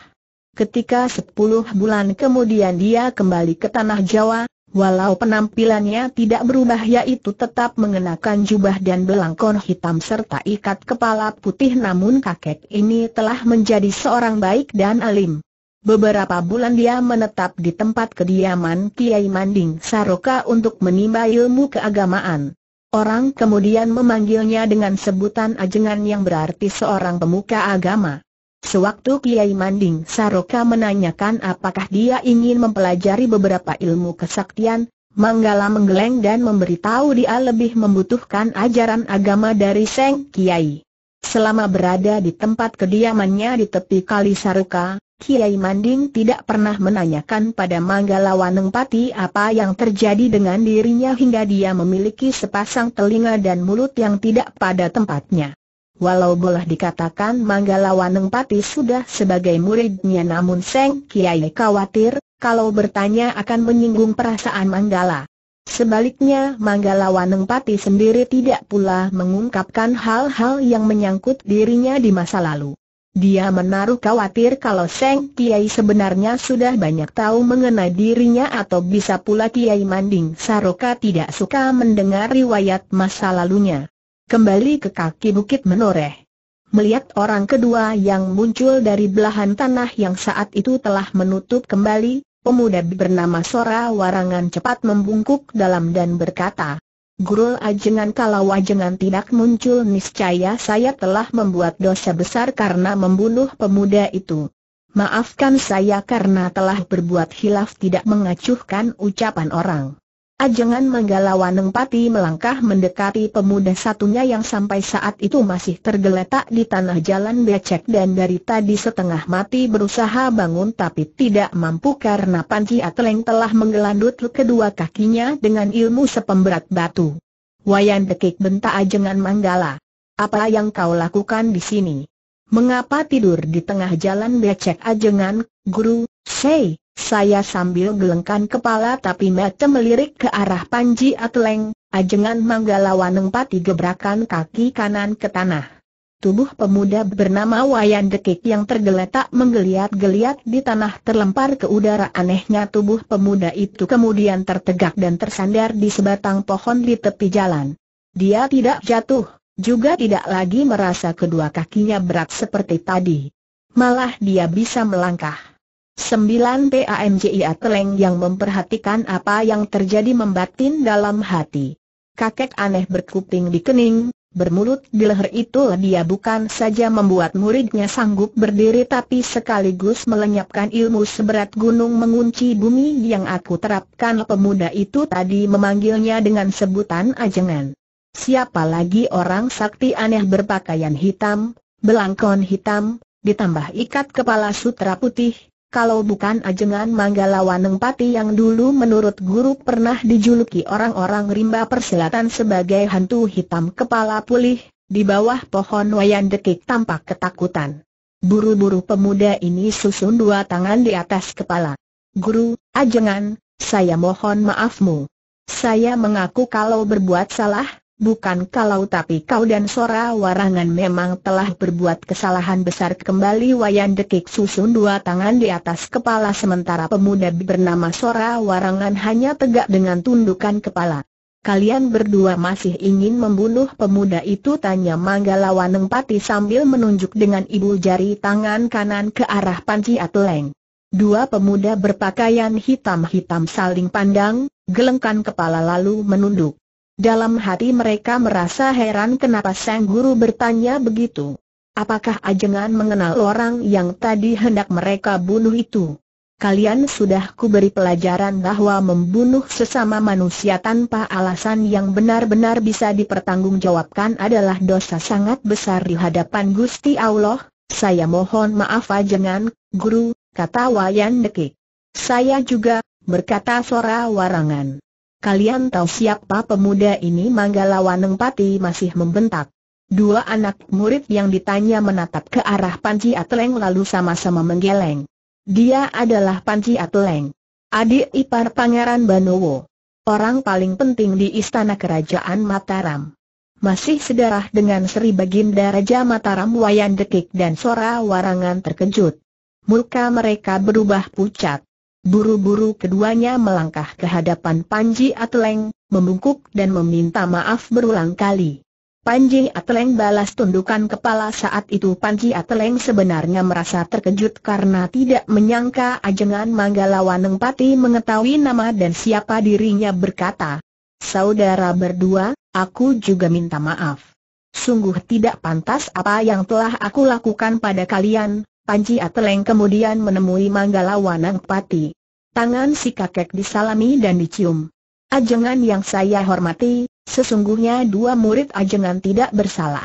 Speaker 1: Ketika sepuluh bulan kemudian dia kembali ke Tanah Jawa, Walau penampilannya tidak berubah yaitu tetap mengenakan jubah dan belangkon hitam serta ikat kepala putih namun kakek ini telah menjadi seorang baik dan alim. Beberapa bulan dia menetap di tempat kediaman Kiai Manding Saroka untuk menimba ilmu keagamaan. Orang kemudian memanggilnya dengan sebutan ajengan yang berarti seorang pemuka agama. Sewaktu Kiai Manding Saroka menanyakan apakah dia ingin mempelajari beberapa ilmu kesaktian, Manggala menggeleng dan memberitahu dia lebih membutuhkan ajaran agama dari Seng Kiai. Selama berada di tempat kediamannya di tepi Kali Saroka, Kiai Manding tidak pernah menanyakan pada Manggala Wanengpati apa yang terjadi dengan dirinya hingga dia memiliki sepasang telinga dan mulut yang tidak pada tempatnya. Walau boleh dikatakan Manggala Waneng Pati sudah sebagai muridnya namun Seng Kiai khawatir, kalau bertanya akan menyinggung perasaan Manggala. Sebaliknya Manggala Waneng Pati sendiri tidak pula mengungkapkan hal-hal yang menyangkut dirinya di masa lalu. Dia menaruh khawatir kalau Seng Kiai sebenarnya sudah banyak tahu mengenai dirinya atau bisa pula Kiai Manding Saroka tidak suka mendengar riwayat masa lalunya kembali ke kaki bukit menoreh. Melihat orang kedua yang muncul dari belahan tanah yang saat itu telah menutup kembali, pemuda bernama Sora Warangan cepat membungkuk dalam dan berkata, Guru ajengan kalau ajengan tidak muncul niscaya saya telah membuat dosa besar karena membunuh pemuda itu. Maafkan saya karena telah berbuat hilaf tidak mengacuhkan ucapan orang. Ajengan Waneng Pati melangkah mendekati pemuda satunya yang sampai saat itu masih tergeletak di tanah jalan becek dan dari tadi setengah mati berusaha bangun tapi tidak mampu karena Panci Ateleng telah menggelandut kedua kakinya dengan ilmu sepemberat batu. Wayan dekik bentak Ajengan Manggala. Apa yang kau lakukan di sini? Mengapa tidur di tengah jalan becek Ajengan, Guru, Sei? Saya sambil gelengkan kepala tapi mata melirik ke arah Panji Ateleng, ajengan Waneng Pati gebrakan kaki kanan ke tanah. Tubuh pemuda bernama Wayan Dekik yang tergeletak menggeliat-geliat di tanah terlempar ke udara anehnya tubuh pemuda itu kemudian tertegak dan tersandar di sebatang pohon di tepi jalan. Dia tidak jatuh, juga tidak lagi merasa kedua kakinya berat seperti tadi. Malah dia bisa melangkah. Sembilan PAMJI Ateleng yang memperhatikan apa yang terjadi membatin dalam hati. Kakek aneh berkuping di kening, bermulut di leher itu dia bukan saja membuat muridnya sanggup berdiri tapi sekaligus melenyapkan ilmu seberat gunung mengunci bumi yang aku terapkan pemuda itu tadi memanggilnya dengan sebutan ajengan. Siapa lagi orang sakti aneh berpakaian hitam, belangkon hitam, ditambah ikat kepala sutra putih, kalau bukan Ajengan Manggalawan Nempati yang dulu menurut guru pernah dijuluki orang-orang rimba persilatan sebagai hantu hitam kepala pulih, di bawah pohon wayan dekik tampak ketakutan. Buru-buru pemuda ini susun dua tangan di atas kepala. Guru, Ajengan, saya mohon maafmu. Saya mengaku kalau berbuat salah, bukan kalau tapi kau dan Sora Warangan memang telah berbuat kesalahan besar kembali Wayan Dekik susun dua tangan di atas kepala sementara pemuda bernama Sora Warangan hanya tegak dengan tundukan kepala. Kalian berdua masih ingin membunuh pemuda itu tanya Manggala Waneng Wanengpati sambil menunjuk dengan ibu jari tangan kanan ke arah Panci Atleng. Dua pemuda berpakaian hitam-hitam saling pandang, gelengkan kepala lalu menunduk. Dalam hati mereka merasa heran kenapa Sang Guru bertanya begitu. Apakah Ajengan mengenal orang yang tadi hendak mereka bunuh itu? Kalian sudah kuberi pelajaran bahwa membunuh sesama manusia tanpa alasan yang benar-benar bisa dipertanggungjawabkan adalah dosa sangat besar di hadapan Gusti Allah. Saya mohon maaf Ajengan, Guru, kata Wayan Dekik. Saya juga, berkata Sora Warangan. Kalian tahu siapa pemuda ini Manggala Waneng Pati masih membentak. Dua anak murid yang ditanya menatap ke arah Panci Ateleng lalu sama-sama menggeleng. Dia adalah Panci Ateleng. Adik ipar Pangeran Banowo. Orang paling penting di istana kerajaan Mataram. Masih sedarah dengan Sri Baginda Raja Mataram Wayan Dekik dan Sora Warangan terkejut. Muka mereka berubah pucat. Buru-buru keduanya melangkah ke hadapan Panji Ateleng, membungkuk dan meminta maaf berulang kali. Panji Ateleng balas tundukan kepala saat itu Panji Ateleng sebenarnya merasa terkejut karena tidak menyangka ajengan Waneng Pati mengetahui nama dan siapa dirinya berkata, Saudara berdua, aku juga minta maaf. Sungguh tidak pantas apa yang telah aku lakukan pada kalian, Panji Ateleng kemudian menemui Manggala Wanang Pati. Tangan si kakek disalami dan dicium. Ajengan yang saya hormati, sesungguhnya dua murid ajengan tidak bersalah.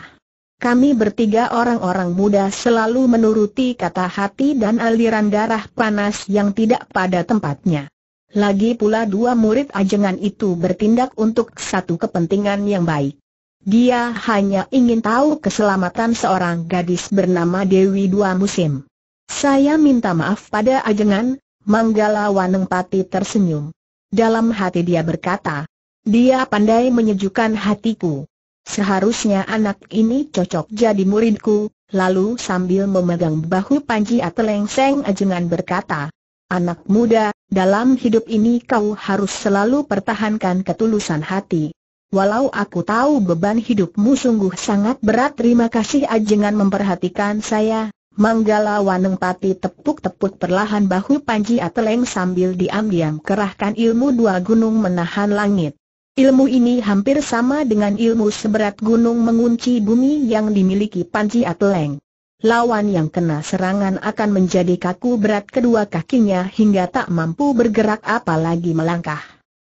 Speaker 1: Kami bertiga orang-orang muda selalu menuruti kata hati dan aliran darah panas yang tidak pada tempatnya. Lagi pula dua murid ajengan itu bertindak untuk satu kepentingan yang baik. Dia hanya ingin tahu keselamatan seorang gadis bernama Dewi Dua Musim. Saya minta maaf pada ajengan, Manggala Wanengpati tersenyum. Dalam hati dia berkata, dia pandai menyejukkan hatiku. Seharusnya anak ini cocok jadi muridku, lalu sambil memegang bahu Panji Atelengseng ajengan berkata, Anak muda, dalam hidup ini kau harus selalu pertahankan ketulusan hati. Walau aku tahu beban hidupmu sungguh sangat berat terima kasih ajengan memperhatikan saya, Manggala Waneng Pati tepuk-tepuk perlahan bahu Panji Ateleng sambil diam-diam kerahkan ilmu dua gunung menahan langit. Ilmu ini hampir sama dengan ilmu seberat gunung mengunci bumi yang dimiliki Panji Ateleng. Lawan yang kena serangan akan menjadi kaku berat kedua kakinya hingga tak mampu bergerak apalagi melangkah.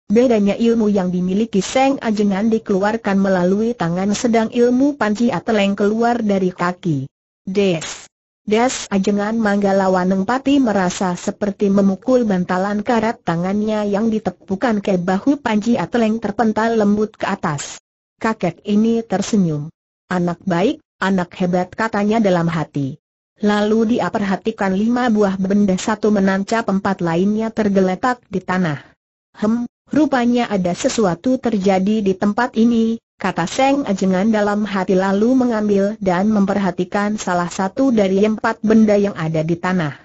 Speaker 1: Bedanya ilmu yang dimiliki Seng Ajengan dikeluarkan melalui tangan sedang ilmu Panji Ateleng keluar dari kaki. Des. Des Ajengan Waneng Pati merasa seperti memukul bantalan karat tangannya yang ditepukan ke bahu Panji Ateleng terpental lembut ke atas. Kakek ini tersenyum. Anak baik, anak hebat katanya dalam hati. Lalu dia perhatikan lima buah benda satu menancap empat lainnya tergeletak di tanah. Hem, Rupanya ada sesuatu terjadi di tempat ini, kata Seng Ajengan dalam hati lalu mengambil dan memperhatikan salah satu dari empat benda yang ada di tanah.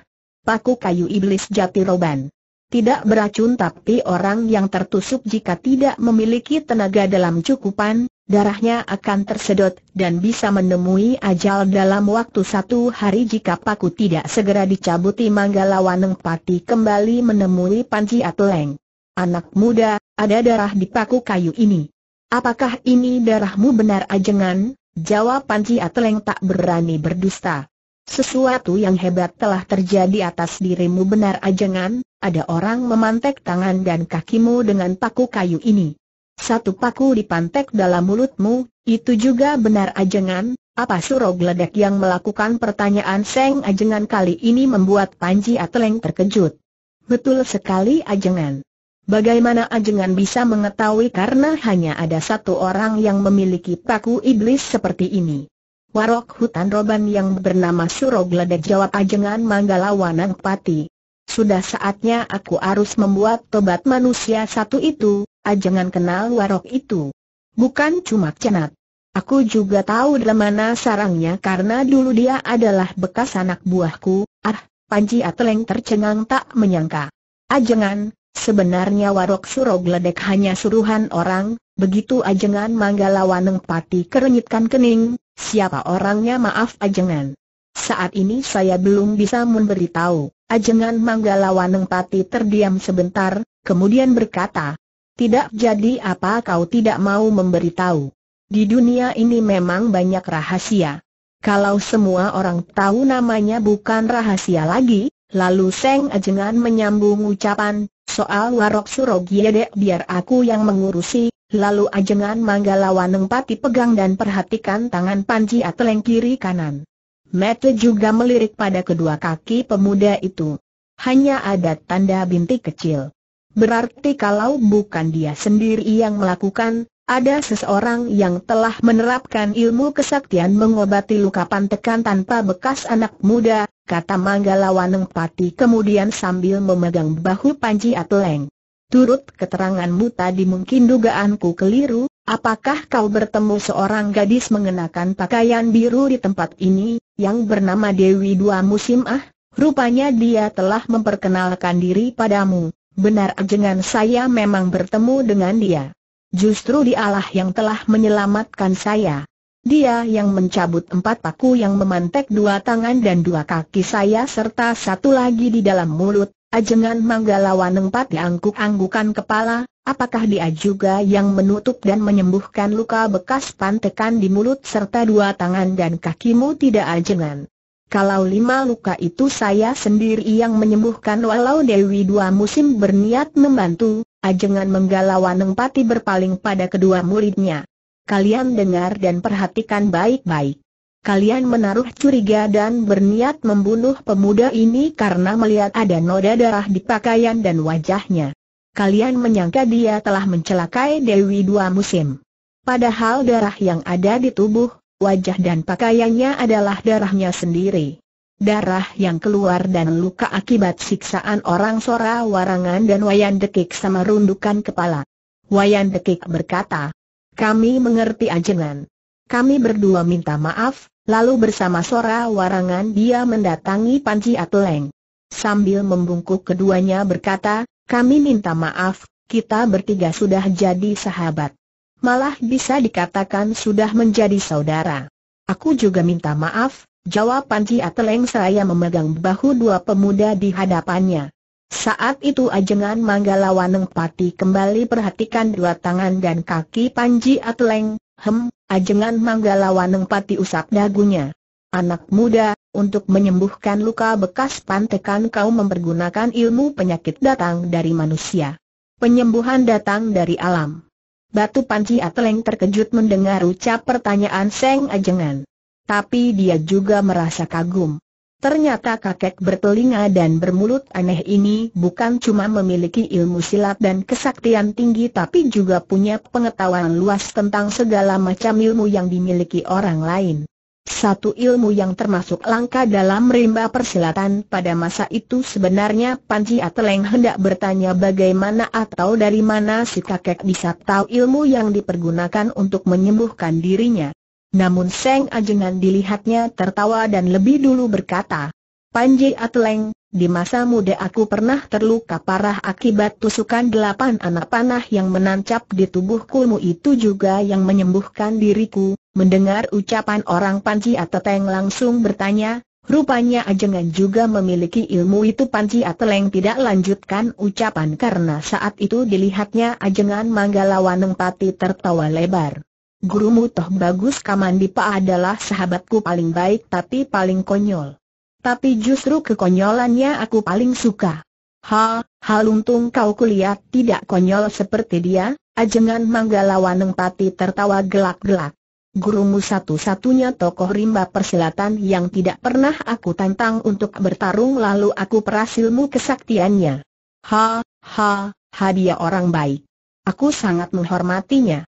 Speaker 1: Paku kayu iblis jati roban. Tidak beracun tapi orang yang tertusuk jika tidak memiliki tenaga dalam cukupan, darahnya akan tersedot dan bisa menemui ajal dalam waktu satu hari jika paku tidak segera dicabuti Manggalawaneng Pati kembali menemui Panji Atuleng. Anak muda, ada darah di paku kayu ini. Apakah ini darahmu benar ajengan? Jawab Panci Ateleng tak berani berdusta. Sesuatu yang hebat telah terjadi atas dirimu benar ajengan, ada orang memantek tangan dan kakimu dengan paku kayu ini. Satu paku dipantek dalam mulutmu, itu juga benar ajengan, apa suruh geledek yang melakukan pertanyaan Seng Ajengan kali ini membuat Panji Ateleng terkejut. Betul sekali Ajengan. Bagaimana Ajengan bisa mengetahui karena hanya ada satu orang yang memiliki paku iblis seperti ini? Warok hutan roban yang bernama Surogledek jawab Ajengan Manggala Wanang Pati. Sudah saatnya aku harus membuat tobat manusia satu itu, Ajengan kenal Warok itu. Bukan cuma cenat. Aku juga tahu di mana sarangnya karena dulu dia adalah bekas anak buahku, ah, Panji Ateleng tercengang tak menyangka. Ajengan, Sebenarnya Warok Surogledek hanya suruhan orang, begitu ajengan Waneng Pati kerenyitkan kening, siapa orangnya maaf ajengan. Saat ini saya belum bisa memberitahu, ajengan Waneng Pati terdiam sebentar, kemudian berkata, tidak jadi apa kau tidak mau memberitahu. Di dunia ini memang banyak rahasia. Kalau semua orang tahu namanya bukan rahasia lagi, lalu Seng Ajengan menyambung ucapan, Soal warok ya dek, biar aku yang mengurusi, lalu ajengan waneng pati pegang dan perhatikan tangan Panji Ateleng kiri kanan. Mete juga melirik pada kedua kaki pemuda itu. Hanya ada tanda bintik kecil. Berarti kalau bukan dia sendiri yang melakukan, ada seseorang yang telah menerapkan ilmu kesaktian mengobati luka pantekan tanpa bekas anak muda, kata Manggala Waneng Pati kemudian sambil memegang bahu Panji Ateleng. Turut keteranganmu tadi mungkin dugaanku keliru, apakah kau bertemu seorang gadis mengenakan pakaian biru di tempat ini, yang bernama Dewi Dua Musim ah? Rupanya dia telah memperkenalkan diri padamu, benar ajengan saya memang bertemu dengan dia. Justru dialah yang telah menyelamatkan saya. Dia yang mencabut empat paku yang memantek dua tangan dan dua kaki saya serta satu lagi di dalam mulut, ajengan Manggalawan empat diangguk-anggukan kepala, apakah dia juga yang menutup dan menyembuhkan luka bekas pantekan di mulut serta dua tangan dan kakimu tidak ajengan? Kalau lima luka itu saya sendiri yang menyembuhkan walau Dewi dua musim berniat membantu, ajengan menggalawan empati berpaling pada kedua muridnya. Kalian dengar dan perhatikan baik-baik. Kalian menaruh curiga dan berniat membunuh pemuda ini karena melihat ada noda darah di pakaian dan wajahnya. Kalian menyangka dia telah mencelakai Dewi dua musim. Padahal darah yang ada di tubuh, wajah dan pakaiannya adalah darahnya sendiri. Darah yang keluar dan luka akibat siksaan orang Sora Warangan dan Wayan Dekik sama rundukan kepala. Wayan Dekik berkata, kami mengerti ajengan. Kami berdua minta maaf, lalu bersama Sora Warangan dia mendatangi Panji Ateleng. Sambil membungkuk keduanya berkata, kami minta maaf, kita bertiga sudah jadi sahabat. Malah bisa dikatakan sudah menjadi saudara. Aku juga minta maaf, jawab Panji Ateleng seraya memegang bahu dua pemuda di hadapannya. Saat itu Ajengan Manggala Waneng Pati kembali perhatikan dua tangan dan kaki Panji Atleng, hem, Ajengan Manggala Waneng Pati usap dagunya. Anak muda, untuk menyembuhkan luka bekas pantekan kau mempergunakan ilmu penyakit datang dari manusia. Penyembuhan datang dari alam. Batu Panji Atleng terkejut mendengar ucap pertanyaan Seng Ajengan. Tapi dia juga merasa kagum. Ternyata kakek bertelinga dan bermulut aneh ini bukan cuma memiliki ilmu silat dan kesaktian tinggi tapi juga punya pengetahuan luas tentang segala macam ilmu yang dimiliki orang lain. Satu ilmu yang termasuk langka dalam rimba persilatan pada masa itu sebenarnya Panji Ateleng hendak bertanya bagaimana atau dari mana si kakek bisa tahu ilmu yang dipergunakan untuk menyembuhkan dirinya. Namun Seng Ajengan dilihatnya tertawa dan lebih dulu berkata, Panji Ateleng, di masa muda aku pernah terluka parah akibat tusukan delapan anak panah yang menancap di tubuhku itu juga yang menyembuhkan diriku. Mendengar ucapan orang Panji Ateleng langsung bertanya, rupanya Ajengan juga memiliki ilmu itu Panji Ateleng tidak lanjutkan ucapan karena saat itu dilihatnya Ajengan Manggalawaneng Pati tertawa lebar gurumu toh bagus Kamandipa adalah sahabatku paling baik tapi paling konyol. Tapi justru kekonyolannya aku paling suka. Ha, hal untung kau kulihat tidak konyol seperti dia, ajengan Manggalawaneng Pati tertawa gelak-gelak. Gurumu satu-satunya tokoh rimba persilatan yang tidak pernah aku tantang untuk bertarung lalu aku peras kesaktiannya. Ha, ha, ha orang baik. Aku sangat menghormatinya.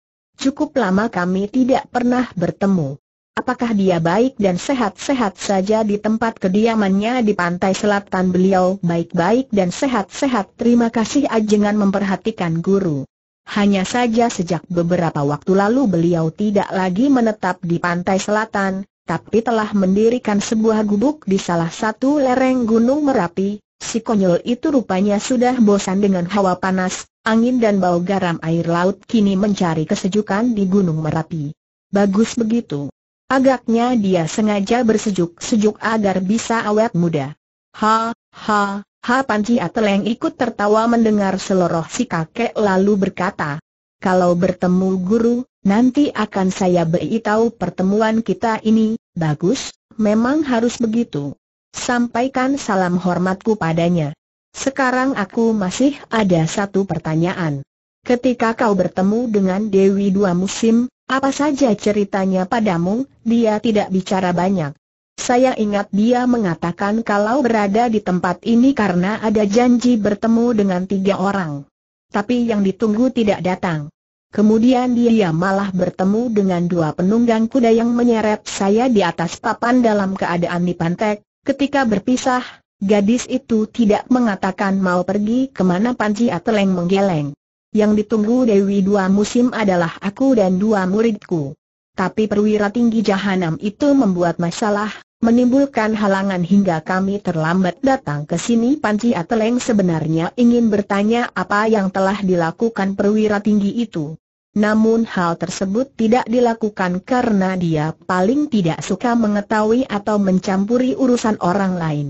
Speaker 1: Cukup lama kami tidak pernah bertemu. Apakah dia baik dan sehat-sehat saja di tempat kediamannya di pantai selatan beliau baik-baik dan sehat-sehat terima kasih ajengan memperhatikan guru. Hanya saja sejak beberapa waktu lalu beliau tidak lagi menetap di pantai selatan, tapi telah mendirikan sebuah gubuk di salah satu lereng Gunung Merapi, Si konyol itu rupanya sudah bosan dengan hawa panas, angin dan bau garam air laut kini mencari kesejukan di Gunung Merapi. Bagus begitu. Agaknya dia sengaja bersejuk-sejuk agar bisa awet muda. Ha, ha, ha Panji Ateleng ikut tertawa mendengar seloroh si kakek lalu berkata, Kalau bertemu guru, nanti akan saya beritahu pertemuan kita ini, bagus, memang harus begitu. Sampaikan salam hormatku padanya. Sekarang aku masih ada satu pertanyaan. Ketika kau bertemu dengan Dewi dua musim, apa saja ceritanya padamu, dia tidak bicara banyak. Saya ingat dia mengatakan kalau berada di tempat ini karena ada janji bertemu dengan tiga orang. Tapi yang ditunggu tidak datang. Kemudian dia malah bertemu dengan dua penunggang kuda yang menyeret saya di atas papan dalam keadaan dipantek, Ketika berpisah, gadis itu tidak mengatakan mau pergi kemana Panji Ateleng menggeleng. Yang ditunggu Dewi dua musim adalah aku dan dua muridku. Tapi perwira tinggi jahanam itu membuat masalah, menimbulkan halangan hingga kami terlambat datang ke sini. Panji Ateleng sebenarnya ingin bertanya apa yang telah dilakukan perwira tinggi itu. Namun hal tersebut tidak dilakukan karena dia paling tidak suka mengetahui atau mencampuri urusan orang lain.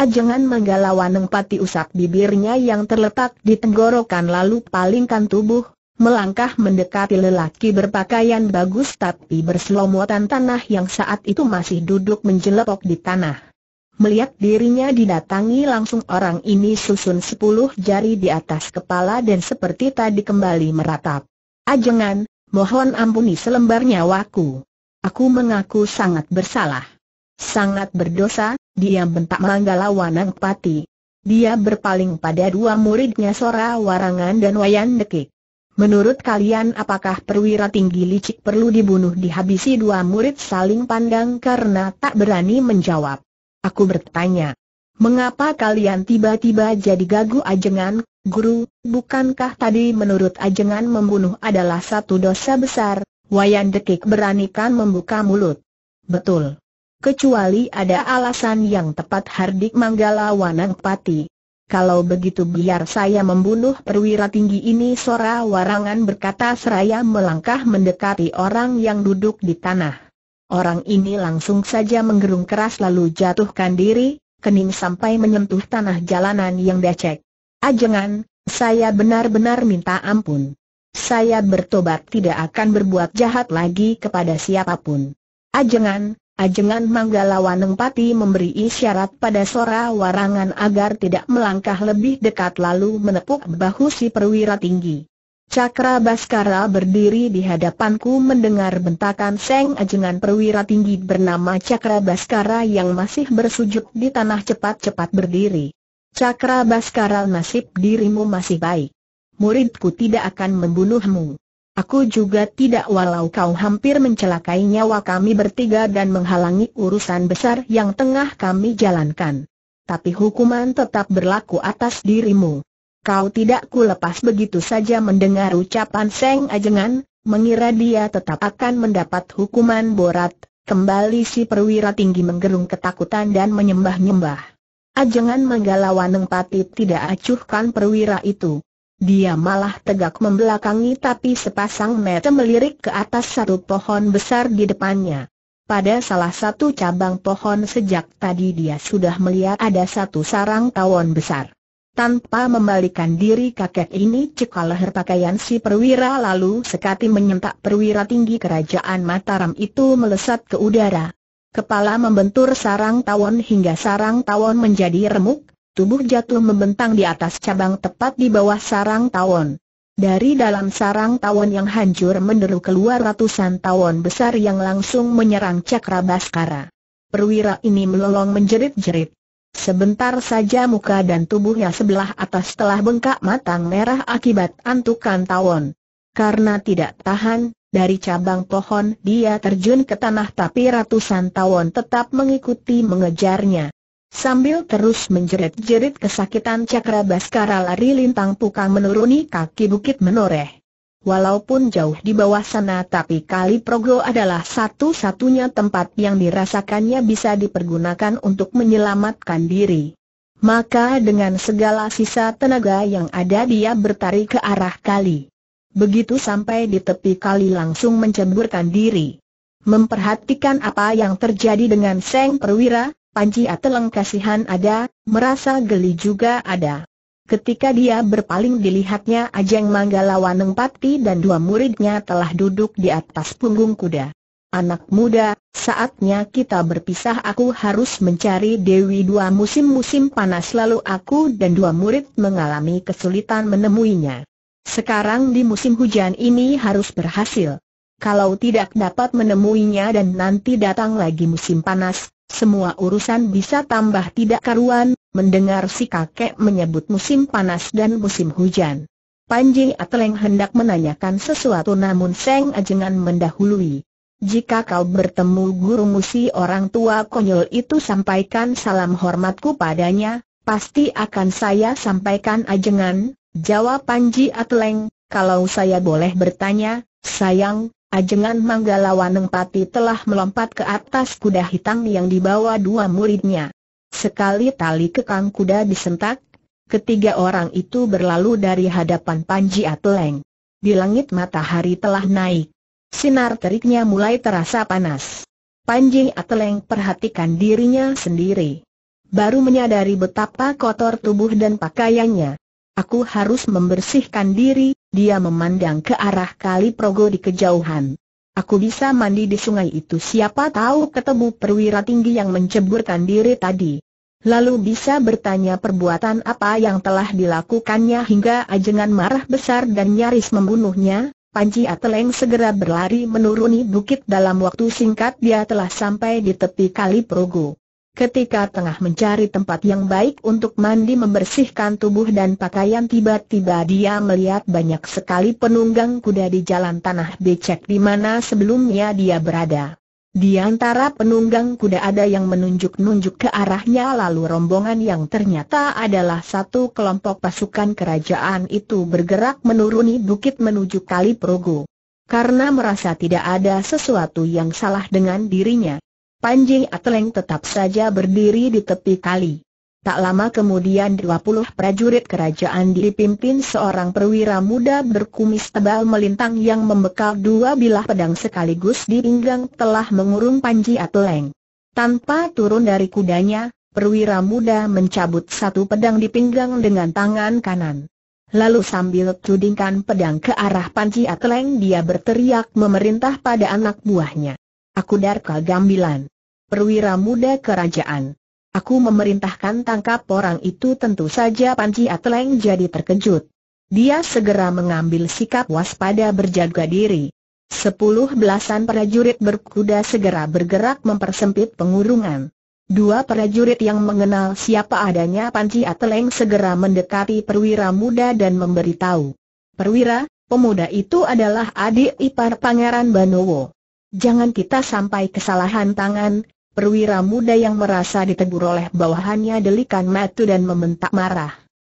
Speaker 1: Ajengan menggala Waneng Pati usap bibirnya yang terletak di tenggorokan lalu palingkan tubuh, melangkah mendekati lelaki berpakaian bagus tapi berselomotan tanah yang saat itu masih duduk menjelepok di tanah. Melihat dirinya didatangi langsung orang ini susun sepuluh jari di atas kepala dan seperti tadi kembali meratap. Ajengan, mohon ampuni selembar nyawaku. Aku mengaku sangat bersalah. Sangat berdosa, dia bentak Manggala Wanang Pati. Dia berpaling pada dua muridnya Sora Warangan dan Wayan Dekik. Menurut kalian apakah perwira tinggi licik perlu dibunuh dihabisi dua murid saling pandang karena tak berani menjawab? Aku bertanya. Mengapa kalian tiba-tiba jadi gagu ajengan? Guru, bukankah tadi menurut ajengan membunuh adalah satu dosa besar? Wayan Dekik beranikan membuka mulut. Betul. Kecuali ada alasan yang tepat Hardik Manggala Wanang Pati. Kalau begitu biar saya membunuh perwira tinggi ini Sora Warangan berkata seraya melangkah mendekati orang yang duduk di tanah. Orang ini langsung saja menggerung keras lalu jatuhkan diri, kening sampai menyentuh tanah jalanan yang becek. Ajengan, saya benar-benar minta ampun. Saya bertobat tidak akan berbuat jahat lagi kepada siapapun. Ajengan, Ajengan Manggala Waneng Pati memberi isyarat pada Sora Warangan agar tidak melangkah lebih dekat lalu menepuk bahu si perwira tinggi. Cakra Baskara berdiri di hadapanku mendengar bentakan Seng Ajengan perwira tinggi bernama Cakra Baskara yang masih bersujud di tanah cepat-cepat berdiri. Cakra Baskara nasib dirimu masih baik. Muridku tidak akan membunuhmu. Aku juga tidak walau kau hampir mencelakai nyawa kami bertiga dan menghalangi urusan besar yang tengah kami jalankan. Tapi hukuman tetap berlaku atas dirimu. Kau tidak ku lepas begitu saja mendengar ucapan Seng Ajengan, mengira dia tetap akan mendapat hukuman borat, kembali si perwira tinggi menggerung ketakutan dan menyembah-nyembah. Ajengan Manggalawaneng Pati tidak acuhkan perwira itu. Dia malah tegak membelakangi tapi sepasang mata melirik ke atas satu pohon besar di depannya. Pada salah satu cabang pohon sejak tadi dia sudah melihat ada satu sarang tawon besar. Tanpa membalikan diri kakek ini cekal leher pakaian si perwira lalu sekati menyentak perwira tinggi kerajaan Mataram itu melesat ke udara. Kepala membentur sarang tawon hingga sarang tawon menjadi remuk, tubuh jatuh membentang di atas cabang tepat di bawah sarang tawon. Dari dalam sarang tawon yang hancur menderu keluar ratusan tawon besar yang langsung menyerang Cakra Baskara. Perwira ini melolong menjerit-jerit. Sebentar saja muka dan tubuhnya sebelah atas telah bengkak matang merah akibat antukan tawon. Karena tidak tahan, dari cabang pohon dia terjun ke tanah tapi ratusan tawon tetap mengikuti mengejarnya. Sambil terus menjerit-jerit kesakitan cakra baskara lari lintang pukang menuruni kaki bukit menoreh. Walaupun jauh di bawah sana tapi Kali Progo adalah satu-satunya tempat yang dirasakannya bisa dipergunakan untuk menyelamatkan diri. Maka dengan segala sisa tenaga yang ada dia bertarik ke arah kali. Begitu sampai di tepi kali langsung mencemburkan diri. Memperhatikan apa yang terjadi dengan Seng Perwira, Panji Ateleng kasihan ada, merasa geli juga ada. Ketika dia berpaling dilihatnya Ajeng Waneng Pati dan dua muridnya telah duduk di atas punggung kuda. Anak muda, saatnya kita berpisah aku harus mencari Dewi dua musim-musim panas lalu aku dan dua murid mengalami kesulitan menemuinya. Sekarang di musim hujan ini harus berhasil. Kalau tidak dapat menemuinya dan nanti datang lagi musim panas, semua urusan bisa tambah tidak karuan, mendengar si kakek menyebut musim panas dan musim hujan. Panji Ateleng hendak menanyakan sesuatu namun Seng Ajengan mendahului. Jika kau bertemu guru musi orang tua konyol itu sampaikan salam hormatku padanya, pasti akan saya sampaikan Ajengan, Jawab Panji Ateleng, kalau saya boleh bertanya, sayang, Ajengan Waneng Wanengpati telah melompat ke atas kuda hitam yang dibawa dua muridnya. Sekali tali kekang kuda disentak, ketiga orang itu berlalu dari hadapan Panji Ateleng. Di langit matahari telah naik. Sinar teriknya mulai terasa panas. Panji Ateleng perhatikan dirinya sendiri. Baru menyadari betapa kotor tubuh dan pakaiannya. Aku harus membersihkan diri, dia memandang ke arah kali Progo di kejauhan. Aku bisa mandi di sungai itu siapa tahu ketemu perwira tinggi yang menceburkan diri tadi. Lalu bisa bertanya perbuatan apa yang telah dilakukannya hingga ajengan marah besar dan nyaris membunuhnya. Panji Ateleng segera berlari menuruni bukit dalam waktu singkat dia telah sampai di tepi kali Progo. Ketika tengah mencari tempat yang baik untuk mandi membersihkan tubuh dan pakaian tiba-tiba dia melihat banyak sekali penunggang kuda di jalan tanah becek di mana sebelumnya dia berada. Di antara penunggang kuda ada yang menunjuk-nunjuk ke arahnya lalu rombongan yang ternyata adalah satu kelompok pasukan kerajaan itu bergerak menuruni bukit menuju Kali Progo. Karena merasa tidak ada sesuatu yang salah dengan dirinya, Panji Ateleng tetap saja berdiri di tepi kali. Tak lama kemudian 20 prajurit kerajaan dipimpin seorang perwira muda berkumis tebal melintang yang membekal dua bilah pedang sekaligus di pinggang telah mengurung Panji Ateleng. Tanpa turun dari kudanya, perwira muda mencabut satu pedang di pinggang dengan tangan kanan. Lalu sambil tudingkan pedang ke arah Panji Ateleng dia berteriak memerintah pada anak buahnya. Aku Darka Gambilan perwira muda kerajaan. Aku memerintahkan tangkap orang itu tentu saja Panji Ateleng jadi terkejut. Dia segera mengambil sikap waspada berjaga diri. Sepuluh belasan prajurit berkuda segera bergerak mempersempit pengurungan. Dua prajurit yang mengenal siapa adanya Panji Ateleng segera mendekati perwira muda dan memberitahu. Perwira, pemuda itu adalah adik ipar Pangeran Banowo. Jangan kita sampai kesalahan tangan, perwira muda yang merasa ditegur oleh bawahannya delikan matu dan membentak marah.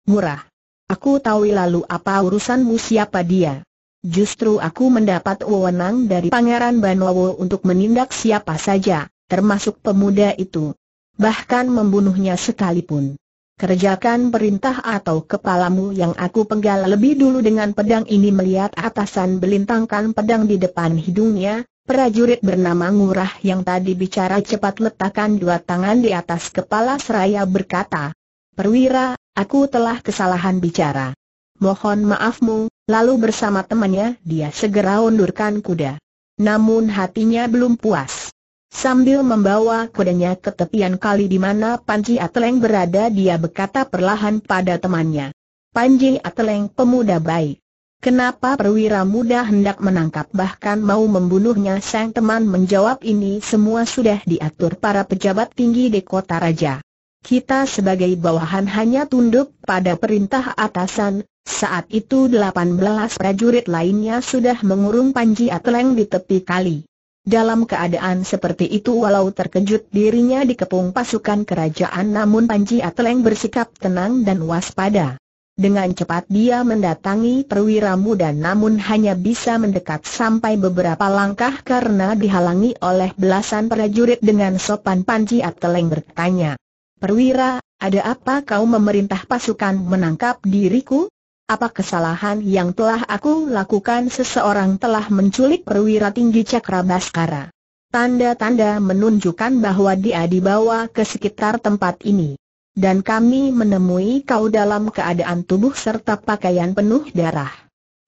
Speaker 1: Murah. Aku tahu lalu apa urusanmu siapa dia. Justru aku mendapat wewenang dari Pangeran Banowo untuk menindak siapa saja, termasuk pemuda itu. Bahkan membunuhnya sekalipun. Kerjakan perintah atau kepalamu yang aku penggal lebih dulu dengan pedang ini melihat atasan belintangkan pedang di depan hidungnya, Prajurit bernama Ngurah yang tadi bicara cepat letakkan dua tangan di atas kepala seraya berkata, Perwira, aku telah kesalahan bicara. Mohon maafmu, lalu bersama temannya dia segera undurkan kuda. Namun hatinya belum puas. Sambil membawa kudanya ke tepian kali di mana Panji Ateleng berada dia berkata perlahan pada temannya. Panji Ateleng pemuda baik. Kenapa perwira muda hendak menangkap bahkan mau membunuhnya sang teman menjawab ini semua sudah diatur para pejabat tinggi di kota raja. Kita sebagai bawahan hanya tunduk pada perintah atasan, saat itu 18 prajurit lainnya sudah mengurung Panji Ateleng di tepi kali. Dalam keadaan seperti itu walau terkejut dirinya dikepung pasukan kerajaan namun Panji Ateleng bersikap tenang dan waspada. Dengan cepat dia mendatangi perwira muda namun hanya bisa mendekat sampai beberapa langkah karena dihalangi oleh belasan prajurit dengan sopan panci Ateleng bertanya. Perwira, ada apa kau memerintah pasukan menangkap diriku? Apa kesalahan yang telah aku lakukan seseorang telah menculik perwira tinggi Cakrabaskara? Tanda-tanda menunjukkan bahwa dia dibawa ke sekitar tempat ini dan kami menemui kau dalam keadaan tubuh serta pakaian penuh darah.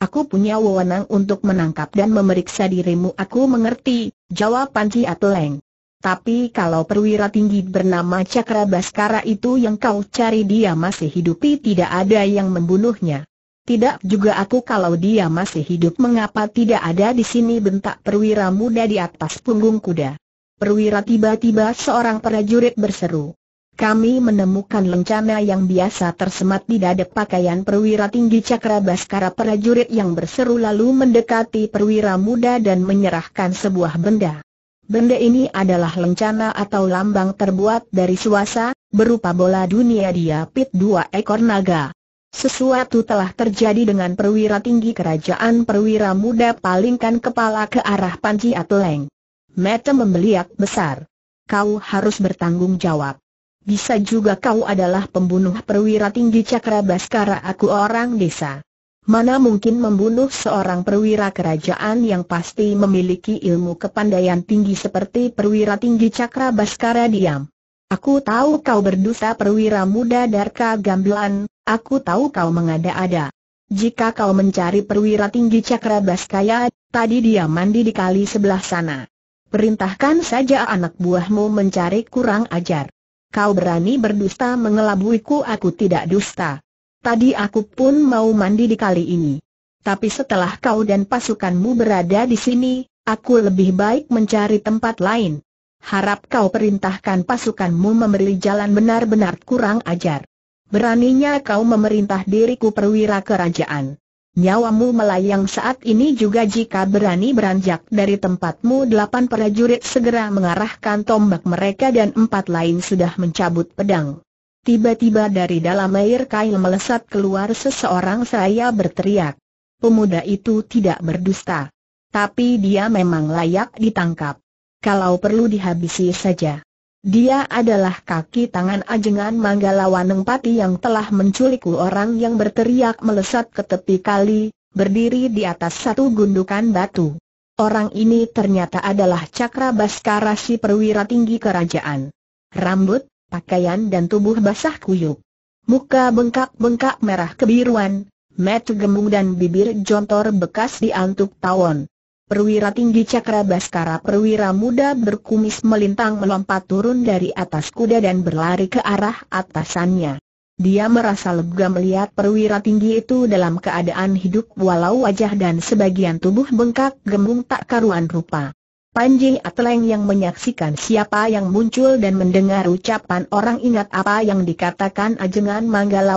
Speaker 1: Aku punya wewenang untuk menangkap dan memeriksa dirimu aku mengerti, jawab Panji Ateleng. Tapi kalau perwira tinggi bernama Cakra Baskara itu yang kau cari dia masih hidupi tidak ada yang membunuhnya. Tidak juga aku kalau dia masih hidup mengapa tidak ada di sini bentak perwira muda di atas punggung kuda. Perwira tiba-tiba seorang prajurit berseru kami menemukan lencana yang biasa tersemat di dada pakaian perwira tinggi cakra baskara prajurit yang berseru lalu mendekati perwira muda dan menyerahkan sebuah benda. Benda ini adalah lencana atau lambang terbuat dari suasa, berupa bola dunia diapit dua ekor naga. Sesuatu telah terjadi dengan perwira tinggi kerajaan perwira muda palingkan kepala ke arah Panji Ateleng. Mata membeliak besar. Kau harus bertanggung jawab. Bisa juga kau adalah pembunuh perwira tinggi Cakra Baskara aku orang desa. Mana mungkin membunuh seorang perwira kerajaan yang pasti memiliki ilmu kepandaian tinggi seperti perwira tinggi Cakra Baskara diam. Aku tahu kau berdusta perwira muda Darka Gamblan, aku tahu kau mengada-ada. Jika kau mencari perwira tinggi Cakra Baskaya, tadi dia mandi di kali sebelah sana. Perintahkan saja anak buahmu mencari kurang ajar. Kau berani berdusta mengelabuiku aku tidak dusta. Tadi aku pun mau mandi di kali ini. Tapi setelah kau dan pasukanmu berada di sini, aku lebih baik mencari tempat lain. Harap kau perintahkan pasukanmu memberi jalan benar-benar kurang ajar. Beraninya kau memerintah diriku perwira kerajaan. Nyawamu melayang saat ini juga jika berani beranjak dari tempatmu Delapan prajurit segera mengarahkan tombak mereka dan empat lain sudah mencabut pedang Tiba-tiba dari dalam air kail melesat keluar seseorang seraya berteriak Pemuda itu tidak berdusta Tapi dia memang layak ditangkap Kalau perlu dihabisi saja dia adalah kaki tangan ajengan Waneng Pati yang telah menculik orang yang berteriak melesat ke tepi kali, berdiri di atas satu gundukan batu. Orang ini ternyata adalah Cakra Baskara si perwira tinggi kerajaan. Rambut, pakaian dan tubuh basah kuyup. Muka bengkak-bengkak merah kebiruan, mata gemuk dan bibir jontor bekas diantuk tawon. Perwira tinggi Cakra Baskara perwira muda berkumis melintang melompat turun dari atas kuda dan berlari ke arah atasannya. Dia merasa lega melihat perwira tinggi itu dalam keadaan hidup walau wajah dan sebagian tubuh bengkak gemung tak karuan rupa. Panji Ateleng yang menyaksikan siapa yang muncul dan mendengar ucapan orang ingat apa yang dikatakan Ajengan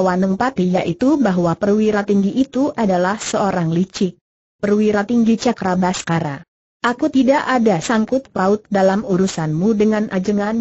Speaker 1: Waneng Pati yaitu bahwa perwira tinggi itu adalah seorang licik perwira tinggi Cakrabaskara. Aku tidak ada sangkut paut dalam urusanmu dengan ajengan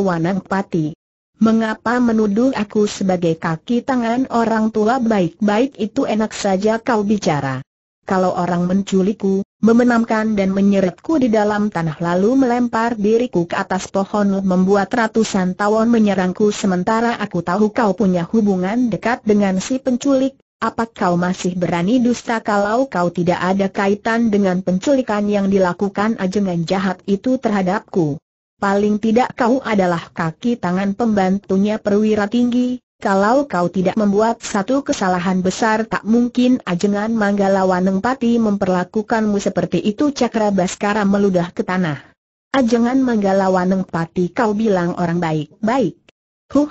Speaker 1: Wanang Pati. Mengapa menuduh aku sebagai kaki tangan orang tua baik-baik itu enak saja kau bicara. Kalau orang menculikku, memenamkan dan menyeretku di dalam tanah lalu melempar diriku ke atas pohon membuat ratusan tawon menyerangku sementara aku tahu kau punya hubungan dekat dengan si penculik, apa kau masih berani dusta kalau kau tidak ada kaitan dengan penculikan yang dilakukan ajengan jahat itu terhadapku? Paling tidak kau adalah kaki tangan pembantunya perwira tinggi, kalau kau tidak membuat satu kesalahan besar tak mungkin ajengan Manggala Wanengpati memperlakukanmu seperti itu Cakra Baskara meludah ke tanah. Ajengan Manggala Wanengpati kau bilang orang baik-baik. Huh,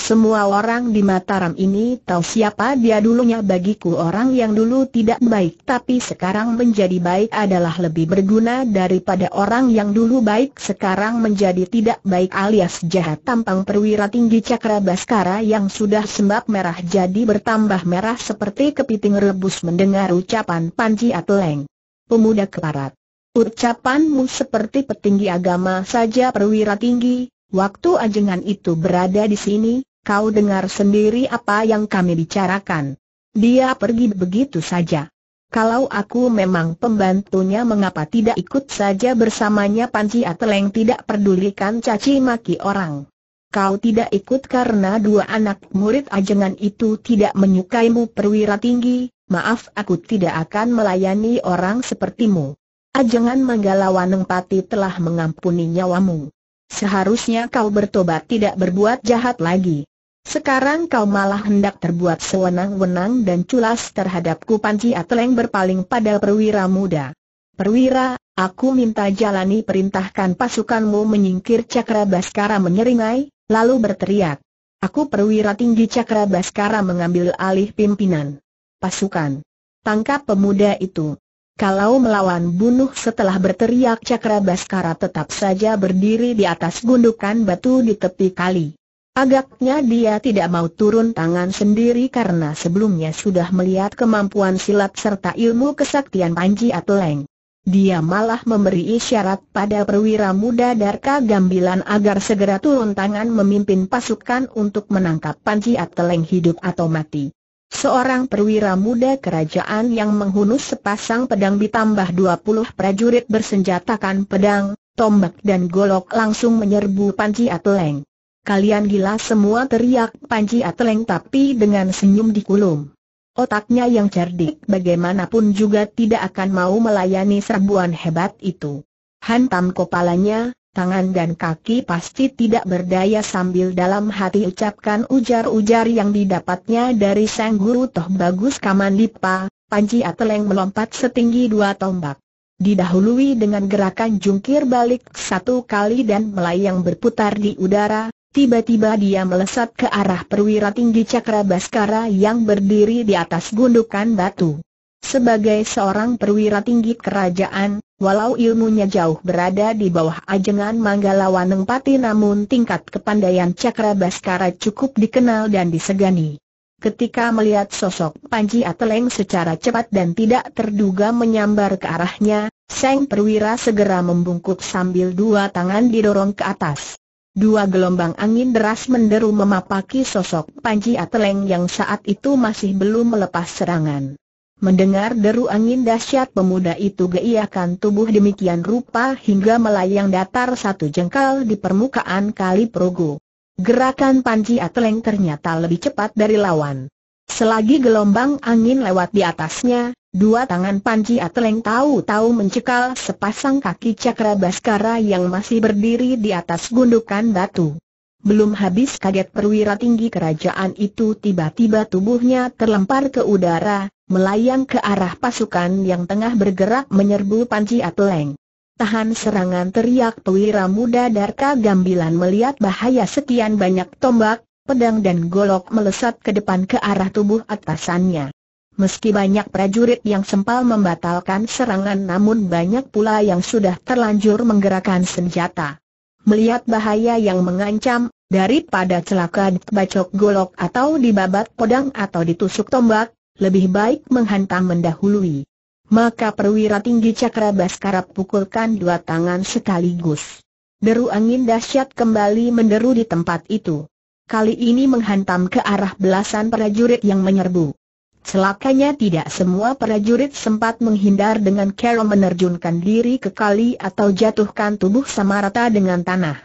Speaker 1: semua orang di Mataram ini tahu siapa dia dulunya bagiku orang yang dulu tidak baik tapi sekarang menjadi baik adalah lebih berguna daripada orang yang dulu baik sekarang menjadi tidak baik alias jahat tampang perwira tinggi cakra baskara yang sudah sembab merah jadi bertambah merah seperti kepiting rebus mendengar ucapan Panji Ateleng. Pemuda keparat. Ucapanmu seperti petinggi agama saja perwira tinggi, Waktu ajengan itu berada di sini, Kau dengar sendiri apa yang kami bicarakan. Dia pergi begitu saja. Kalau aku memang pembantunya mengapa tidak ikut saja bersamanya Panci Ateleng tidak pedulikan caci maki orang. Kau tidak ikut karena dua anak murid ajengan itu tidak menyukaimu perwira tinggi, maaf aku tidak akan melayani orang sepertimu. Ajengan Manggala Wanengpati telah mengampuni nyawamu. Seharusnya kau bertobat tidak berbuat jahat lagi. Sekarang kau malah hendak terbuat sewenang-wenang dan culas terhadapku Panci Ateleng berpaling pada perwira muda. Perwira, aku minta jalani perintahkan pasukanmu menyingkir Cakra Baskara menyeringai, lalu berteriak. Aku perwira tinggi Cakra Baskara mengambil alih pimpinan. Pasukan. Tangkap pemuda itu. Kalau melawan bunuh setelah berteriak Cakra Baskara tetap saja berdiri di atas gundukan batu di tepi kali. Agaknya dia tidak mau turun tangan sendiri karena sebelumnya sudah melihat kemampuan silat serta ilmu kesaktian Panji Ateleng. Dia malah memberi isyarat pada perwira muda Darka Gambilan agar segera turun tangan memimpin pasukan untuk menangkap Panji Ateleng hidup atau mati. Seorang perwira muda kerajaan yang menghunus sepasang pedang ditambah 20 prajurit bersenjatakan pedang, tombak dan golok langsung menyerbu Panji Ateleng. Kalian gila semua teriak Panji Ateleng tapi dengan senyum dikulum. Otaknya yang cerdik bagaimanapun juga tidak akan mau melayani serbuan hebat itu. Hantam kepalanya, tangan dan kaki pasti tidak berdaya sambil dalam hati ucapkan ujar-ujar yang didapatnya dari sang guru toh bagus Kamandipa, Panji Ateleng melompat setinggi dua tombak. Didahului dengan gerakan jungkir balik satu kali dan melayang berputar di udara, Tiba-tiba dia melesat ke arah perwira tinggi Cakra Baskara yang berdiri di atas gundukan batu. Sebagai seorang perwira tinggi kerajaan, Walau ilmunya jauh berada di bawah ajengan Manggala Waneng Pati namun tingkat kepandaian Cakra Baskara cukup dikenal dan disegani. Ketika melihat sosok Panji Ateleng secara cepat dan tidak terduga menyambar ke arahnya, Seng Perwira segera membungkuk sambil dua tangan didorong ke atas. Dua gelombang angin deras menderu memapaki sosok Panji Ateleng yang saat itu masih belum melepas serangan. Mendengar deru angin dahsyat pemuda itu geiakan tubuh demikian rupa hingga melayang datar satu jengkal di permukaan kali Progo. Gerakan Panji ateleng ternyata lebih cepat dari lawan. Selagi gelombang angin lewat di atasnya, dua tangan Panji ateleng tahu-tahu mencekal sepasang kaki cakra baskara yang masih berdiri di atas gundukan batu. Belum habis kaget perwira tinggi kerajaan itu tiba-tiba tubuhnya terlempar ke udara, melayang ke arah pasukan yang tengah bergerak menyerbu Panji Ateleng. Tahan serangan teriak perwira muda Darka Gambilan melihat bahaya sekian banyak tombak, pedang dan golok melesat ke depan ke arah tubuh atasannya. Meski banyak prajurit yang sempal membatalkan serangan namun banyak pula yang sudah terlanjur menggerakkan senjata. Melihat bahaya yang mengancam, daripada celaka dibacok golok atau dibabat pedang atau ditusuk tombak, lebih baik menghantam mendahului. Maka perwira tinggi Cakra Baskara pukulkan dua tangan sekaligus. Deru angin dahsyat kembali menderu di tempat itu. Kali ini menghantam ke arah belasan prajurit yang menyerbu. Celakanya tidak semua prajurit sempat menghindar dengan Carol menerjunkan diri ke kali atau jatuhkan tubuh sama rata dengan tanah.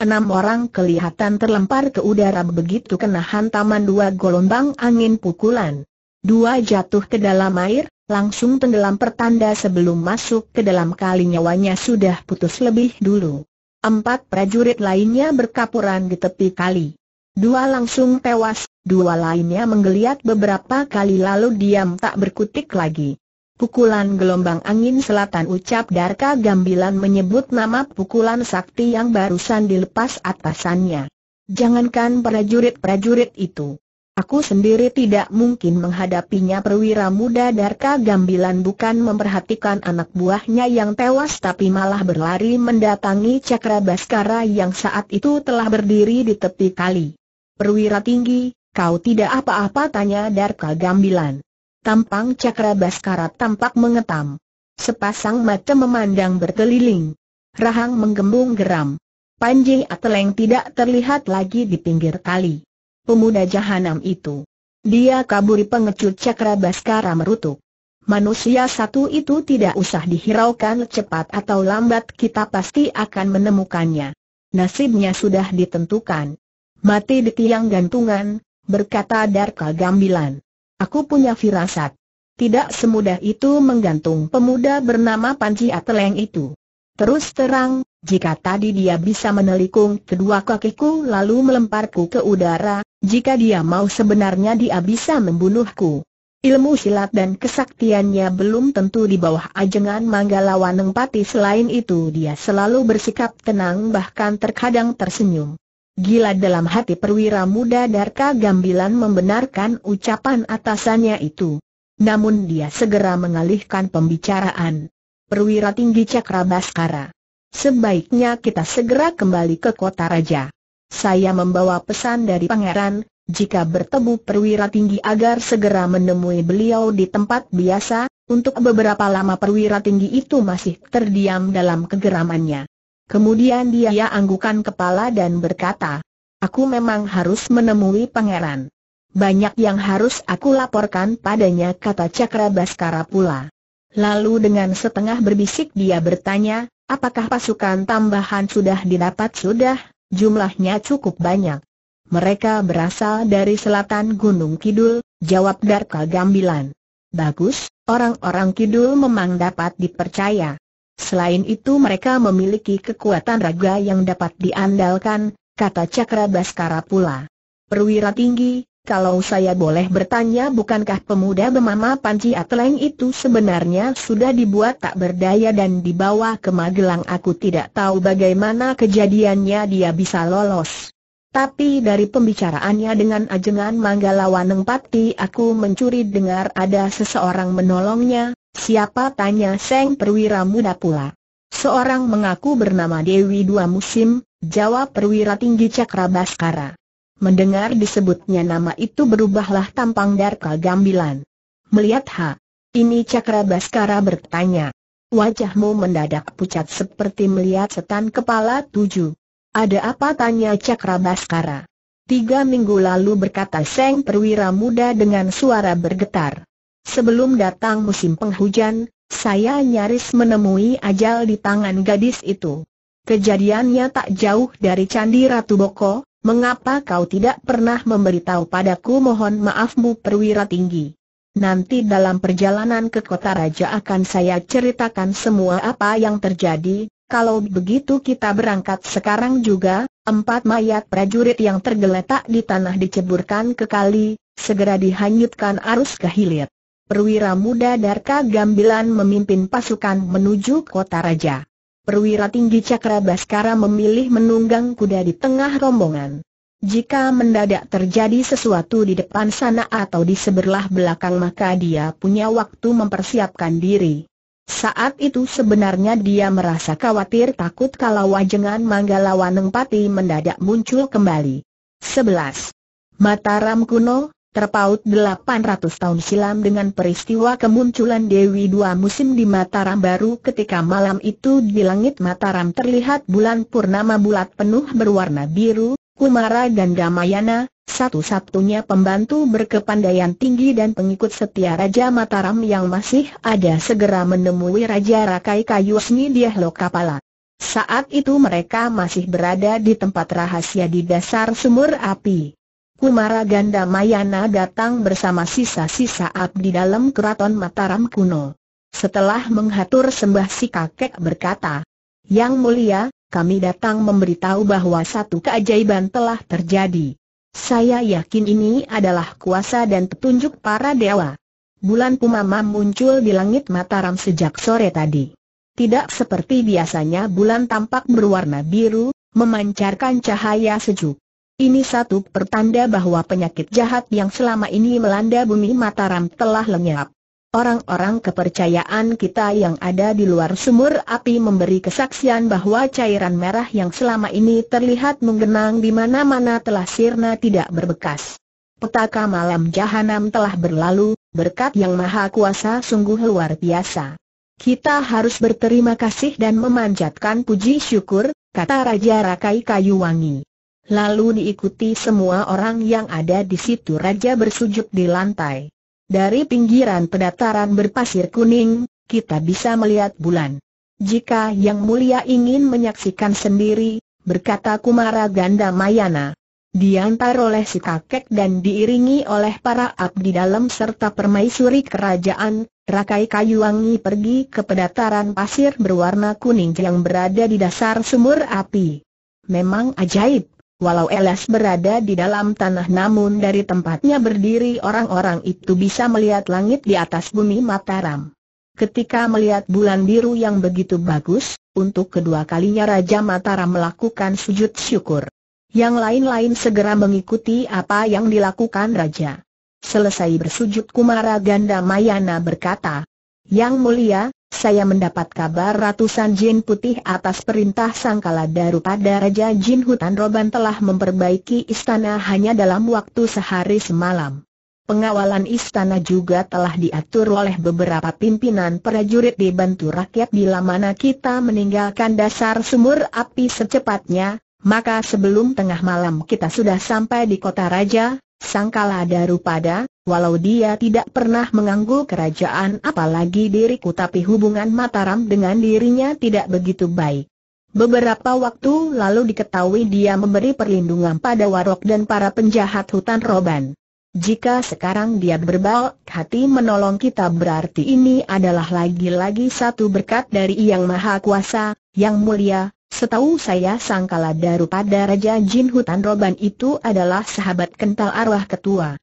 Speaker 1: Enam orang kelihatan terlempar ke udara begitu kena hantaman dua gelombang angin pukulan. Dua jatuh ke dalam air, langsung tenggelam pertanda sebelum masuk ke dalam kali nyawanya sudah putus lebih dulu. Empat prajurit lainnya berkapuran di tepi kali. Dua langsung tewas, dua lainnya menggeliat beberapa kali lalu diam tak berkutik lagi. Pukulan gelombang angin selatan ucap Darka Gambilan menyebut nama pukulan sakti yang barusan dilepas atasannya. Jangankan prajurit-prajurit itu. Aku sendiri tidak mungkin menghadapinya perwira muda Darka Gambilan bukan memperhatikan anak buahnya yang tewas tapi malah berlari mendatangi Cakra Baskara yang saat itu telah berdiri di tepi kali. Perwira tinggi, kau tidak apa-apa tanya Darka Gambilan. Tampang Cakra Baskara tampak mengetam. Sepasang mata memandang berkeliling. Rahang menggembung geram. Panji Ateleng tidak terlihat lagi di pinggir kali. Pemuda jahanam itu. Dia kaburi pengecut Cakra Baskara merutuk. Manusia satu itu tidak usah dihiraukan cepat atau lambat kita pasti akan menemukannya. Nasibnya sudah ditentukan. Mati di tiang gantungan, berkata Darka Gambilan. Aku punya firasat. Tidak semudah itu menggantung pemuda bernama Panji Ateleng itu. Terus terang, jika tadi dia bisa menelikung kedua kakiku lalu melemparku ke udara, jika dia mau sebenarnya dia bisa membunuhku. Ilmu silat dan kesaktiannya belum tentu di bawah ajengan Manggalawaneng Pati selain itu dia selalu bersikap tenang bahkan terkadang tersenyum. Gila dalam hati perwira muda Darka Gambilan membenarkan ucapan atasannya itu. Namun dia segera mengalihkan pembicaraan. Perwira tinggi Cakrabaskara. Sebaiknya kita segera kembali ke kota raja. Saya membawa pesan dari pangeran, jika bertemu perwira tinggi agar segera menemui beliau di tempat biasa, untuk beberapa lama perwira tinggi itu masih terdiam dalam kegeramannya. Kemudian dia ya, anggukan kepala dan berkata, Aku memang harus menemui pangeran. Banyak yang harus aku laporkan padanya kata Cakra Baskara pula. Lalu dengan setengah berbisik dia bertanya, apakah pasukan tambahan sudah didapat sudah, jumlahnya cukup banyak. Mereka berasal dari selatan Gunung Kidul, jawab Darka Gambilan. Bagus, orang-orang Kidul memang dapat dipercaya. Selain itu mereka memiliki kekuatan raga yang dapat diandalkan, kata Cakra Baskara pula. Perwira tinggi, kalau saya boleh bertanya bukankah pemuda bernama Panci Atleng itu sebenarnya sudah dibuat tak berdaya dan dibawa ke Magelang aku tidak tahu bagaimana kejadiannya dia bisa lolos. Tapi dari pembicaraannya dengan ajengan Waneng Pati aku mencuri dengar ada seseorang menolongnya, Siapa tanya Seng perwira muda pula? Seorang mengaku bernama Dewi Dua Musim, jawab perwira tinggi Cakra Baskara. Mendengar disebutnya nama itu berubahlah tampang Darka Gambilan. Melihat Ha, ini Cakra Baskara bertanya. Wajahmu mendadak pucat seperti melihat setan kepala tujuh. Ada apa tanya Cakra Baskara? Tiga minggu lalu berkata Seng Perwira Muda dengan suara bergetar. Sebelum datang musim penghujan, saya nyaris menemui ajal di tangan gadis itu. Kejadiannya tak jauh dari Candi Ratu Boko, mengapa kau tidak pernah memberitahu padaku mohon maafmu perwira tinggi. Nanti dalam perjalanan ke kota raja akan saya ceritakan semua apa yang terjadi, kalau begitu kita berangkat sekarang juga, empat mayat prajurit yang tergeletak di tanah diceburkan ke kali, segera dihanyutkan arus ke hilir perwira muda Darka Gambilan memimpin pasukan menuju kota raja. Perwira tinggi Cakra Baskara memilih menunggang kuda di tengah rombongan. Jika mendadak terjadi sesuatu di depan sana atau di sebelah belakang maka dia punya waktu mempersiapkan diri. Saat itu sebenarnya dia merasa khawatir takut kalau wajengan Manggalawaneng Pati mendadak muncul kembali. 11. Mataram kuno, terpaut 800 tahun silam dengan peristiwa kemunculan Dewi dua musim di Mataram baru ketika malam itu di langit Mataram terlihat bulan purnama bulat penuh berwarna biru, Kumara dan Damayana, satu-satunya pembantu berkepandaian tinggi dan pengikut setia Raja Mataram yang masih ada segera menemui Raja Rakai Kayusni Diahlo Kapala. Saat itu mereka masih berada di tempat rahasia di dasar sumur api. Kumara Ganda Mayana datang bersama sisa-sisa abdi dalam keraton Mataram kuno. Setelah menghatur sembah si kakek berkata, Yang mulia, kami datang memberitahu bahwa satu keajaiban telah terjadi. Saya yakin ini adalah kuasa dan petunjuk para dewa. Bulan Pumama muncul di langit Mataram sejak sore tadi. Tidak seperti biasanya bulan tampak berwarna biru, memancarkan cahaya sejuk. Ini satu pertanda bahwa penyakit jahat yang selama ini melanda bumi Mataram telah lenyap. Orang-orang kepercayaan kita yang ada di luar sumur api memberi kesaksian bahwa cairan merah yang selama ini terlihat menggenang di mana-mana telah sirna tidak berbekas. Petaka malam jahanam telah berlalu, berkat yang maha kuasa sungguh luar biasa. Kita harus berterima kasih dan memanjatkan puji syukur, kata Raja Rakai Kayuwangi lalu diikuti semua orang yang ada di situ raja bersujud di lantai. Dari pinggiran pedataran berpasir kuning, kita bisa melihat bulan. Jika Yang Mulia ingin menyaksikan sendiri, berkata Kumara Ganda Mayana. Diantar oleh si kakek dan diiringi oleh para abdi dalam serta permaisuri kerajaan, Rakai Kayuwangi pergi ke pedataran pasir berwarna kuning yang berada di dasar sumur api. Memang ajaib, Walau Elas berada di dalam tanah namun dari tempatnya berdiri orang-orang itu bisa melihat langit di atas bumi Mataram. Ketika melihat bulan biru yang begitu bagus, untuk kedua kalinya Raja Mataram melakukan sujud syukur. Yang lain-lain segera mengikuti apa yang dilakukan Raja. Selesai bersujud Kumara Ganda Mayana berkata, Yang mulia, saya mendapat kabar ratusan jin putih atas perintah sangkala pada Raja Jin Hutan Roban telah memperbaiki istana hanya dalam waktu sehari semalam. Pengawalan istana juga telah diatur oleh beberapa pimpinan prajurit dibantu rakyat bila mana kita meninggalkan dasar sumur api secepatnya, maka sebelum tengah malam kita sudah sampai di kota raja, Sangkala pada. Walau dia tidak pernah mengganggu kerajaan apalagi diriku tapi hubungan Mataram dengan dirinya tidak begitu baik. Beberapa waktu lalu diketahui dia memberi perlindungan pada warok dan para penjahat hutan roban. Jika sekarang dia berbalik hati menolong kita berarti ini adalah lagi-lagi satu berkat dari Yang Maha Kuasa, Yang Mulia, Setahu saya sangkala daru pada Raja Jin Hutan Roban itu adalah sahabat kental arwah ketua.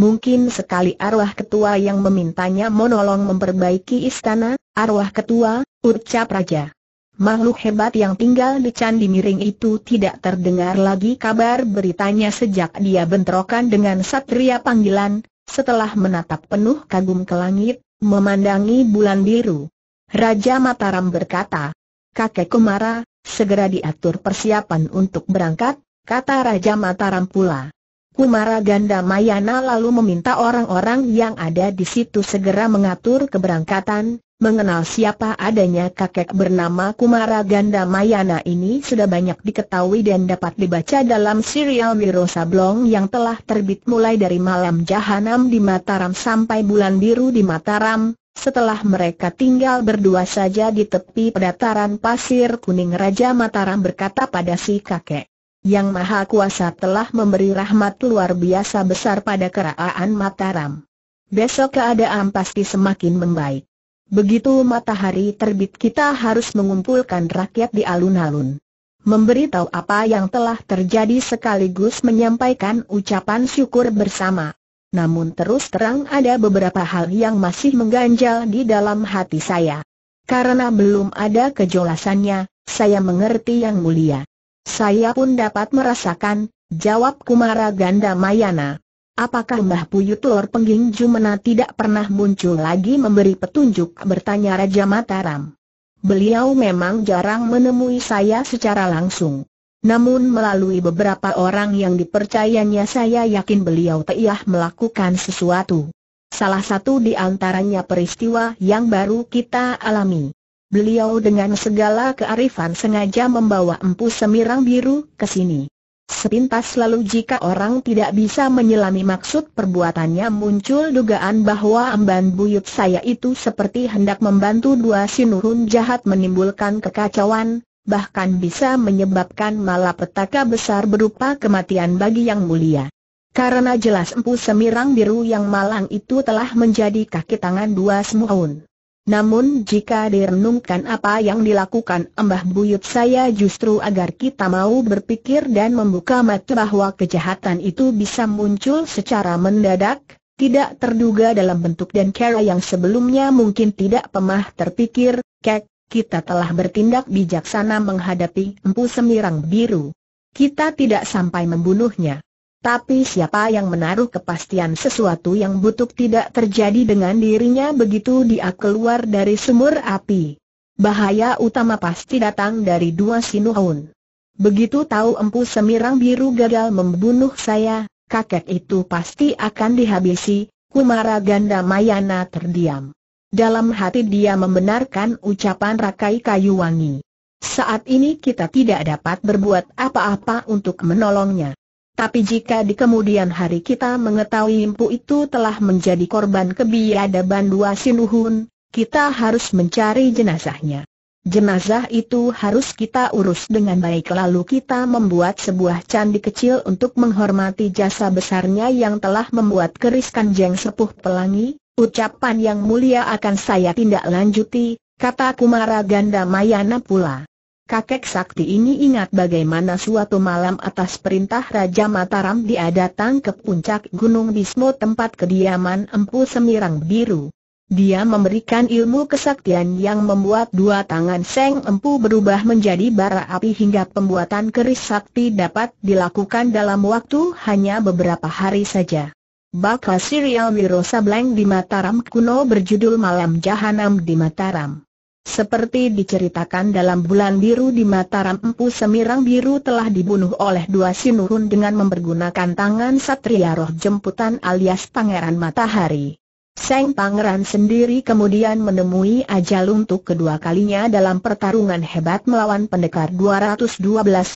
Speaker 1: Mungkin sekali arwah ketua yang memintanya menolong memperbaiki istana, arwah ketua, ucap raja. Makhluk hebat yang tinggal di Candi Miring itu tidak terdengar lagi kabar beritanya sejak dia bentrokan dengan satria panggilan, setelah menatap penuh kagum ke langit, memandangi bulan biru. Raja Mataram berkata, Kakek Kumara, segera diatur persiapan untuk berangkat, kata Raja Mataram pula. Kumara Ganda Mayana lalu meminta orang-orang yang ada di situ segera mengatur keberangkatan, mengenal siapa adanya kakek bernama Kumara Ganda Mayana ini sudah banyak diketahui dan dapat dibaca dalam serial Wiro Sablong yang telah terbit mulai dari malam jahanam di Mataram sampai bulan biru di Mataram, setelah mereka tinggal berdua saja di tepi pedataran pasir kuning Raja Mataram berkata pada si kakek yang Maha Kuasa telah memberi rahmat luar biasa besar pada kerajaan Mataram. Besok keadaan pasti semakin membaik. Begitu matahari terbit kita harus mengumpulkan rakyat di alun-alun. Memberitahu apa yang telah terjadi sekaligus menyampaikan ucapan syukur bersama. Namun terus terang ada beberapa hal yang masih mengganjal di dalam hati saya. Karena belum ada kejelasannya, saya mengerti yang mulia. Saya pun dapat merasakan, jawab Kumara Ganda Mayana. Apakah Mbah Puyut Lor Pengging Jumena tidak pernah muncul lagi memberi petunjuk bertanya Raja Mataram? Beliau memang jarang menemui saya secara langsung. Namun melalui beberapa orang yang dipercayanya saya yakin beliau telah melakukan sesuatu. Salah satu di antaranya peristiwa yang baru kita alami beliau dengan segala kearifan sengaja membawa empu semirang biru ke sini. Sepintas lalu jika orang tidak bisa menyelami maksud perbuatannya muncul dugaan bahwa emban buyut saya itu seperti hendak membantu dua sinurun jahat menimbulkan kekacauan, bahkan bisa menyebabkan malapetaka besar berupa kematian bagi yang mulia. Karena jelas empu semirang biru yang malang itu telah menjadi kaki tangan dua semuaun. Namun jika direnungkan apa yang dilakukan Mbah Buyut saya justru agar kita mau berpikir dan membuka mata bahwa kejahatan itu bisa muncul secara mendadak, tidak terduga dalam bentuk dan cara yang sebelumnya mungkin tidak pemah terpikir, kek, kita telah bertindak bijaksana menghadapi empu semirang biru. Kita tidak sampai membunuhnya. Tapi siapa yang menaruh kepastian sesuatu yang butuh tidak terjadi dengan dirinya begitu dia keluar dari sumur api? Bahaya utama pasti datang dari dua sinuhun. Begitu tahu empu semirang biru gagal membunuh saya, kakek itu pasti akan dihabisi, Kumara Ganda Mayana terdiam. Dalam hati dia membenarkan ucapan Rakai Kayu Wangi. Saat ini kita tidak dapat berbuat apa-apa untuk menolongnya. Tapi jika di kemudian hari kita mengetahui impu itu telah menjadi korban kebiadaban dua sinuhun, kita harus mencari jenazahnya. Jenazah itu harus kita urus dengan baik lalu kita membuat sebuah candi kecil untuk menghormati jasa besarnya yang telah membuat keris kanjeng sepuh pelangi, ucapan yang mulia akan saya tindak lanjuti, kata Kumara Ganda Mayana pula. Kakek sakti ini ingat bagaimana suatu malam atas perintah Raja Mataram dia datang ke puncak Gunung Bismo tempat kediaman Empu Semirang Biru. Dia memberikan ilmu kesaktian yang membuat dua tangan Seng Empu berubah menjadi bara api hingga pembuatan keris sakti dapat dilakukan dalam waktu hanya beberapa hari saja. Bakal serial Wirosa Blank di Mataram kuno berjudul Malam Jahanam di Mataram. Seperti diceritakan dalam bulan biru di Mataram Empu Semirang Biru telah dibunuh oleh dua sinurun dengan mempergunakan tangan Satria Roh Jemputan alias Pangeran Matahari. Seng Pangeran sendiri kemudian menemui ajal untuk kedua kalinya dalam pertarungan hebat melawan pendekar 212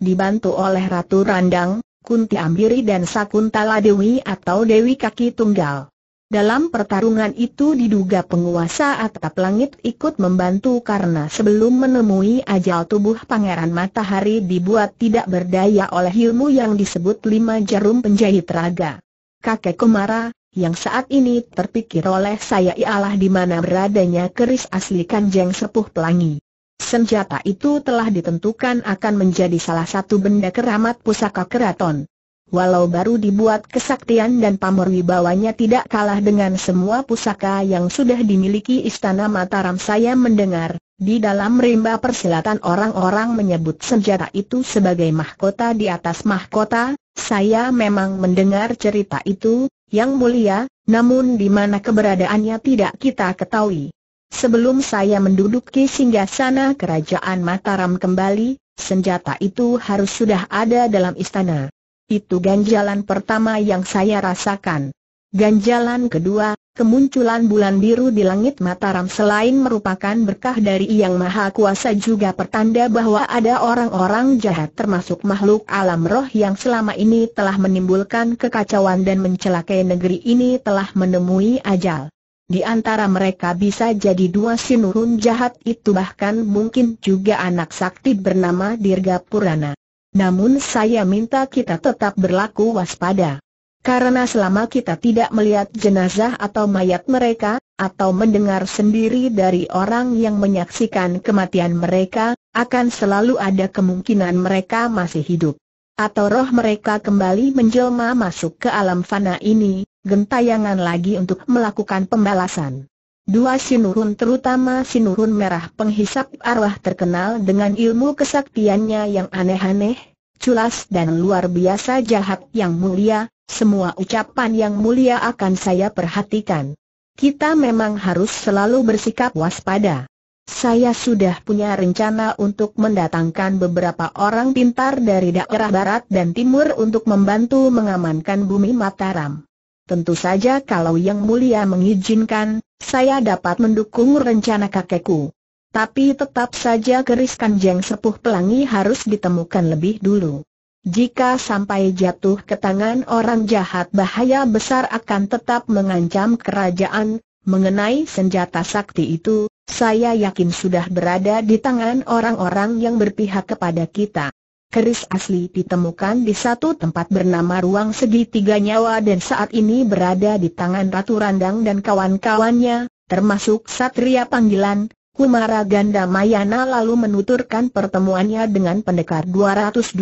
Speaker 1: dibantu oleh Ratu Randang, Kunti Ambiri dan Sakuntala Dewi atau Dewi Kaki Tunggal. Dalam pertarungan itu diduga penguasa atap langit ikut membantu karena sebelum menemui ajal tubuh Pangeran Matahari dibuat tidak berdaya oleh ilmu yang disebut lima jarum penjahit raga. Kakek Kumara, yang saat ini terpikir oleh saya ialah di mana beradanya keris asli Kanjeng Sepuh Pelangi. Senjata itu telah ditentukan akan menjadi salah satu benda keramat pusaka keraton. Walau baru dibuat kesaktian dan pamor wibawanya tidak kalah dengan semua pusaka yang sudah dimiliki Istana Mataram saya mendengar, di dalam rimba persilatan orang-orang menyebut senjata itu sebagai mahkota di atas mahkota, saya memang mendengar cerita itu, yang mulia, namun di mana keberadaannya tidak kita ketahui. Sebelum saya menduduki singgah sana kerajaan Mataram kembali, senjata itu harus sudah ada dalam istana. Itu ganjalan pertama yang saya rasakan. Ganjalan kedua, kemunculan bulan biru di langit Mataram selain merupakan berkah dari Yang Maha Kuasa juga pertanda bahwa ada orang-orang jahat termasuk makhluk alam roh yang selama ini telah menimbulkan kekacauan dan mencelakai negeri ini telah menemui ajal. Di antara mereka bisa jadi dua sinurun jahat itu bahkan mungkin juga anak sakti bernama Dirga Purana. Namun saya minta kita tetap berlaku waspada. Karena selama kita tidak melihat jenazah atau mayat mereka, atau mendengar sendiri dari orang yang menyaksikan kematian mereka, akan selalu ada kemungkinan mereka masih hidup. Atau roh mereka kembali menjelma masuk ke alam fana ini, gentayangan lagi untuk melakukan pembalasan. Dua sinurun terutama sinurun merah penghisap arwah terkenal dengan ilmu kesaktiannya yang aneh-aneh, culas dan luar biasa jahat yang mulia, semua ucapan yang mulia akan saya perhatikan. Kita memang harus selalu bersikap waspada. Saya sudah punya rencana untuk mendatangkan beberapa orang pintar dari daerah barat dan timur untuk membantu mengamankan bumi Mataram. Tentu saja kalau Yang Mulia mengizinkan, saya dapat mendukung rencana kakekku. Tapi tetap saja keris kanjeng sepuh pelangi harus ditemukan lebih dulu. Jika sampai jatuh ke tangan orang jahat bahaya besar akan tetap mengancam kerajaan, mengenai senjata sakti itu, saya yakin sudah berada di tangan orang-orang yang berpihak kepada kita keris asli ditemukan di satu tempat bernama Ruang Segitiga Nyawa dan saat ini berada di tangan Ratu Randang dan kawan-kawannya, termasuk Satria Panggilan, Kumara Ganda Mayana lalu menuturkan pertemuannya dengan pendekar 212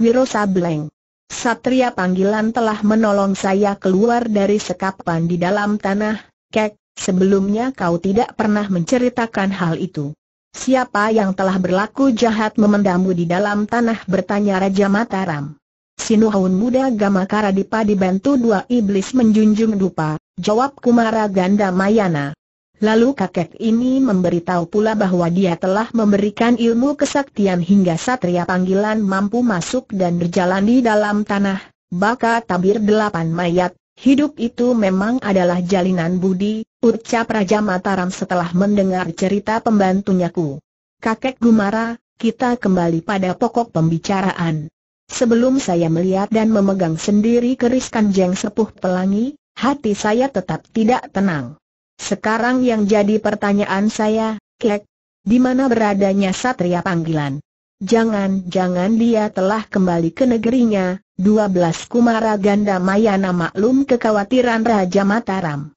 Speaker 1: Wiro Sableng. Satria Panggilan telah menolong saya keluar dari sekapan di dalam tanah, Kek, sebelumnya kau tidak pernah menceritakan hal itu. Siapa yang telah berlaku jahat memendamu di dalam tanah bertanya Raja Mataram. Sinuhun muda Gamakara dipa dibantu dua iblis menjunjung dupa, jawab Kumara Ganda Mayana. Lalu kakek ini memberitahu pula bahwa dia telah memberikan ilmu kesaktian hingga satria panggilan mampu masuk dan berjalan di dalam tanah, baka tabir delapan mayat, hidup itu memang adalah jalinan budi, Ucap Raja Mataram setelah mendengar cerita pembantunya ku. Kakek Gumara, kita kembali pada pokok pembicaraan. Sebelum saya melihat dan memegang sendiri keris kanjeng sepuh pelangi, hati saya tetap tidak tenang. Sekarang yang jadi pertanyaan saya, kek, di mana beradanya satria panggilan? Jangan-jangan dia telah kembali ke negerinya, 12 Kumara Ganda Mayana maklum kekhawatiran Raja Mataram.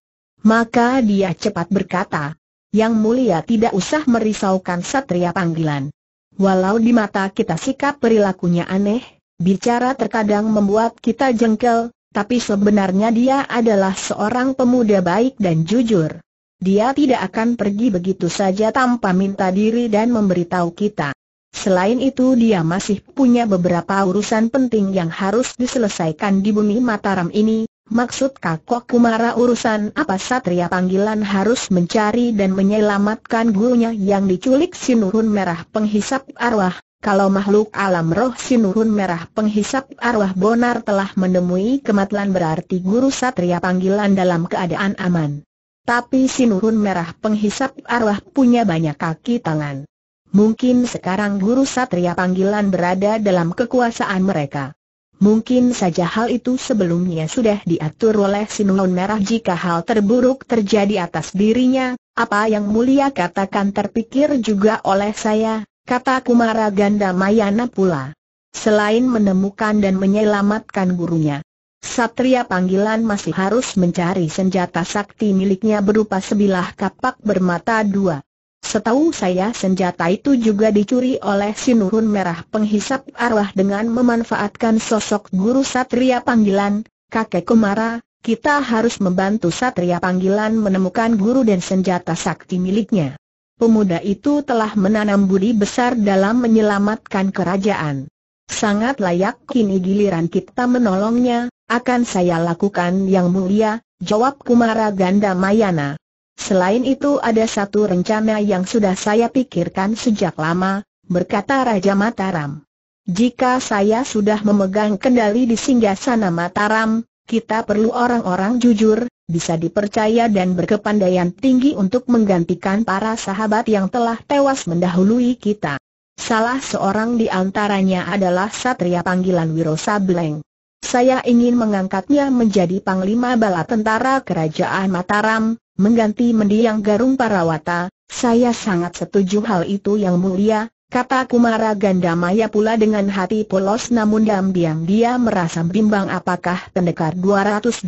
Speaker 1: Maka dia cepat berkata, Yang mulia tidak usah merisaukan satria panggilan. Walau di mata kita sikap perilakunya aneh, bicara terkadang membuat kita jengkel, tapi sebenarnya dia adalah seorang pemuda baik dan jujur. Dia tidak akan pergi begitu saja tanpa minta diri dan memberitahu kita. Selain itu dia masih punya beberapa urusan penting yang harus diselesaikan di bumi Mataram ini, Maksud Kakok Kumara urusan apa Satria panggilan harus mencari dan menyelamatkan gurunya yang diculik Sinurun Merah penghisap arwah. Kalau makhluk alam roh Sinurun Merah penghisap arwah Bonar telah menemui kematian berarti guru Satria panggilan dalam keadaan aman. Tapi Sinurun Merah penghisap arwah punya banyak kaki tangan. Mungkin sekarang guru Satria panggilan berada dalam kekuasaan mereka. Mungkin saja hal itu sebelumnya sudah diatur oleh Sinuon Merah jika hal terburuk terjadi atas dirinya, apa yang mulia katakan terpikir juga oleh saya, kata Kumara Ganda Mayana pula. Selain menemukan dan menyelamatkan gurunya, Satria panggilan masih harus mencari senjata sakti miliknya berupa sebilah kapak bermata dua. Setahu saya senjata itu juga dicuri oleh Sinurun Merah penghisap arwah dengan memanfaatkan sosok guru Satria Panggilan, kakek Kumara, kita harus membantu Satria Panggilan menemukan guru dan senjata sakti miliknya. Pemuda itu telah menanam budi besar dalam menyelamatkan kerajaan. Sangat layak kini giliran kita menolongnya, akan saya lakukan yang mulia, jawab Kumara Ganda Mayana. Selain itu ada satu rencana yang sudah saya pikirkan sejak lama, berkata Raja Mataram. Jika saya sudah memegang kendali di singgasana Mataram, kita perlu orang-orang jujur, bisa dipercaya dan berkepandaian tinggi untuk menggantikan para sahabat yang telah tewas mendahului kita. Salah seorang di antaranya adalah Satria Panggilan Wiro Sableng. Saya ingin mengangkatnya menjadi Panglima Bala Tentara Kerajaan Mataram, mengganti mendiang Garung Parawata, saya sangat setuju hal itu yang mulia, kata Kumara Gandamaya pula dengan hati polos namun diam-diam dia merasa bimbang apakah pendekar 212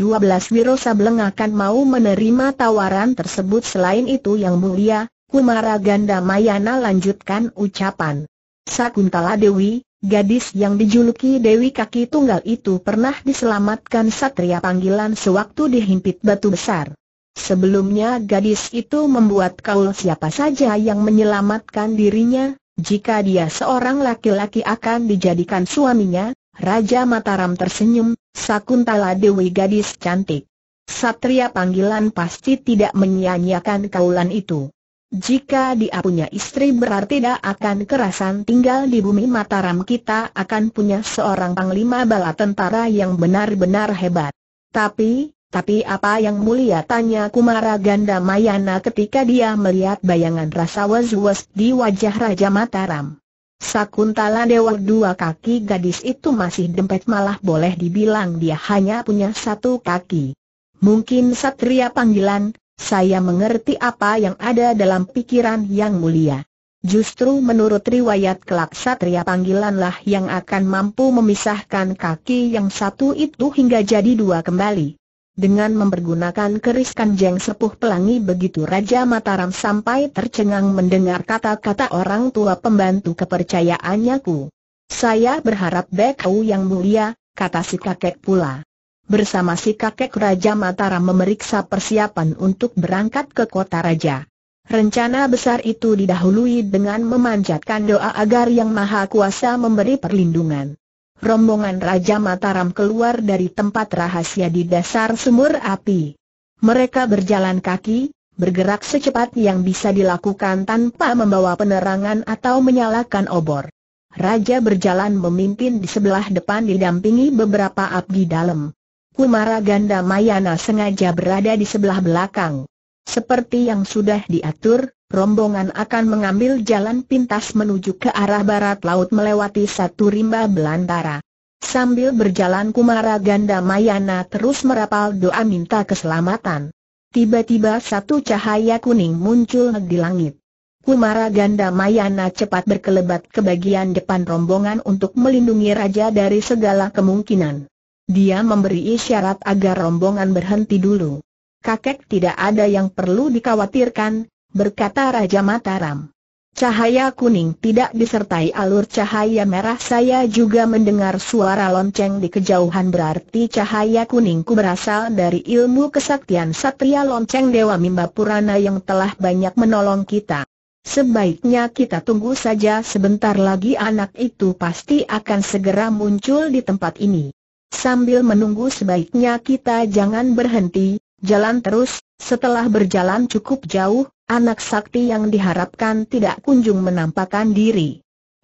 Speaker 1: Wirosableng akan mau menerima tawaran tersebut selain itu yang mulia, Kumara Gandamayana lanjutkan ucapan. Sakuntala Dewi, Gadis yang dijuluki Dewi Kaki Tunggal itu pernah diselamatkan satria panggilan sewaktu dihimpit batu besar. Sebelumnya gadis itu membuat kaul siapa saja yang menyelamatkan dirinya, jika dia seorang laki-laki akan dijadikan suaminya, Raja Mataram tersenyum, Sakuntala Dewi gadis cantik. Satria panggilan pasti tidak menyia-nyiakan kaulan itu. Jika dia punya istri berarti dia akan kerasan tinggal di bumi Mataram kita akan punya seorang panglima bala tentara yang benar-benar hebat. Tapi, tapi apa yang mulia tanya Kumara Ganda Mayana ketika dia melihat bayangan rasa was-was di wajah Raja Mataram. Sakuntala Dewa dua kaki gadis itu masih dempet malah boleh dibilang dia hanya punya satu kaki. Mungkin satria panggilan, saya mengerti apa yang ada dalam pikiran yang mulia. Justru menurut riwayat kelak satria panggilanlah yang akan mampu memisahkan kaki yang satu itu hingga jadi dua kembali dengan mempergunakan keris kanjeng sepuh pelangi begitu Raja Mataram sampai tercengang mendengar kata-kata orang tua pembantu kepercayaannya ku. Saya berharap Bekau yang mulia, kata si kakek pula. Bersama si kakek Raja Mataram memeriksa persiapan untuk berangkat ke kota Raja. Rencana besar itu didahului dengan memanjatkan doa agar Yang Maha Kuasa memberi perlindungan rombongan Raja Mataram keluar dari tempat rahasia di dasar sumur api. Mereka berjalan kaki, bergerak secepat yang bisa dilakukan tanpa membawa penerangan atau menyalakan obor. Raja berjalan memimpin di sebelah depan didampingi beberapa abdi dalam. Kumara Ganda Mayana sengaja berada di sebelah belakang. Seperti yang sudah diatur, rombongan akan mengambil jalan pintas menuju ke arah barat laut melewati satu rimba belantara. Sambil berjalan Kumara Ganda Mayana terus merapal doa minta keselamatan. Tiba-tiba satu cahaya kuning muncul di langit. Kumara Ganda Mayana cepat berkelebat ke bagian depan rombongan untuk melindungi raja dari segala kemungkinan. Dia memberi isyarat agar rombongan berhenti dulu. Kakek tidak ada yang perlu dikhawatirkan, berkata Raja Mataram. Cahaya kuning tidak disertai alur cahaya merah saya juga mendengar suara lonceng di kejauhan berarti cahaya kuningku berasal dari ilmu kesaktian Satria Lonceng Dewa Mimba Purana yang telah banyak menolong kita. Sebaiknya kita tunggu saja sebentar lagi anak itu pasti akan segera muncul di tempat ini. Sambil menunggu sebaiknya kita jangan berhenti, Jalan terus, setelah berjalan cukup jauh, anak sakti yang diharapkan tidak kunjung menampakkan diri.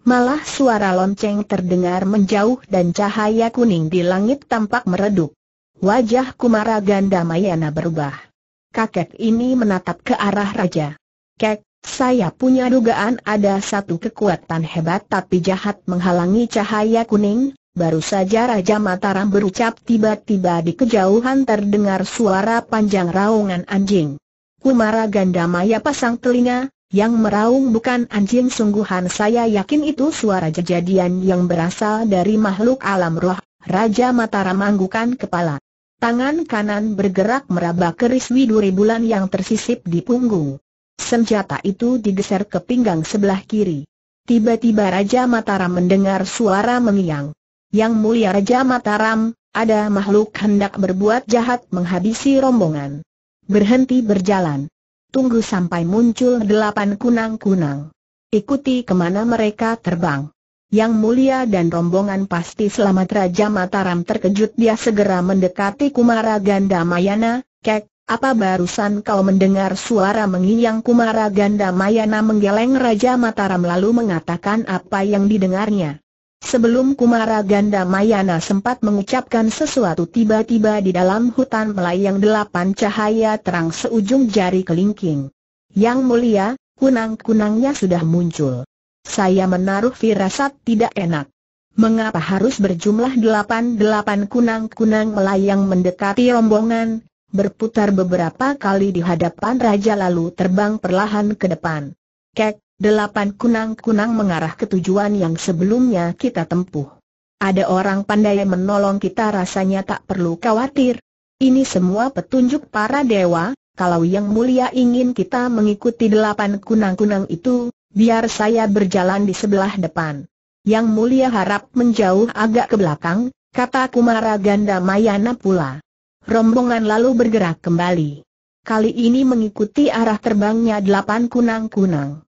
Speaker 1: Malah suara lonceng terdengar menjauh dan cahaya kuning di langit tampak meredup. Wajah Kumara Ganda Gandamayana berubah. Kakek ini menatap ke arah raja. Kek, saya punya dugaan ada satu kekuatan hebat tapi jahat menghalangi cahaya kuning, Baru saja Raja Mataram berucap tiba-tiba di kejauhan terdengar suara panjang raungan anjing. Kumara Maya pasang telinga, yang meraung bukan anjing sungguhan saya yakin itu suara kejadian yang berasal dari makhluk alam roh. Raja Mataram anggukan kepala. Tangan kanan bergerak meraba keris widuri bulan yang tersisip di punggung. Senjata itu digeser ke pinggang sebelah kiri. Tiba-tiba Raja Mataram mendengar suara mengiang. Yang mulia Raja Mataram, ada makhluk hendak berbuat jahat menghabisi rombongan. Berhenti berjalan. Tunggu sampai muncul delapan kunang-kunang. Ikuti kemana mereka terbang. Yang mulia dan rombongan pasti selamat Raja Mataram terkejut dia segera mendekati Kumara Ganda Mayana. kek, apa barusan kau mendengar suara menginyang Kumara Ganda Mayana menggeleng Raja Mataram lalu mengatakan apa yang didengarnya? Sebelum Kumara Ganda Mayana sempat mengucapkan sesuatu tiba-tiba di dalam hutan melayang delapan cahaya terang seujung jari kelingking. Yang mulia, kunang-kunangnya sudah muncul. Saya menaruh firasat tidak enak. Mengapa harus berjumlah delapan-delapan kunang-kunang melayang mendekati rombongan, berputar beberapa kali di hadapan raja lalu terbang perlahan ke depan. Kek, Delapan kunang-kunang mengarah ke tujuan yang sebelumnya kita tempuh. Ada orang pandai menolong kita rasanya tak perlu khawatir. Ini semua petunjuk para dewa, kalau yang mulia ingin kita mengikuti delapan kunang-kunang itu, biar saya berjalan di sebelah depan. Yang mulia harap menjauh agak ke belakang, kata Kumara Ganda Mayana pula. Rombongan lalu bergerak kembali. Kali ini mengikuti arah terbangnya delapan kunang-kunang.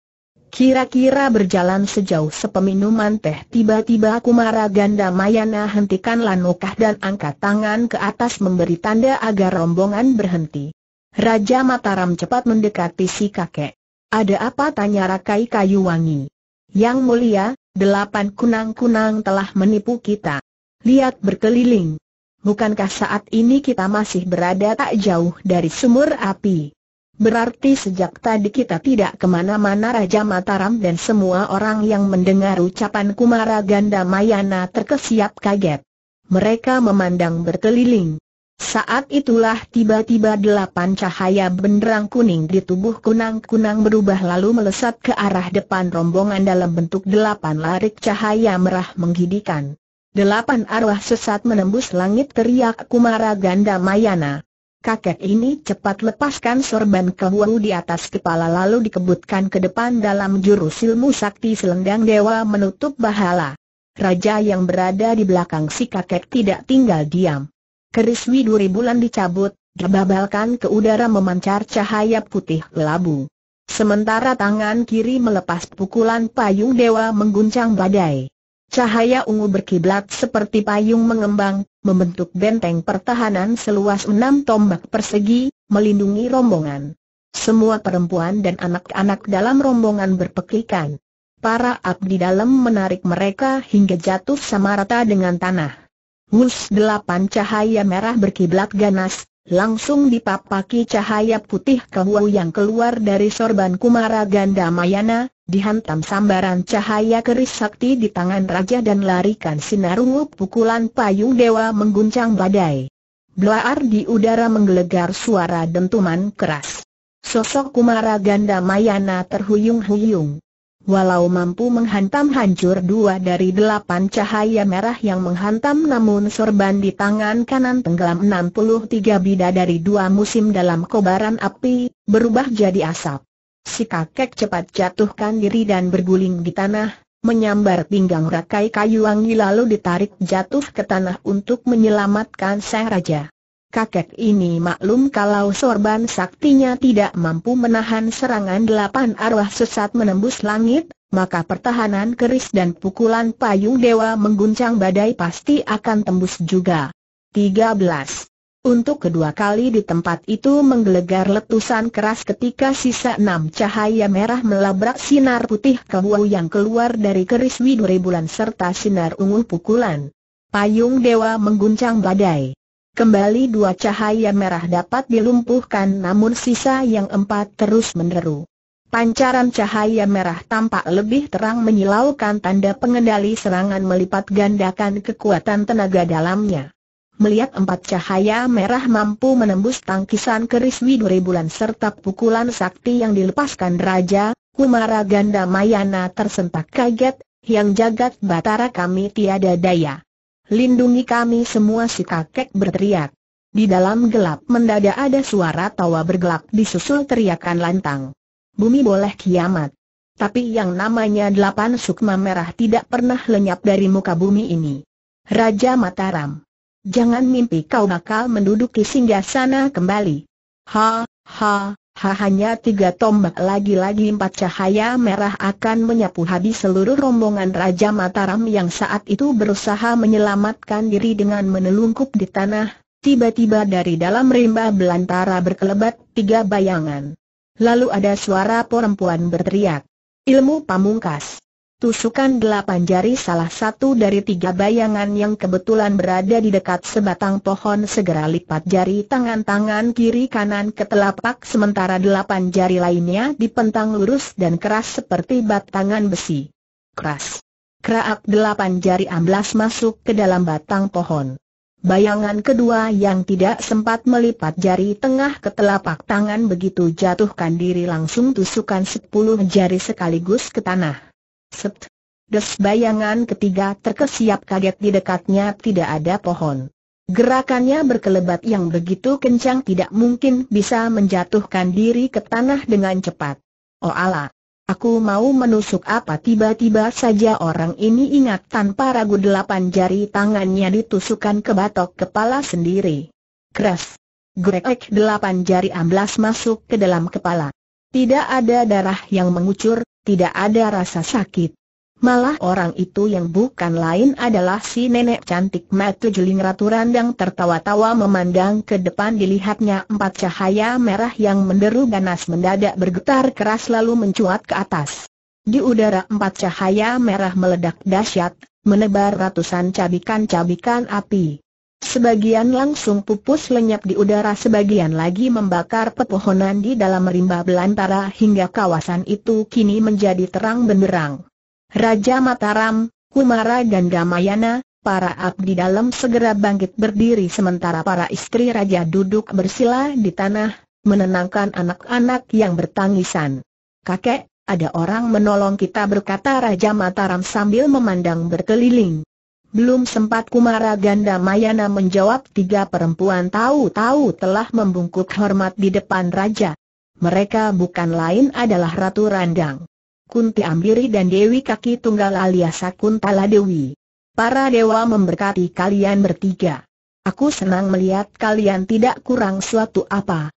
Speaker 1: Kira-kira berjalan sejauh sepeminuman teh tiba-tiba Kumara Ganda Mayana hentikan lanukah dan angkat tangan ke atas memberi tanda agar rombongan berhenti. Raja Mataram cepat mendekati si kakek. Ada apa tanya Rakai Kayu Wangi? Yang mulia, delapan kunang-kunang telah menipu kita. Lihat berkeliling. Bukankah saat ini kita masih berada tak jauh dari sumur api? Berarti sejak tadi kita tidak kemana-mana Raja Mataram dan semua orang yang mendengar ucapan Kumara Ganda Mayana terkesiap kaget. Mereka memandang berkeliling. Saat itulah tiba-tiba delapan cahaya benderang kuning di tubuh kunang-kunang berubah lalu melesat ke arah depan rombongan dalam bentuk delapan larik cahaya merah menghidikan. Delapan arwah sesat menembus langit teriak Kumara Ganda Mayana. Kakek ini cepat lepaskan sorban kehuang di atas kepala lalu dikebutkan ke depan dalam jurus ilmu sakti selendang dewa menutup bahala. Raja yang berada di belakang si kakek tidak tinggal diam. Keris Widuri Bulan dicabut, dibabalkan ke udara memancar cahaya putih labu. Sementara tangan kiri melepas pukulan payung dewa mengguncang badai. Cahaya ungu berkiblat seperti payung mengembang, membentuk benteng pertahanan seluas enam tombak persegi, melindungi rombongan. Semua perempuan dan anak-anak dalam rombongan berpekikan. Para abdi dalam menarik mereka hingga jatuh sama rata dengan tanah. Hus delapan cahaya merah berkiblat ganas, langsung dipapaki cahaya putih kewu yang keluar dari sorban Kumara Ganda Mayana, dihantam sambaran cahaya keris sakti di tangan raja dan larikan sinar ungu pukulan payung dewa mengguncang badai. Belaar di udara menggelegar suara dentuman keras. Sosok Kumara Ganda Mayana terhuyung-huyung. Walau mampu menghantam hancur dua dari delapan cahaya merah yang menghantam namun sorban di tangan kanan tenggelam 63 bidadari dua musim dalam kobaran api, berubah jadi asap. Si kakek cepat jatuhkan diri dan berguling di tanah, menyambar pinggang rakai kayu wangi lalu ditarik jatuh ke tanah untuk menyelamatkan sang raja. Kakek ini maklum kalau sorban saktinya tidak mampu menahan serangan delapan arwah sesat menembus langit, maka pertahanan keris dan pukulan payung dewa mengguncang badai pasti akan tembus juga. 13. Untuk kedua kali di tempat itu menggelegar letusan keras ketika sisa enam cahaya merah melabrak sinar putih kebu yang keluar dari keris widuri bulan serta sinar ungu pukulan. Payung dewa mengguncang badai. Kembali dua cahaya merah dapat dilumpuhkan namun sisa yang empat terus meneru. Pancaran cahaya merah tampak lebih terang menyilaukan tanda pengendali serangan melipat gandakan kekuatan tenaga dalamnya melihat empat cahaya merah mampu menembus tangkisan keris Widuri Bulan serta pukulan sakti yang dilepaskan Raja, Kumara Ganda Mayana tersentak kaget, yang jagat batara kami tiada daya. Lindungi kami semua si kakek berteriak. Di dalam gelap mendadak ada suara tawa bergelak disusul teriakan lantang. Bumi boleh kiamat. Tapi yang namanya delapan sukma merah tidak pernah lenyap dari muka bumi ini. Raja Mataram. Jangan mimpi kau bakal menduduki singgah sana kembali. Ha, ha, ha hanya tiga tombak lagi-lagi empat cahaya merah akan menyapu habis seluruh rombongan Raja Mataram yang saat itu berusaha menyelamatkan diri dengan menelungkup di tanah. Tiba-tiba dari dalam rimba belantara berkelebat tiga bayangan. Lalu ada suara perempuan berteriak. Ilmu pamungkas. Tusukan delapan jari salah satu dari tiga bayangan yang kebetulan berada di dekat sebatang pohon segera lipat jari tangan-tangan kiri kanan ke telapak sementara delapan jari lainnya dipentang lurus dan keras seperti batangan besi. Keras. Kerak delapan jari amblas masuk ke dalam batang pohon. Bayangan kedua yang tidak sempat melipat jari tengah ke telapak tangan begitu jatuhkan diri langsung tusukan sepuluh jari sekaligus ke tanah. Sept. Des bayangan ketiga terkesiap kaget di dekatnya tidak ada pohon. Gerakannya berkelebat yang begitu kencang tidak mungkin bisa menjatuhkan diri ke tanah dengan cepat. Oh Allah, aku mau menusuk apa tiba-tiba saja orang ini ingat tanpa ragu delapan jari tangannya ditusukkan ke batok kepala sendiri. Keras. Grek delapan jari amblas masuk ke dalam kepala. Tidak ada darah yang mengucur, tidak ada rasa sakit. Malah orang itu yang bukan lain adalah si nenek cantik Matu jeling Ratu Randang tertawa-tawa memandang ke depan dilihatnya empat cahaya merah yang menderu ganas mendadak bergetar keras lalu mencuat ke atas. Di udara empat cahaya merah meledak dahsyat, menebar ratusan cabikan-cabikan api. Sebagian langsung pupus lenyap di udara sebagian lagi membakar pepohonan di dalam rimba belantara hingga kawasan itu kini menjadi terang benderang. Raja Mataram, Kumara dan Damayana, para abdi dalam segera bangkit berdiri sementara para istri raja duduk bersila di tanah, menenangkan anak-anak yang bertangisan. Kakek, ada orang menolong kita berkata Raja Mataram sambil memandang berkeliling. Belum sempat Kumara Ganda Mayana menjawab tiga perempuan tahu-tahu telah membungkuk hormat di depan raja. Mereka bukan lain adalah Ratu Randang. Kunti Ambiri dan Dewi Kaki Tunggal alias Sakuntala Dewi. Para dewa memberkati kalian bertiga. Aku senang melihat kalian tidak kurang suatu apa.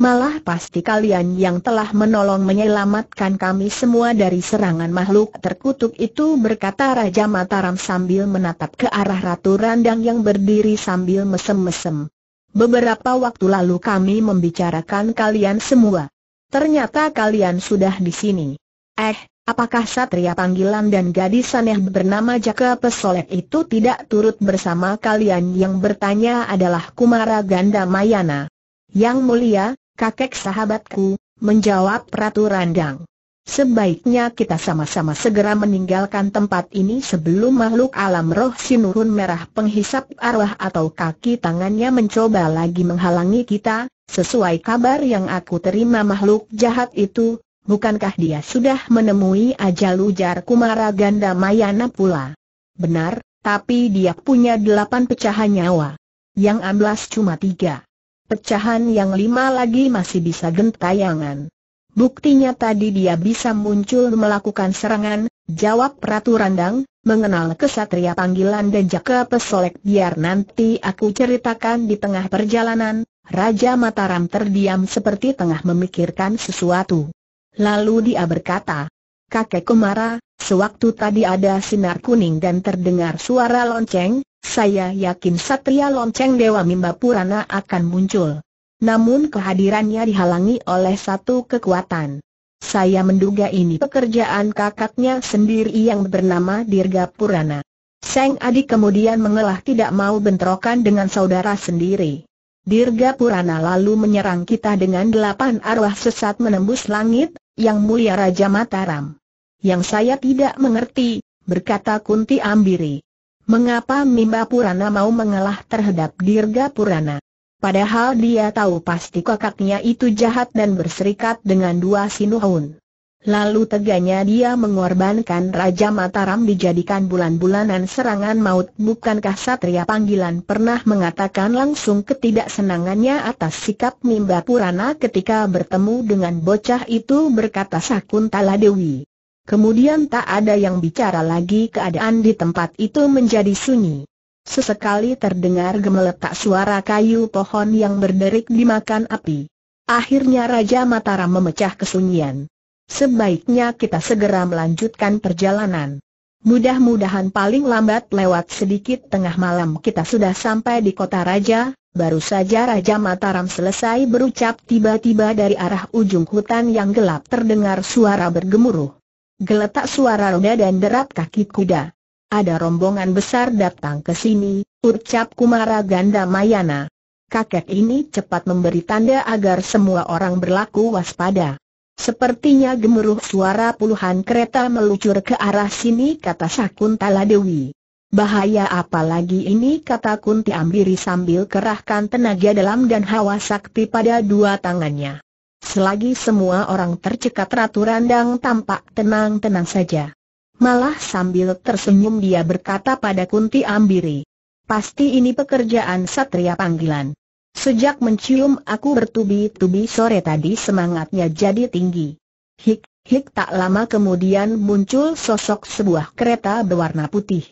Speaker 1: Malah pasti kalian yang telah menolong menyelamatkan kami semua dari serangan makhluk terkutuk itu berkata Raja Mataram sambil menatap ke arah Ratu Randang yang berdiri sambil mesem-mesem. Beberapa waktu lalu kami membicarakan kalian semua. Ternyata kalian sudah di sini. Eh, apakah Satria Panggilan dan gadis aneh bernama Jaka Pesolek itu tidak turut bersama kalian yang bertanya adalah Kumara Ganda Mayana. Yang mulia, kakek sahabatku, menjawab Ratu Randang. Sebaiknya kita sama-sama segera meninggalkan tempat ini sebelum makhluk alam roh sinurun merah penghisap arwah atau kaki tangannya mencoba lagi menghalangi kita, sesuai kabar yang aku terima makhluk jahat itu, bukankah dia sudah menemui ajal ujar Kumara Ganda Mayana pula? Benar, tapi dia punya delapan pecahan nyawa. Yang amblas cuma tiga pecahan yang lima lagi masih bisa gentayangan. Buktinya tadi dia bisa muncul melakukan serangan, jawab Ratu Randang, mengenal kesatria panggilan dan jaka pesolek biar nanti aku ceritakan di tengah perjalanan, Raja Mataram terdiam seperti tengah memikirkan sesuatu. Lalu dia berkata, Kakek Kumara, sewaktu tadi ada sinar kuning dan terdengar suara lonceng, saya yakin Satria Lonceng Dewa Mimba Purana akan muncul. Namun kehadirannya dihalangi oleh satu kekuatan. Saya menduga ini pekerjaan kakaknya sendiri yang bernama Dirga Purana. Seng Adi kemudian mengelah tidak mau bentrokan dengan saudara sendiri. Dirga Purana lalu menyerang kita dengan delapan arwah sesat menembus langit, yang mulia Raja Mataram. Yang saya tidak mengerti, berkata Kunti Ambiri. Mengapa Mimba Purana mau mengalah terhadap Dirga Purana? Padahal dia tahu pasti kakaknya itu jahat dan berserikat dengan dua sinuhun. Lalu teganya dia mengorbankan Raja Mataram dijadikan bulan-bulanan serangan maut Bukankah Satria Panggilan pernah mengatakan langsung ketidaksenangannya atas sikap Mimba Purana ketika bertemu dengan bocah itu berkata Sakuntala Dewi Kemudian tak ada yang bicara lagi keadaan di tempat itu menjadi sunyi. Sesekali terdengar gemeletak suara kayu pohon yang berderik dimakan api. Akhirnya Raja Mataram memecah kesunyian. Sebaiknya kita segera melanjutkan perjalanan. Mudah-mudahan paling lambat lewat sedikit tengah malam kita sudah sampai di kota Raja, baru saja Raja Mataram selesai berucap tiba-tiba dari arah ujung hutan yang gelap terdengar suara bergemuruh geletak suara roda dan derap kaki kuda. Ada rombongan besar datang ke sini, ucap Kumara Ganda Mayana. Kakek ini cepat memberi tanda agar semua orang berlaku waspada. Sepertinya gemuruh suara puluhan kereta meluncur ke arah sini kata Sakuntala Dewi. Bahaya apalagi ini kata Kunti Ambiri sambil kerahkan tenaga dalam dan hawa sakti pada dua tangannya. Selagi semua orang tercekat Ratu Randang tampak tenang-tenang saja. Malah sambil tersenyum dia berkata pada Kunti Ambiri. Pasti ini pekerjaan satria panggilan. Sejak mencium aku bertubi-tubi sore tadi semangatnya jadi tinggi. Hik, hik tak lama kemudian muncul sosok sebuah kereta berwarna putih.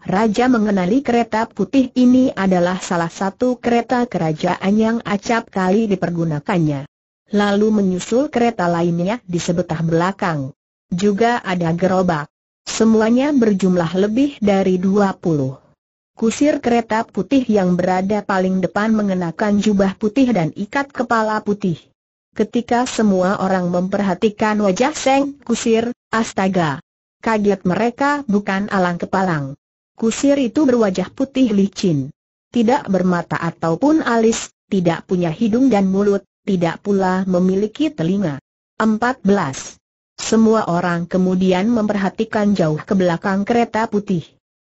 Speaker 1: Raja mengenali kereta putih ini adalah salah satu kereta kerajaan yang acap kali dipergunakannya lalu menyusul kereta lainnya di sebetah belakang. Juga ada gerobak. Semuanya berjumlah lebih dari dua puluh. Kusir kereta putih yang berada paling depan mengenakan jubah putih dan ikat kepala putih. Ketika semua orang memperhatikan wajah Seng Kusir, astaga! Kaget mereka bukan alang kepalang. Kusir itu berwajah putih licin. Tidak bermata ataupun alis, tidak punya hidung dan mulut, tidak pula memiliki telinga. 14. Semua orang kemudian memperhatikan jauh ke belakang kereta putih.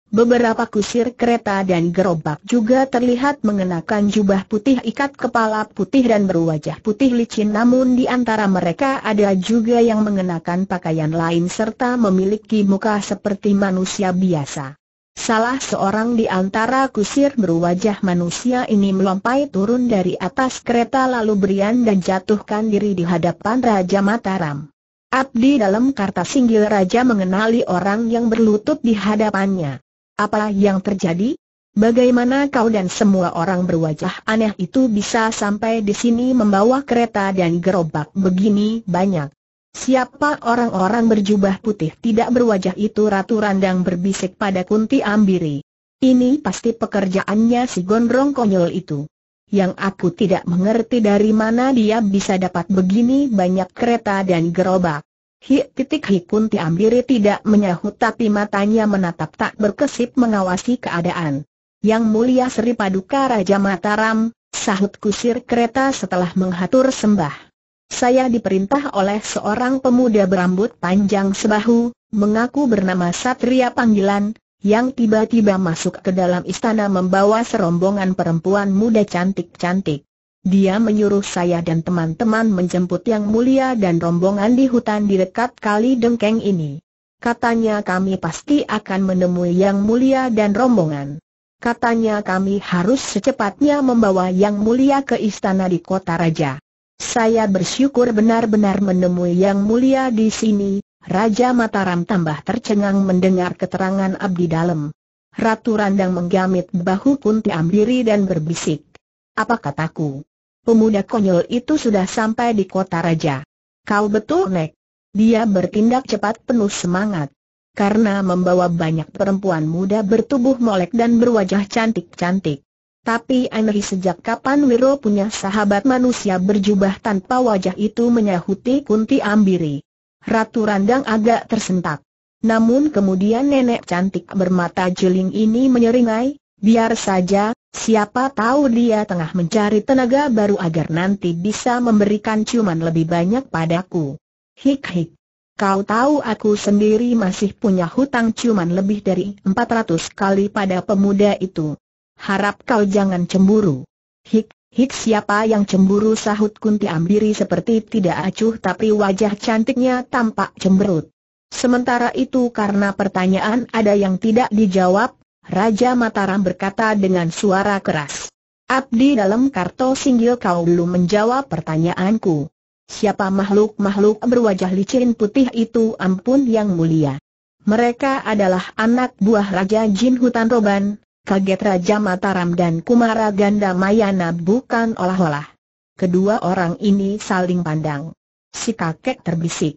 Speaker 1: Beberapa kusir kereta dan gerobak juga terlihat mengenakan jubah putih ikat kepala putih dan berwajah putih licin namun di antara mereka ada juga yang mengenakan pakaian lain serta memiliki muka seperti manusia biasa. Salah seorang di antara kusir berwajah manusia ini melompat turun dari atas kereta lalu berian dan jatuhkan diri di hadapan Raja Mataram. Abdi dalam karta singgil Raja mengenali orang yang berlutut di hadapannya. Apa yang terjadi? Bagaimana kau dan semua orang berwajah aneh itu bisa sampai di sini membawa kereta dan gerobak begini banyak? Siapa orang-orang berjubah putih tidak berwajah itu Ratu Randang berbisik pada Kunti Ambiri. Ini pasti pekerjaannya si gondrong konyol itu. Yang aku tidak mengerti dari mana dia bisa dapat begini banyak kereta dan gerobak. Hi titik hi Kunti Ambiri tidak menyahut tapi matanya menatap tak berkesip mengawasi keadaan. Yang mulia Sri Paduka Raja Mataram, sahut kusir kereta setelah menghatur sembah. Saya diperintah oleh seorang pemuda berambut panjang sebahu, mengaku bernama Satria Panggilan, yang tiba-tiba masuk ke dalam istana membawa serombongan perempuan muda cantik-cantik. Dia menyuruh saya dan teman-teman menjemput yang mulia dan rombongan di hutan di dekat kali dengkeng ini. Katanya kami pasti akan menemui yang mulia dan rombongan. Katanya kami harus secepatnya membawa yang mulia ke istana di kota raja. Saya bersyukur benar-benar menemui yang mulia di sini, Raja Mataram tambah tercengang mendengar keterangan abdi dalam. Ratu Randang menggamit bahu Kunti Ambiri dan berbisik. Apa kataku? Pemuda konyol itu sudah sampai di kota raja. Kau betul, Nek. Dia bertindak cepat penuh semangat. Karena membawa banyak perempuan muda bertubuh molek dan berwajah cantik-cantik. Tapi aneh sejak kapan Wiro punya sahabat manusia berjubah tanpa wajah itu menyahuti Kunti Ambiri. Ratu Randang agak tersentak. Namun kemudian nenek cantik bermata jeling ini menyeringai, biar saja, siapa tahu dia tengah mencari tenaga baru agar nanti bisa memberikan ciuman lebih banyak padaku. Hik-hik. Kau tahu aku sendiri masih punya hutang ciuman lebih dari 400 kali pada pemuda itu harap kau jangan cemburu. Hik, hik siapa yang cemburu sahut kunti ambiri seperti tidak acuh tapi wajah cantiknya tampak cemberut. Sementara itu karena pertanyaan ada yang tidak dijawab, Raja Mataram berkata dengan suara keras. Abdi dalam karto singgil kau belum menjawab pertanyaanku. Siapa makhluk-makhluk berwajah licin putih itu ampun yang mulia. Mereka adalah anak buah Raja Jin Hutan Roban, Kaget Raja Mataram dan Kumara Ganda Mayana bukan olah-olah. Kedua orang ini saling pandang. Si kakek terbisik.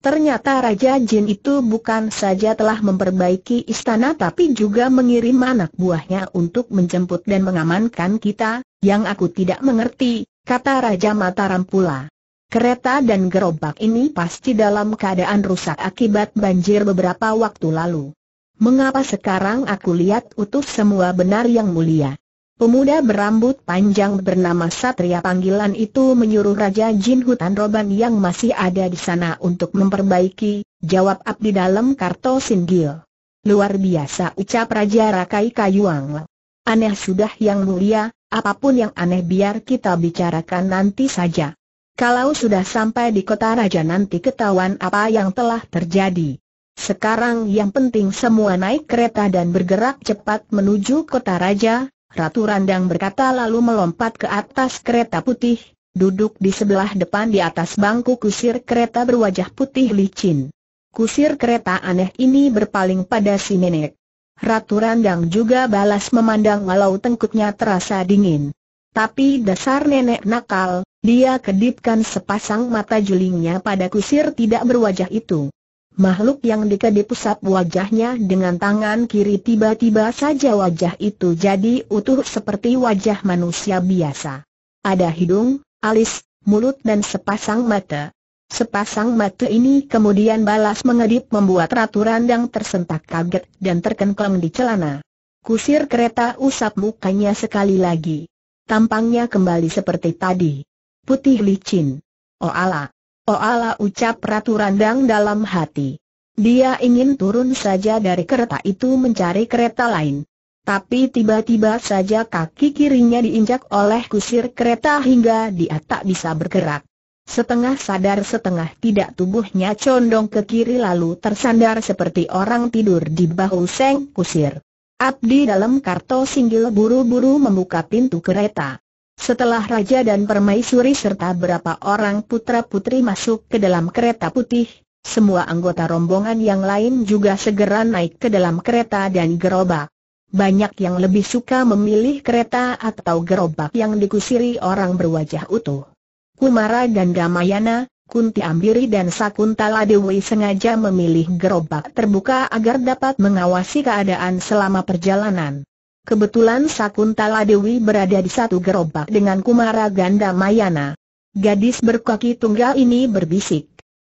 Speaker 1: Ternyata Raja Jin itu bukan saja telah memperbaiki istana tapi juga mengirim anak buahnya untuk menjemput dan mengamankan kita, yang aku tidak mengerti, kata Raja Mataram pula. Kereta dan gerobak ini pasti dalam keadaan rusak akibat banjir beberapa waktu lalu. Mengapa sekarang aku lihat utuh semua benar yang mulia? Pemuda berambut panjang bernama Satria panggilan itu menyuruh Raja Jin Hutan Roban yang masih ada di sana untuk memperbaiki, jawab abdi dalam kartu singgil. Luar biasa ucap Raja Rakai Kayuang. Aneh sudah yang mulia, apapun yang aneh biar kita bicarakan nanti saja. Kalau sudah sampai di kota raja nanti ketahuan apa yang telah terjadi. Sekarang yang penting semua naik kereta dan bergerak cepat menuju kota raja, Ratu Randang berkata lalu melompat ke atas kereta putih, duduk di sebelah depan di atas bangku kusir kereta berwajah putih licin. Kusir kereta aneh ini berpaling pada si nenek. Ratu Randang juga balas memandang walau tengkuknya terasa dingin. Tapi dasar nenek nakal, dia kedipkan sepasang mata julingnya pada kusir tidak berwajah itu. Makhluk yang dikedip pusat wajahnya dengan tangan kiri tiba-tiba saja wajah itu jadi utuh seperti wajah manusia biasa. Ada hidung, alis, mulut dan sepasang mata. Sepasang mata ini kemudian balas mengedip membuat Ratu Randang tersentak kaget dan terkengkeng di celana. Kusir kereta usap mukanya sekali lagi. Tampangnya kembali seperti tadi. Putih licin. Oh Allah. Oh ucap Ratu Randang dalam hati. Dia ingin turun saja dari kereta itu mencari kereta lain. Tapi tiba-tiba saja kaki kirinya diinjak oleh kusir kereta hingga dia tak bisa bergerak. Setengah sadar setengah tidak tubuhnya condong ke kiri lalu tersandar seperti orang tidur di bahu seng kusir. Abdi dalam karto singgil buru-buru membuka pintu kereta. Setelah raja dan permaisuri serta beberapa orang putra-putri masuk ke dalam kereta putih, semua anggota rombongan yang lain juga segera naik ke dalam kereta dan gerobak. Banyak yang lebih suka memilih kereta atau gerobak yang dikusiri orang berwajah utuh. Kumara dan Damayana, Kunti Ambiri dan Sakuntala Dewi sengaja memilih gerobak terbuka agar dapat mengawasi keadaan selama perjalanan. Kebetulan Sakuntala Dewi berada di satu gerobak dengan Kumara Ganda Mayana. Gadis berkaki tunggal ini berbisik.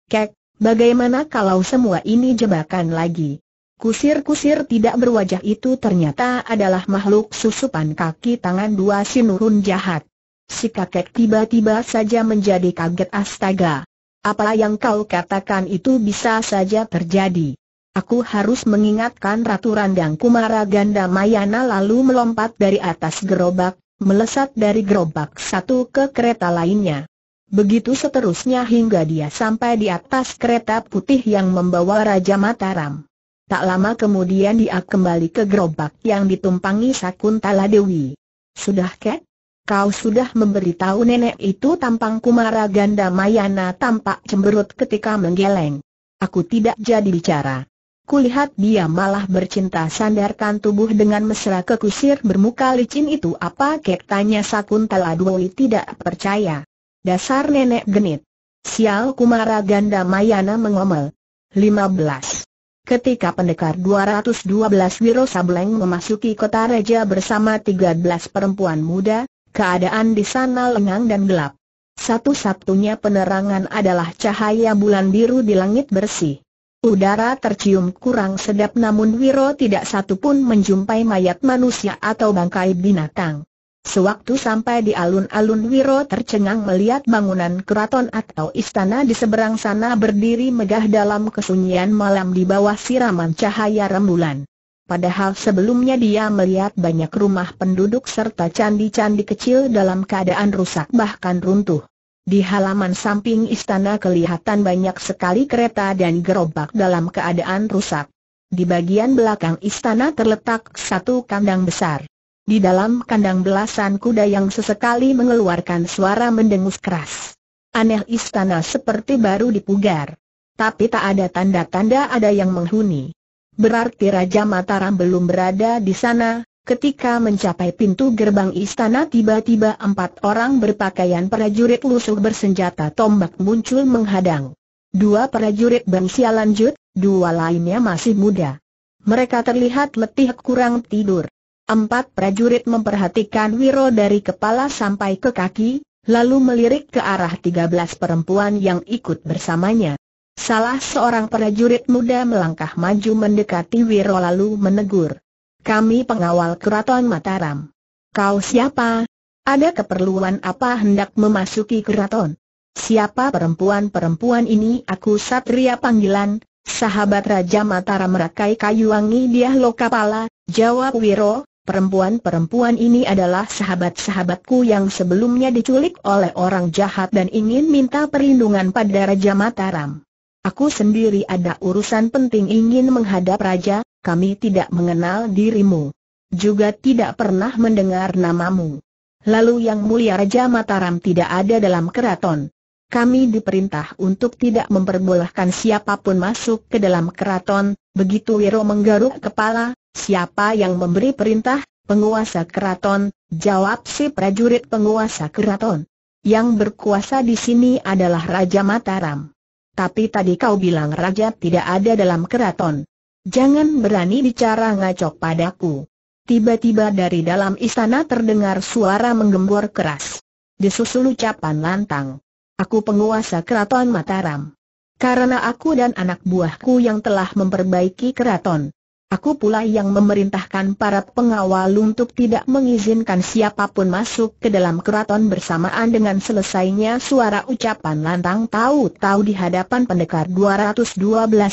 Speaker 1: Kek, bagaimana kalau semua ini jebakan lagi? Kusir-kusir tidak berwajah itu ternyata adalah makhluk susupan kaki tangan dua sinurun jahat. Si kakek tiba-tiba saja menjadi kaget astaga. Apa yang kau katakan itu bisa saja terjadi. Aku harus mengingatkan Ratu Randang Kumara Ganda Mayana lalu melompat dari atas gerobak, melesat dari gerobak satu ke kereta lainnya. Begitu seterusnya hingga dia sampai di atas kereta putih yang membawa Raja Mataram. Tak lama kemudian dia kembali ke gerobak yang ditumpangi Sakuntala Dewi. Sudah Ket? Kau sudah memberitahu nenek itu tampang Kumara Ganda Mayana tampak cemberut ketika menggeleng. Aku tidak jadi bicara. Kulihat dia malah bercinta sandarkan tubuh dengan mesra ke kusir bermuka licin itu apa kek tanya Sakuntala Dwi tidak percaya. Dasar nenek genit. Sial Kumara Ganda Mayana mengomel. 15. Ketika pendekar 212 Wiro Sableng memasuki kota Reja bersama 13 perempuan muda, keadaan di sana lengang dan gelap. Satu-satunya penerangan adalah cahaya bulan biru di langit bersih. Udara tercium kurang sedap namun Wiro tidak satu pun menjumpai mayat manusia atau bangkai binatang. Sewaktu sampai di alun-alun Wiro tercengang melihat bangunan keraton atau istana di seberang sana berdiri megah dalam kesunyian malam di bawah siraman cahaya rembulan. Padahal sebelumnya dia melihat banyak rumah penduduk serta candi-candi kecil dalam keadaan rusak bahkan runtuh. Di halaman samping istana kelihatan banyak sekali kereta dan gerobak dalam keadaan rusak. Di bagian belakang istana terletak satu kandang besar. Di dalam kandang belasan kuda yang sesekali mengeluarkan suara mendengus keras. Aneh istana seperti baru dipugar. Tapi tak ada tanda-tanda ada yang menghuni. Berarti Raja Mataram belum berada di sana, Ketika mencapai pintu gerbang istana tiba-tiba empat orang berpakaian prajurit lusuh bersenjata tombak muncul menghadang. Dua prajurit berusia lanjut, dua lainnya masih muda. Mereka terlihat letih kurang tidur. Empat prajurit memperhatikan Wiro dari kepala sampai ke kaki, lalu melirik ke arah tiga belas perempuan yang ikut bersamanya. Salah seorang prajurit muda melangkah maju mendekati Wiro lalu menegur. Kami pengawal keraton Mataram. Kau siapa? Ada keperluan apa hendak memasuki keraton? Siapa perempuan-perempuan ini? Aku Satria Panggilan, sahabat Raja Mataram Merakai Kayuwangi, Diah Lokapala, jawab Wiro, Perempuan-perempuan ini adalah sahabat-sahabatku yang sebelumnya diculik oleh orang jahat dan ingin minta perlindungan pada Raja Mataram. Aku sendiri ada urusan penting ingin menghadap Raja, kami tidak mengenal dirimu. Juga tidak pernah mendengar namamu. Lalu yang mulia Raja Mataram tidak ada dalam keraton. Kami diperintah untuk tidak memperbolehkan siapapun masuk ke dalam keraton, begitu Wiro menggaruk kepala, siapa yang memberi perintah, penguasa keraton, jawab si prajurit penguasa keraton. Yang berkuasa di sini adalah Raja Mataram. Tapi tadi kau bilang raja tidak ada dalam keraton. Jangan berani bicara ngacok padaku. Tiba-tiba dari dalam istana terdengar suara menggembur keras. Disusul ucapan lantang. Aku penguasa keraton Mataram. Karena aku dan anak buahku yang telah memperbaiki keraton. Aku pula yang memerintahkan para pengawal untuk tidak mengizinkan siapapun masuk ke dalam keraton bersamaan dengan selesainya suara ucapan lantang tahu-tahu di hadapan pendekar 212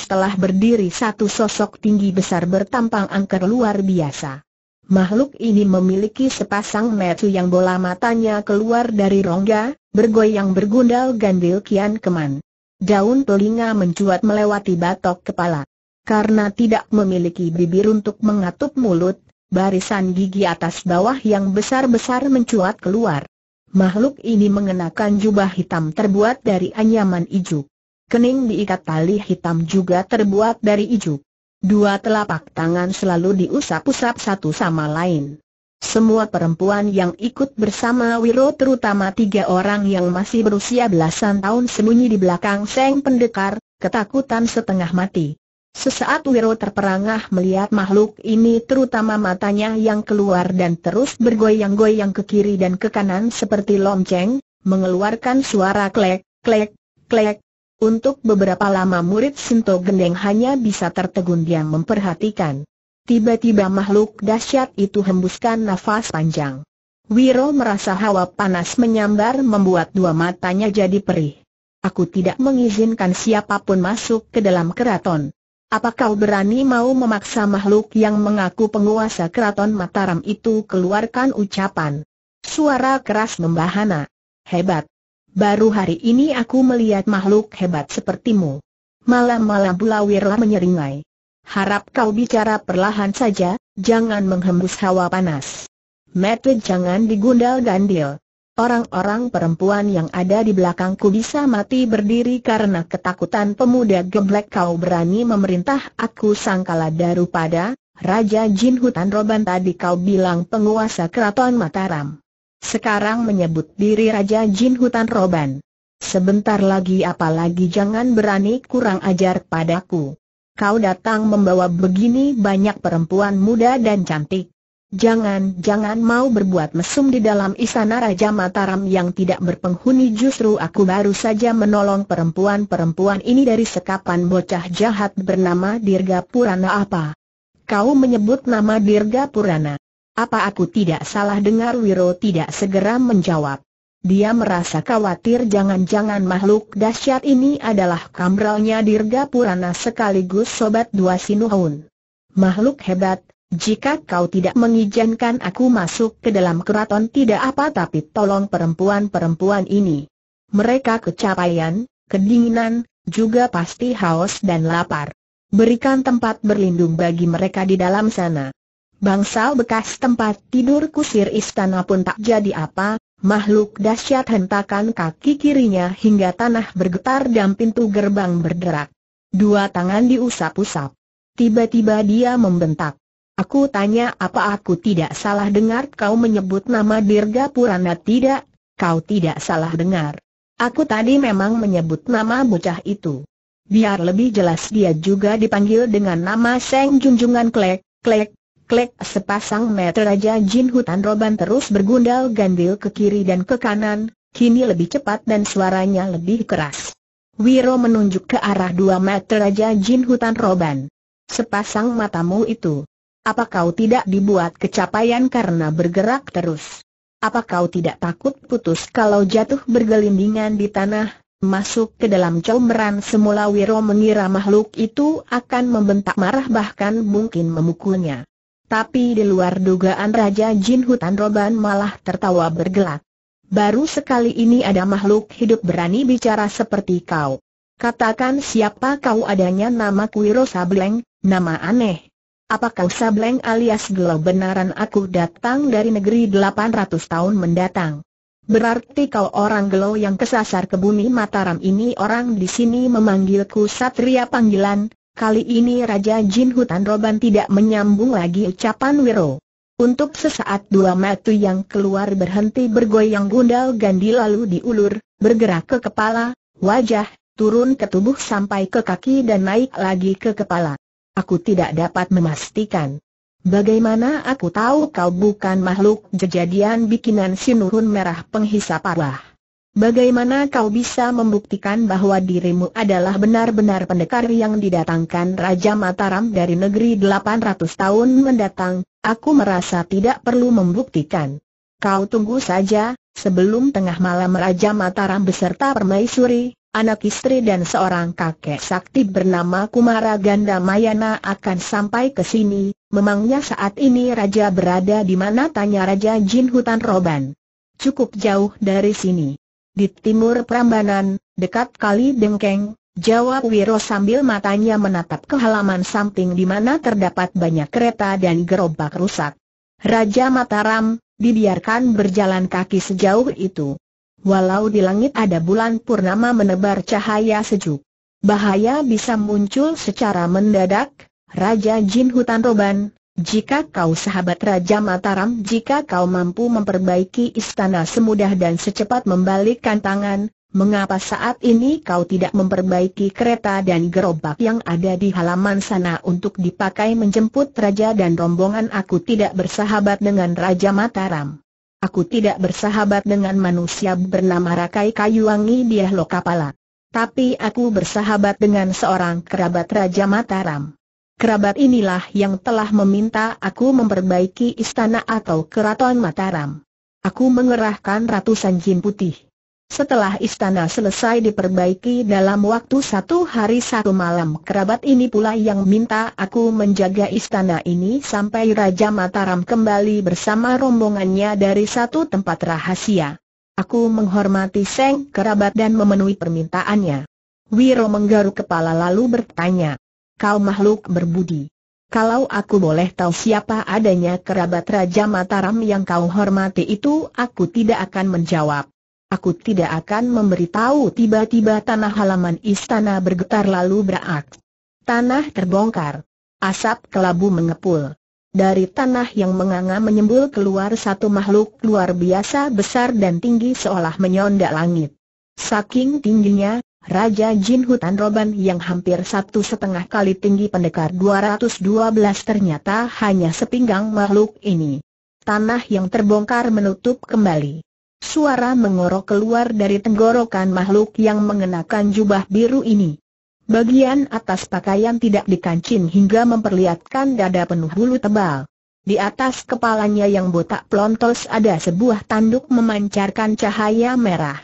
Speaker 1: telah berdiri satu sosok tinggi besar bertampang angker luar biasa. Makhluk ini memiliki sepasang metu yang bola matanya keluar dari rongga, bergoyang bergundal gandil kian keman. Daun telinga mencuat melewati batok kepala karena tidak memiliki bibir untuk mengatup mulut, barisan gigi atas bawah yang besar-besar mencuat keluar. Makhluk ini mengenakan jubah hitam terbuat dari anyaman ijuk. Kening diikat tali hitam juga terbuat dari ijuk. Dua telapak tangan selalu diusap-usap satu sama lain. Semua perempuan yang ikut bersama Wiro terutama tiga orang yang masih berusia belasan tahun sembunyi di belakang Seng Pendekar, ketakutan setengah mati. Sesaat Wiro terperangah melihat makhluk ini terutama matanya yang keluar dan terus bergoyang-goyang ke kiri dan ke kanan seperti lonceng, mengeluarkan suara klek, klek, klek. Untuk beberapa lama murid Sinto Gendeng hanya bisa tertegun diam memperhatikan. Tiba-tiba makhluk dahsyat itu hembuskan nafas panjang. Wiro merasa hawa panas menyambar membuat dua matanya jadi perih. Aku tidak mengizinkan siapapun masuk ke dalam keraton. Apa kau berani mau memaksa makhluk yang mengaku penguasa keraton Mataram itu keluarkan ucapan? Suara keras membahana. Hebat. Baru hari ini aku melihat makhluk hebat sepertimu. Malam-malam Wirla menyeringai. Harap kau bicara perlahan saja, jangan menghembus hawa panas. Metode jangan digundal gandil. Orang-orang perempuan yang ada di belakangku bisa mati berdiri karena ketakutan pemuda geblek kau berani memerintah aku sangkala daripada Raja Jin Hutan Roban tadi kau bilang penguasa keraton Mataram. Sekarang menyebut diri Raja Jin Hutan Roban. Sebentar lagi apalagi jangan berani kurang ajar padaku. Kau datang membawa begini banyak perempuan muda dan cantik. Jangan-jangan mau berbuat mesum di dalam istana Raja Mataram yang tidak berpenghuni justru aku baru saja menolong perempuan-perempuan ini dari sekapan bocah jahat bernama Dirga Purana apa? Kau menyebut nama Dirga Purana. Apa aku tidak salah dengar Wiro tidak segera menjawab. Dia merasa khawatir jangan-jangan makhluk dahsyat ini adalah kambralnya Dirga Purana sekaligus sobat dua sinuhun. Makhluk hebat, jika kau tidak mengizinkan aku masuk ke dalam keraton tidak apa tapi tolong perempuan-perempuan ini. Mereka kecapaian, kedinginan, juga pasti haus dan lapar. Berikan tempat berlindung bagi mereka di dalam sana. Bangsal bekas tempat tidur kusir istana pun tak jadi apa, makhluk dahsyat hentakan kaki kirinya hingga tanah bergetar dan pintu gerbang berderak. Dua tangan diusap-usap. Tiba-tiba dia membentak. Aku tanya apa aku tidak salah dengar kau menyebut nama Dirga Purana tidak? Kau tidak salah dengar. Aku tadi memang menyebut nama bocah itu. Biar lebih jelas dia juga dipanggil dengan nama Seng Junjungan Klek, Klek, Klek sepasang meter raja jin hutan roban terus bergundal gandil ke kiri dan ke kanan, kini lebih cepat dan suaranya lebih keras. Wiro menunjuk ke arah dua meter raja jin hutan roban. Sepasang matamu itu, apa kau tidak dibuat kecapaian karena bergerak terus? Apa kau tidak takut putus kalau jatuh bergelindingan di tanah? Masuk ke dalam comberan semula Wiro mengira makhluk itu akan membentak marah bahkan mungkin memukulnya. Tapi di luar dugaan Raja Jin Hutan Roban malah tertawa bergelak. Baru sekali ini ada makhluk hidup berani bicara seperti kau. Katakan siapa kau adanya nama Wiro Sableng, nama aneh, Apakah kau sableng alias gelo benaran aku datang dari negeri 800 tahun mendatang? Berarti kau orang gelo yang kesasar ke bumi Mataram ini orang di sini memanggilku Satria Panggilan, kali ini Raja Jin Hutan Roban tidak menyambung lagi ucapan Wiro. Untuk sesaat dua metu yang keluar berhenti bergoyang gundal gandi lalu diulur, bergerak ke kepala, wajah, turun ke tubuh sampai ke kaki dan naik lagi ke kepala aku tidak dapat memastikan. Bagaimana aku tahu kau bukan makhluk jejadian bikinan sinurun merah penghisap arwah? Bagaimana kau bisa membuktikan bahwa dirimu adalah benar-benar pendekar yang didatangkan Raja Mataram dari negeri 800 tahun mendatang? Aku merasa tidak perlu membuktikan. Kau tunggu saja, sebelum tengah malam Raja Mataram beserta permaisuri, anak istri dan seorang kakek sakti bernama Kumara Ganda Mayana akan sampai ke sini, memangnya saat ini raja berada di mana tanya Raja Jin Hutan Roban. Cukup jauh dari sini. Di timur Prambanan, dekat Kali Dengkeng, jawab Wiro sambil matanya menatap ke halaman samping di mana terdapat banyak kereta dan gerobak rusak. Raja Mataram, dibiarkan berjalan kaki sejauh itu. Walau di langit ada bulan purnama menebar cahaya sejuk. Bahaya bisa muncul secara mendadak, Raja Jin Hutan Roban, jika kau sahabat Raja Mataram jika kau mampu memperbaiki istana semudah dan secepat membalikkan tangan, mengapa saat ini kau tidak memperbaiki kereta dan gerobak yang ada di halaman sana untuk dipakai menjemput Raja dan rombongan aku tidak bersahabat dengan Raja Mataram? Aku tidak bersahabat dengan manusia bernama Rakai Kayuwangi di Lokapala. Tapi aku bersahabat dengan seorang kerabat Raja Mataram. Kerabat inilah yang telah meminta aku memperbaiki istana atau keraton Mataram. Aku mengerahkan ratusan jin putih setelah istana selesai diperbaiki dalam waktu satu hari satu malam kerabat ini pula yang minta aku menjaga istana ini sampai Raja Mataram kembali bersama rombongannya dari satu tempat rahasia. Aku menghormati Seng kerabat dan memenuhi permintaannya. Wiro menggaruk kepala lalu bertanya, kau makhluk berbudi. Kalau aku boleh tahu siapa adanya kerabat Raja Mataram yang kau hormati itu, aku tidak akan menjawab. Aku tidak akan memberitahu tiba-tiba tanah halaman istana bergetar lalu berak. Tanah terbongkar. Asap kelabu mengepul. Dari tanah yang menganga menyembul keluar satu makhluk luar biasa besar dan tinggi seolah menyondak langit. Saking tingginya, Raja Jin Hutan Roban yang hampir satu setengah kali tinggi pendekar 212 ternyata hanya sepinggang makhluk ini. Tanah yang terbongkar menutup kembali. Suara mengorok keluar dari tenggorokan makhluk yang mengenakan jubah biru ini. Bagian atas pakaian tidak dikancing hingga memperlihatkan dada penuh bulu tebal. Di atas kepalanya yang botak plontos ada sebuah tanduk memancarkan cahaya merah.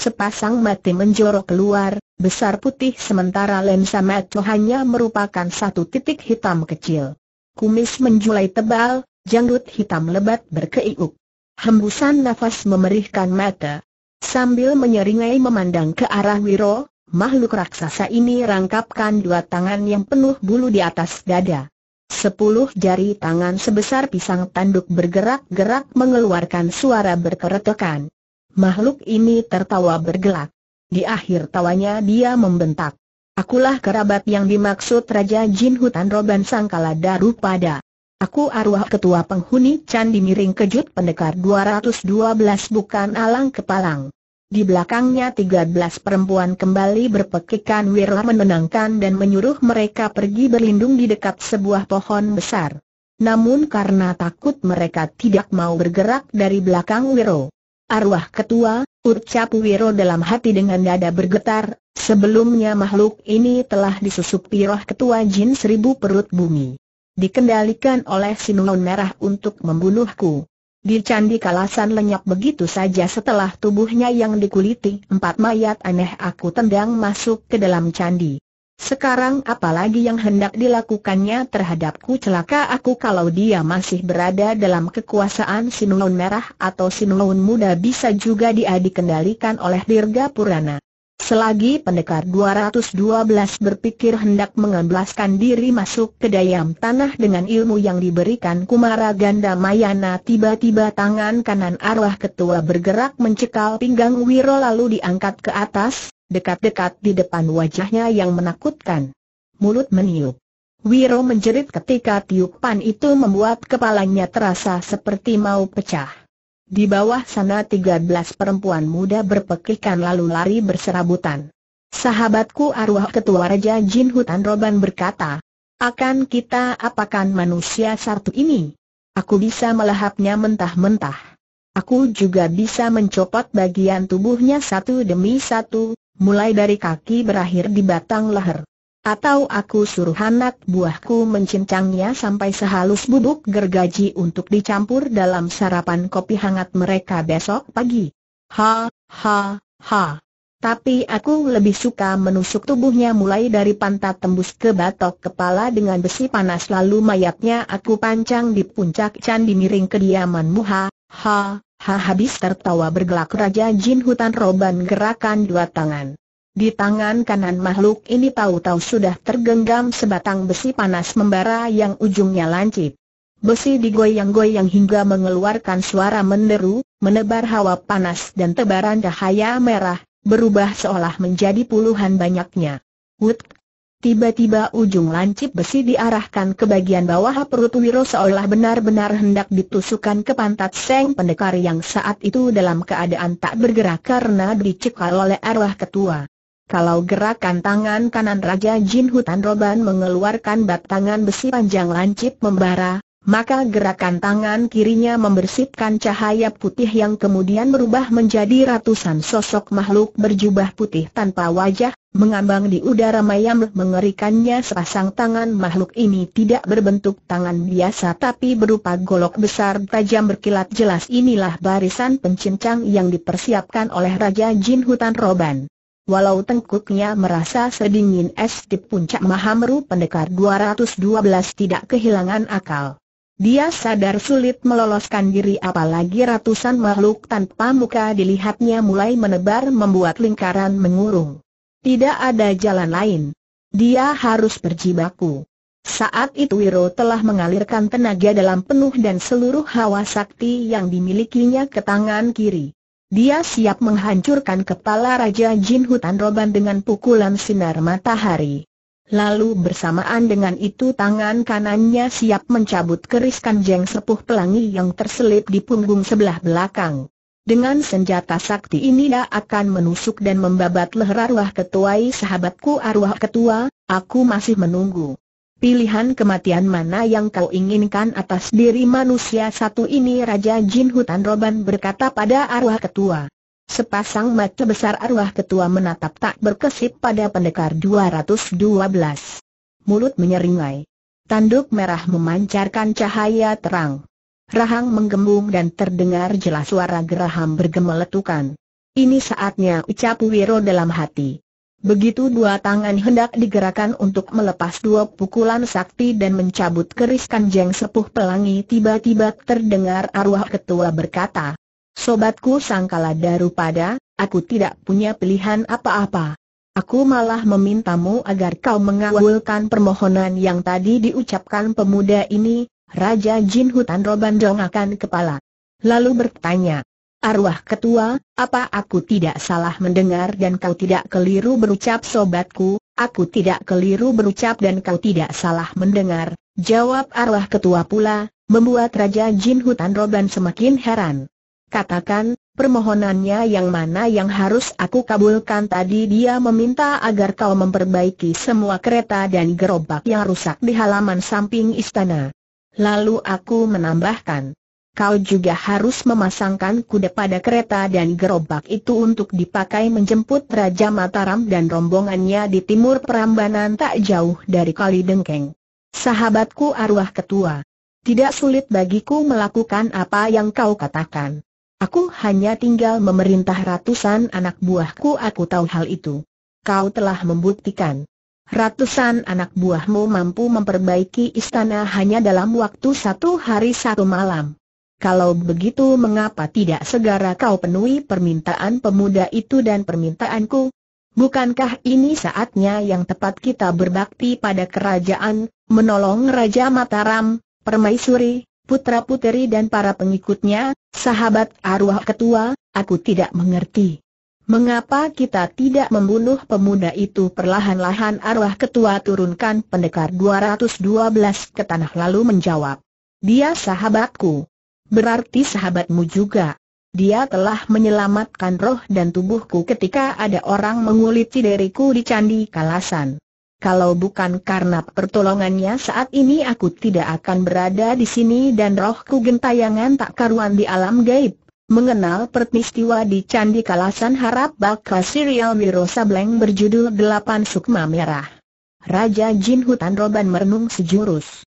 Speaker 1: Sepasang mata menjorok keluar, besar putih sementara lensa mata hanya merupakan satu titik hitam kecil. Kumis menjulai tebal, janggut hitam lebat berkeiuk. Hembusan nafas memerihkan mata. Sambil menyeringai memandang ke arah Wiro, makhluk raksasa ini rangkapkan dua tangan yang penuh bulu di atas dada. Sepuluh jari tangan sebesar pisang tanduk bergerak-gerak mengeluarkan suara berkeretokan. Makhluk ini tertawa bergelak. Di akhir tawanya dia membentak. Akulah kerabat yang dimaksud Raja Jin Hutan Roban Sangkala pada." Aku arwah ketua penghuni Candi Miring Kejut Pendekar 212 bukan alang kepalang. Di belakangnya 13 perempuan kembali berpekikan wira menenangkan dan menyuruh mereka pergi berlindung di dekat sebuah pohon besar. Namun karena takut mereka tidak mau bergerak dari belakang Wiro. Arwah ketua, ucap Wiro dalam hati dengan dada bergetar, sebelumnya makhluk ini telah disusupi roh ketua jin seribu perut bumi dikendalikan oleh Sinuun Merah untuk membunuhku. Di Candi Kalasan lenyap begitu saja setelah tubuhnya yang dikuliti empat mayat aneh aku tendang masuk ke dalam candi. Sekarang apalagi yang hendak dilakukannya terhadapku celaka aku kalau dia masih berada dalam kekuasaan Sinuun Merah atau Sinuun Muda bisa juga dia dikendalikan oleh Dirga Purana. Selagi pendekar 212 berpikir hendak mengembalaskan diri masuk ke dalam tanah dengan ilmu yang diberikan Kumara Ganda Mayana tiba-tiba tangan kanan arwah ketua bergerak mencekal pinggang Wiro lalu diangkat ke atas, dekat-dekat di depan wajahnya yang menakutkan. Mulut meniup. Wiro menjerit ketika tiupan itu membuat kepalanya terasa seperti mau pecah. Di bawah sana tiga belas perempuan muda berpekikan lalu lari berserabutan. Sahabatku arwah ketua Raja Jin Hutan Roban berkata, akan kita apakan manusia satu ini? Aku bisa melahapnya mentah-mentah. Aku juga bisa mencopot bagian tubuhnya satu demi satu, mulai dari kaki berakhir di batang leher. Atau aku suruh anak buahku mencincangnya sampai sehalus bubuk gergaji untuk dicampur dalam sarapan kopi hangat mereka besok pagi. Ha, ha, ha. Tapi aku lebih suka menusuk tubuhnya mulai dari pantat tembus ke batok kepala dengan besi panas lalu mayatnya aku pancang di puncak candi miring kediaman muha, ha, ha habis tertawa bergelak Raja Jin Hutan Roban gerakan dua tangan. Di tangan kanan makhluk ini tahu-tahu sudah tergenggam sebatang besi panas membara yang ujungnya lancip. Besi digoyang-goyang hingga mengeluarkan suara menderu, menebar hawa panas dan tebaran cahaya merah, berubah seolah menjadi puluhan banyaknya. Wut! Tiba-tiba ujung lancip besi diarahkan ke bagian bawah perut Wiro seolah benar-benar hendak ditusukkan ke pantat Seng Pendekar yang saat itu dalam keadaan tak bergerak karena dicekal oleh arwah ketua. Kalau gerakan tangan kanan Raja Jin Hutan Roban mengeluarkan batangan besi panjang lancip membara, maka gerakan tangan kirinya membersihkan cahaya putih yang kemudian berubah menjadi ratusan sosok makhluk berjubah putih tanpa wajah, mengambang di udara mayam mengerikannya sepasang tangan makhluk ini tidak berbentuk tangan biasa tapi berupa golok besar tajam berkilat jelas inilah barisan pencincang yang dipersiapkan oleh Raja Jin Hutan Roban. Walau tengkuknya merasa sedingin es di puncak Mahameru pendekar 212 tidak kehilangan akal. Dia sadar sulit meloloskan diri apalagi ratusan makhluk tanpa muka dilihatnya mulai menebar membuat lingkaran mengurung. Tidak ada jalan lain. Dia harus berjibaku. Saat itu Wiro telah mengalirkan tenaga dalam penuh dan seluruh hawa sakti yang dimilikinya ke tangan kiri. Dia siap menghancurkan kepala Raja Jin Hutan Roban dengan pukulan sinar matahari. Lalu bersamaan dengan itu tangan kanannya siap mencabut keris kanjeng sepuh pelangi yang terselip di punggung sebelah belakang. Dengan senjata sakti ini dia akan menusuk dan membabat leher arwah ketuai sahabatku arwah ketua, aku masih menunggu. Pilihan kematian mana yang kau inginkan atas diri manusia satu ini Raja Jin Hutan Roban berkata pada arwah ketua. Sepasang mata besar arwah ketua menatap tak berkesip pada pendekar 212. Mulut menyeringai. Tanduk merah memancarkan cahaya terang. Rahang menggembung dan terdengar jelas suara geraham bergemeletukan. Ini saatnya ucap Wiro dalam hati. Begitu dua tangan hendak digerakkan untuk melepas dua pukulan sakti dan mencabut keris kanjeng sepuh pelangi tiba-tiba terdengar arwah ketua berkata, Sobatku sangkala darupada, aku tidak punya pilihan apa-apa. Aku malah memintamu agar kau mengawalkan permohonan yang tadi diucapkan pemuda ini, Raja Jin Hutan Robandong akan kepala. Lalu bertanya, Arwah ketua, apa aku tidak salah mendengar dan kau tidak keliru berucap sobatku, aku tidak keliru berucap dan kau tidak salah mendengar, jawab arwah ketua pula, membuat Raja Jin Hutan Roban semakin heran. Katakan, permohonannya yang mana yang harus aku kabulkan tadi dia meminta agar kau memperbaiki semua kereta dan gerobak yang rusak di halaman samping istana. Lalu aku menambahkan, kau juga harus memasangkan kuda pada kereta dan gerobak itu untuk dipakai menjemput Raja Mataram dan rombongannya di timur Prambanan tak jauh dari Kali Dengkeng. Sahabatku arwah ketua. Tidak sulit bagiku melakukan apa yang kau katakan. Aku hanya tinggal memerintah ratusan anak buahku aku tahu hal itu. Kau telah membuktikan. Ratusan anak buahmu mampu memperbaiki istana hanya dalam waktu satu hari satu malam. Kalau begitu mengapa tidak segera kau penuhi permintaan pemuda itu dan permintaanku? Bukankah ini saatnya yang tepat kita berbakti pada kerajaan, menolong Raja Mataram, Permaisuri, putra-puteri dan para pengikutnya, sahabat arwah ketua, aku tidak mengerti. Mengapa kita tidak membunuh pemuda itu perlahan-lahan arwah ketua turunkan pendekar 212 ke tanah lalu menjawab. Dia sahabatku berarti sahabatmu juga. Dia telah menyelamatkan roh dan tubuhku ketika ada orang menguliti diriku di Candi Kalasan. Kalau bukan karena pertolongannya saat ini aku tidak akan berada di sini dan rohku gentayangan tak karuan di alam gaib. Mengenal peristiwa di Candi Kalasan harap bakal serial Wiro Sableng berjudul Delapan Sukma Merah. Raja Jin Hutan Roban merenung sejurus.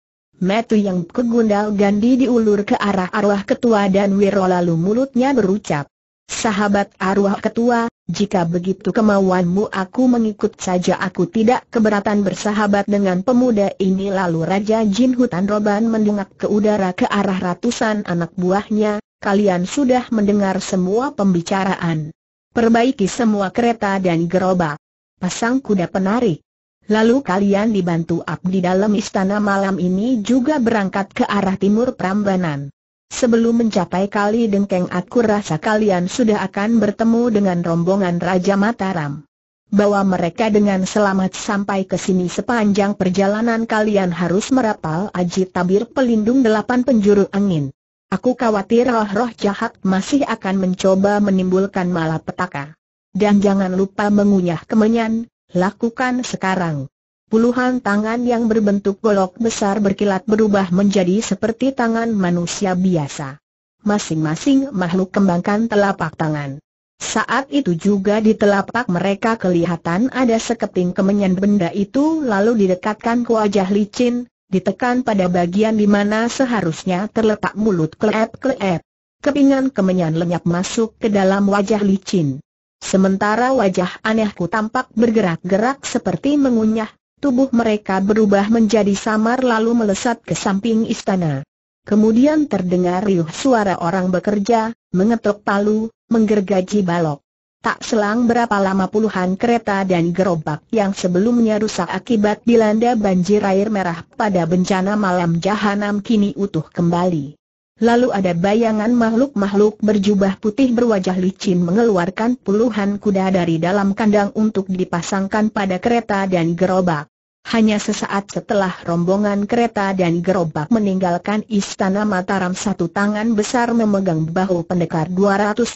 Speaker 1: Metu yang kegundal gandi diulur ke arah arwah ketua dan Wiro lalu mulutnya berucap. Sahabat arwah ketua, jika begitu kemauanmu aku mengikut saja aku tidak keberatan bersahabat dengan pemuda ini lalu Raja Jin Hutan Roban mendengak ke udara ke arah ratusan anak buahnya, kalian sudah mendengar semua pembicaraan. Perbaiki semua kereta dan gerobak. Pasang kuda penarik. Lalu kalian dibantu abdi dalam istana malam ini juga berangkat ke arah timur Prambanan. Sebelum mencapai kali dengkeng aku rasa kalian sudah akan bertemu dengan rombongan Raja Mataram. Bawa mereka dengan selamat sampai ke sini sepanjang perjalanan kalian harus merapal aji tabir pelindung delapan penjuru angin. Aku khawatir roh-roh jahat masih akan mencoba menimbulkan malapetaka. Dan jangan lupa mengunyah kemenyan, Lakukan sekarang. Puluhan tangan yang berbentuk golok besar berkilat berubah menjadi seperti tangan manusia biasa. Masing-masing makhluk kembangkan telapak tangan. Saat itu juga di telapak mereka kelihatan ada sekeping kemenyan benda itu lalu didekatkan ke wajah licin, ditekan pada bagian di mana seharusnya terletak mulut klep-klep. Kepingan kemenyan lenyap masuk ke dalam wajah licin. Sementara wajah anehku tampak bergerak-gerak seperti mengunyah, tubuh mereka berubah menjadi samar lalu melesat ke samping istana. Kemudian terdengar riuh suara orang bekerja, mengetuk palu, menggergaji balok. Tak selang berapa lama puluhan kereta dan gerobak yang sebelumnya rusak akibat dilanda banjir air merah pada bencana malam jahanam kini utuh kembali. Lalu ada bayangan makhluk-makhluk berjubah putih berwajah licin mengeluarkan puluhan kuda dari dalam kandang untuk dipasangkan pada kereta dan gerobak. Hanya sesaat setelah rombongan kereta dan gerobak meninggalkan istana Mataram satu tangan besar memegang bahu pendekar 212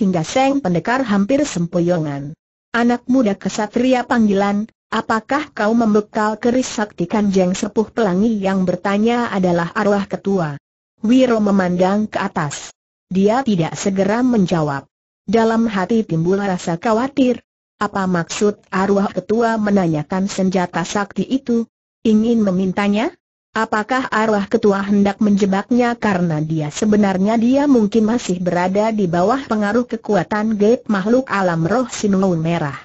Speaker 1: hingga seng pendekar hampir sempoyongan. Anak muda kesatria panggilan, apakah kau membekal keris sakti kanjeng sepuh pelangi yang bertanya adalah arwah ketua. Wiro memandang ke atas. Dia tidak segera menjawab. Dalam hati timbul rasa khawatir. Apa maksud arwah ketua menanyakan senjata sakti itu? Ingin memintanya? Apakah arwah ketua hendak menjebaknya karena dia sebenarnya dia mungkin masih berada di bawah pengaruh kekuatan gaib makhluk alam roh Sinuun Merah.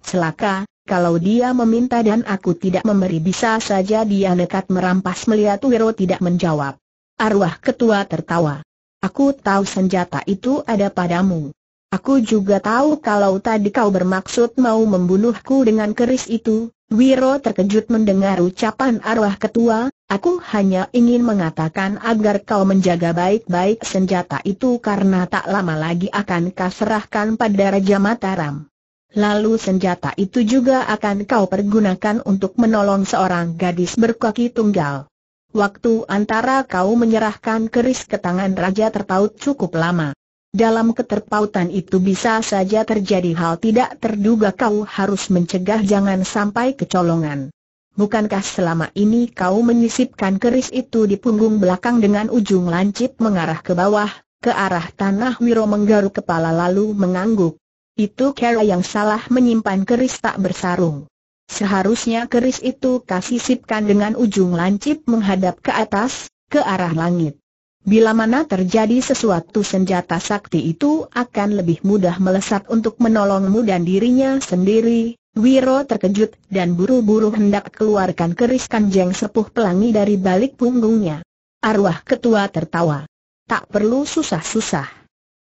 Speaker 1: Celaka, kalau dia meminta dan aku tidak memberi bisa saja dia nekat merampas melihat Wiro tidak menjawab. Arwah ketua tertawa. Aku tahu senjata itu ada padamu. Aku juga tahu kalau tadi kau bermaksud mau membunuhku dengan keris itu. Wiro terkejut mendengar ucapan arwah ketua, aku hanya ingin mengatakan agar kau menjaga baik-baik senjata itu karena tak lama lagi akan kau serahkan pada Raja Mataram. Lalu senjata itu juga akan kau pergunakan untuk menolong seorang gadis berkaki tunggal. Waktu antara kau menyerahkan keris ke tangan raja terpaut cukup lama. Dalam keterpautan itu bisa saja terjadi hal tidak terduga kau harus mencegah jangan sampai kecolongan. Bukankah selama ini kau menyisipkan keris itu di punggung belakang dengan ujung lancip mengarah ke bawah, ke arah tanah Wiro menggaruk kepala lalu mengangguk. Itu Kera yang salah menyimpan keris tak bersarung. Seharusnya keris itu kasisipkan dengan ujung lancip menghadap ke atas, ke arah langit. Bila mana terjadi sesuatu senjata sakti itu akan lebih mudah melesat untuk menolongmu dan dirinya sendiri, Wiro terkejut dan buru-buru hendak keluarkan keris kanjeng sepuh pelangi dari balik punggungnya. Arwah ketua tertawa. Tak perlu susah-susah.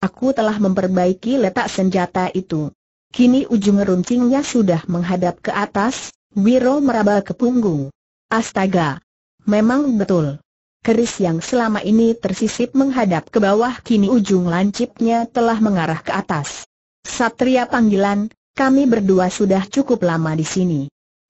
Speaker 1: Aku telah memperbaiki letak senjata itu. Kini ujung runcingnya sudah menghadap ke atas, Wiro meraba ke punggung. Astaga! Memang betul. Keris yang selama ini tersisip menghadap ke bawah kini ujung lancipnya telah mengarah ke atas. Satria panggilan, kami berdua sudah cukup lama di sini.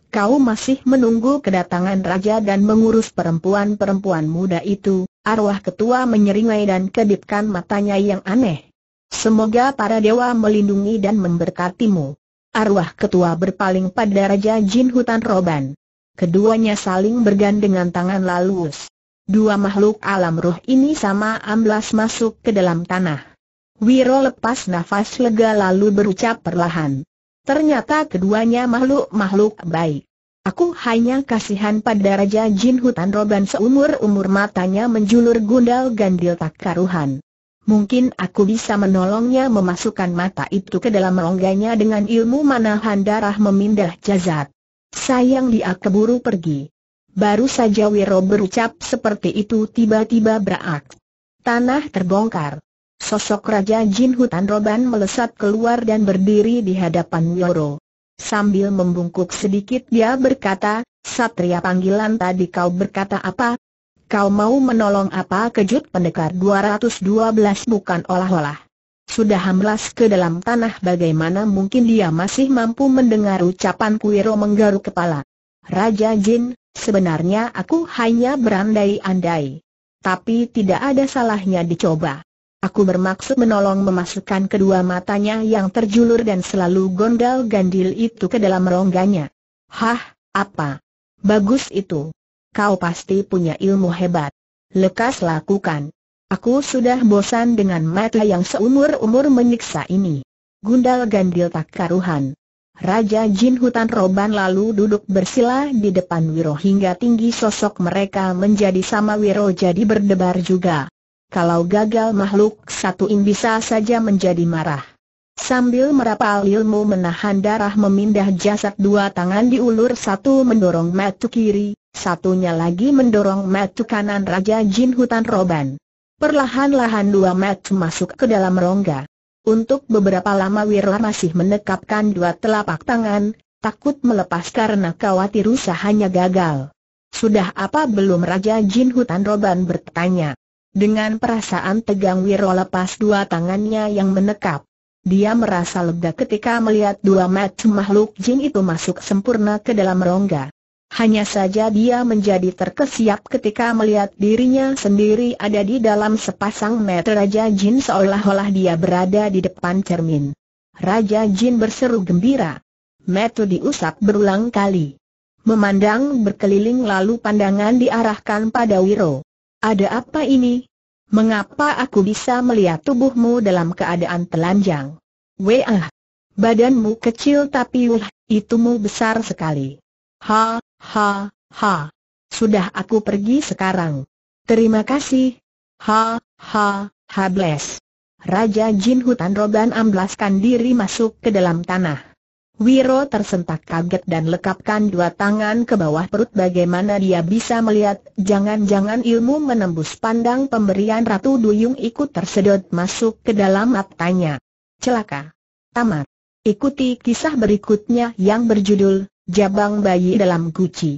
Speaker 1: Kau masih menunggu kedatangan raja dan mengurus perempuan-perempuan muda itu, arwah ketua menyeringai dan kedipkan matanya yang aneh. Semoga para dewa melindungi dan memberkatimu. Arwah ketua berpaling pada Raja Jin Hutan Roban. Keduanya saling bergandengan tangan lalus. Dua makhluk alam ruh ini sama amblas masuk ke dalam tanah. Wiro lepas nafas lega lalu berucap perlahan. Ternyata keduanya makhluk-makhluk baik. Aku hanya kasihan pada Raja Jin Hutan Roban seumur-umur matanya menjulur gundal gandil tak karuhan. Mungkin aku bisa menolongnya memasukkan mata itu ke dalam rongganya dengan ilmu manahan darah memindah jazat. Sayang dia keburu pergi. Baru saja Wiro berucap seperti itu tiba-tiba berak. Tanah terbongkar. Sosok Raja Jin Hutan Roban melesat keluar dan berdiri di hadapan Wiro. Sambil membungkuk sedikit dia berkata, Satria panggilan tadi kau berkata apa? Kau mau menolong apa kejut pendekar 212 bukan olah-olah. Sudah hamlas ke dalam tanah bagaimana mungkin dia masih mampu mendengar ucapan Kuiro menggaruk kepala. Raja Jin, sebenarnya aku hanya berandai-andai. Tapi tidak ada salahnya dicoba. Aku bermaksud menolong memasukkan kedua matanya yang terjulur dan selalu gondal gandil itu ke dalam rongganya. Hah, apa? Bagus itu kau pasti punya ilmu hebat. Lekas lakukan. Aku sudah bosan dengan mata yang seumur-umur menyiksa ini. Gundal gandil tak karuhan. Raja Jin Hutan Roban lalu duduk bersila di depan Wiro hingga tinggi sosok mereka menjadi sama Wiro jadi berdebar juga. Kalau gagal makhluk satu ini bisa saja menjadi marah. Sambil merapal ilmu menahan darah memindah jasad dua tangan diulur satu mendorong matu kiri, Satunya lagi mendorong matu kanan Raja Jin Hutan Roban. Perlahan-lahan dua mat masuk ke dalam rongga. Untuk beberapa lama Wirla masih menekapkan dua telapak tangan, takut melepas karena khawatir usahanya gagal. Sudah apa belum Raja Jin Hutan Roban bertanya. Dengan perasaan tegang Wirla lepas dua tangannya yang menekap. Dia merasa lega ketika melihat dua mat makhluk jin itu masuk sempurna ke dalam rongga. Hanya saja dia menjadi terkesiap ketika melihat dirinya sendiri ada di dalam sepasang mata Raja Jin seolah-olah dia berada di depan cermin. Raja Jin berseru gembira. Mata diusap berulang kali. Memandang berkeliling lalu pandangan diarahkan pada Wiro. Ada apa ini? Mengapa aku bisa melihat tubuhmu dalam keadaan telanjang? Wah! Badanmu kecil tapi wah, itumu besar sekali. Ha, ha, ha. Sudah aku pergi sekarang. Terima kasih. Ha, ha, ha bless. Raja Jin Hutan Roban amblaskan diri masuk ke dalam tanah. Wiro tersentak kaget dan lekapkan dua tangan ke bawah perut bagaimana dia bisa melihat jangan-jangan ilmu menembus pandang pemberian Ratu Duyung ikut tersedot masuk ke dalam matanya. Celaka. Tamat. Ikuti kisah berikutnya yang berjudul Jabang bayi dalam guci.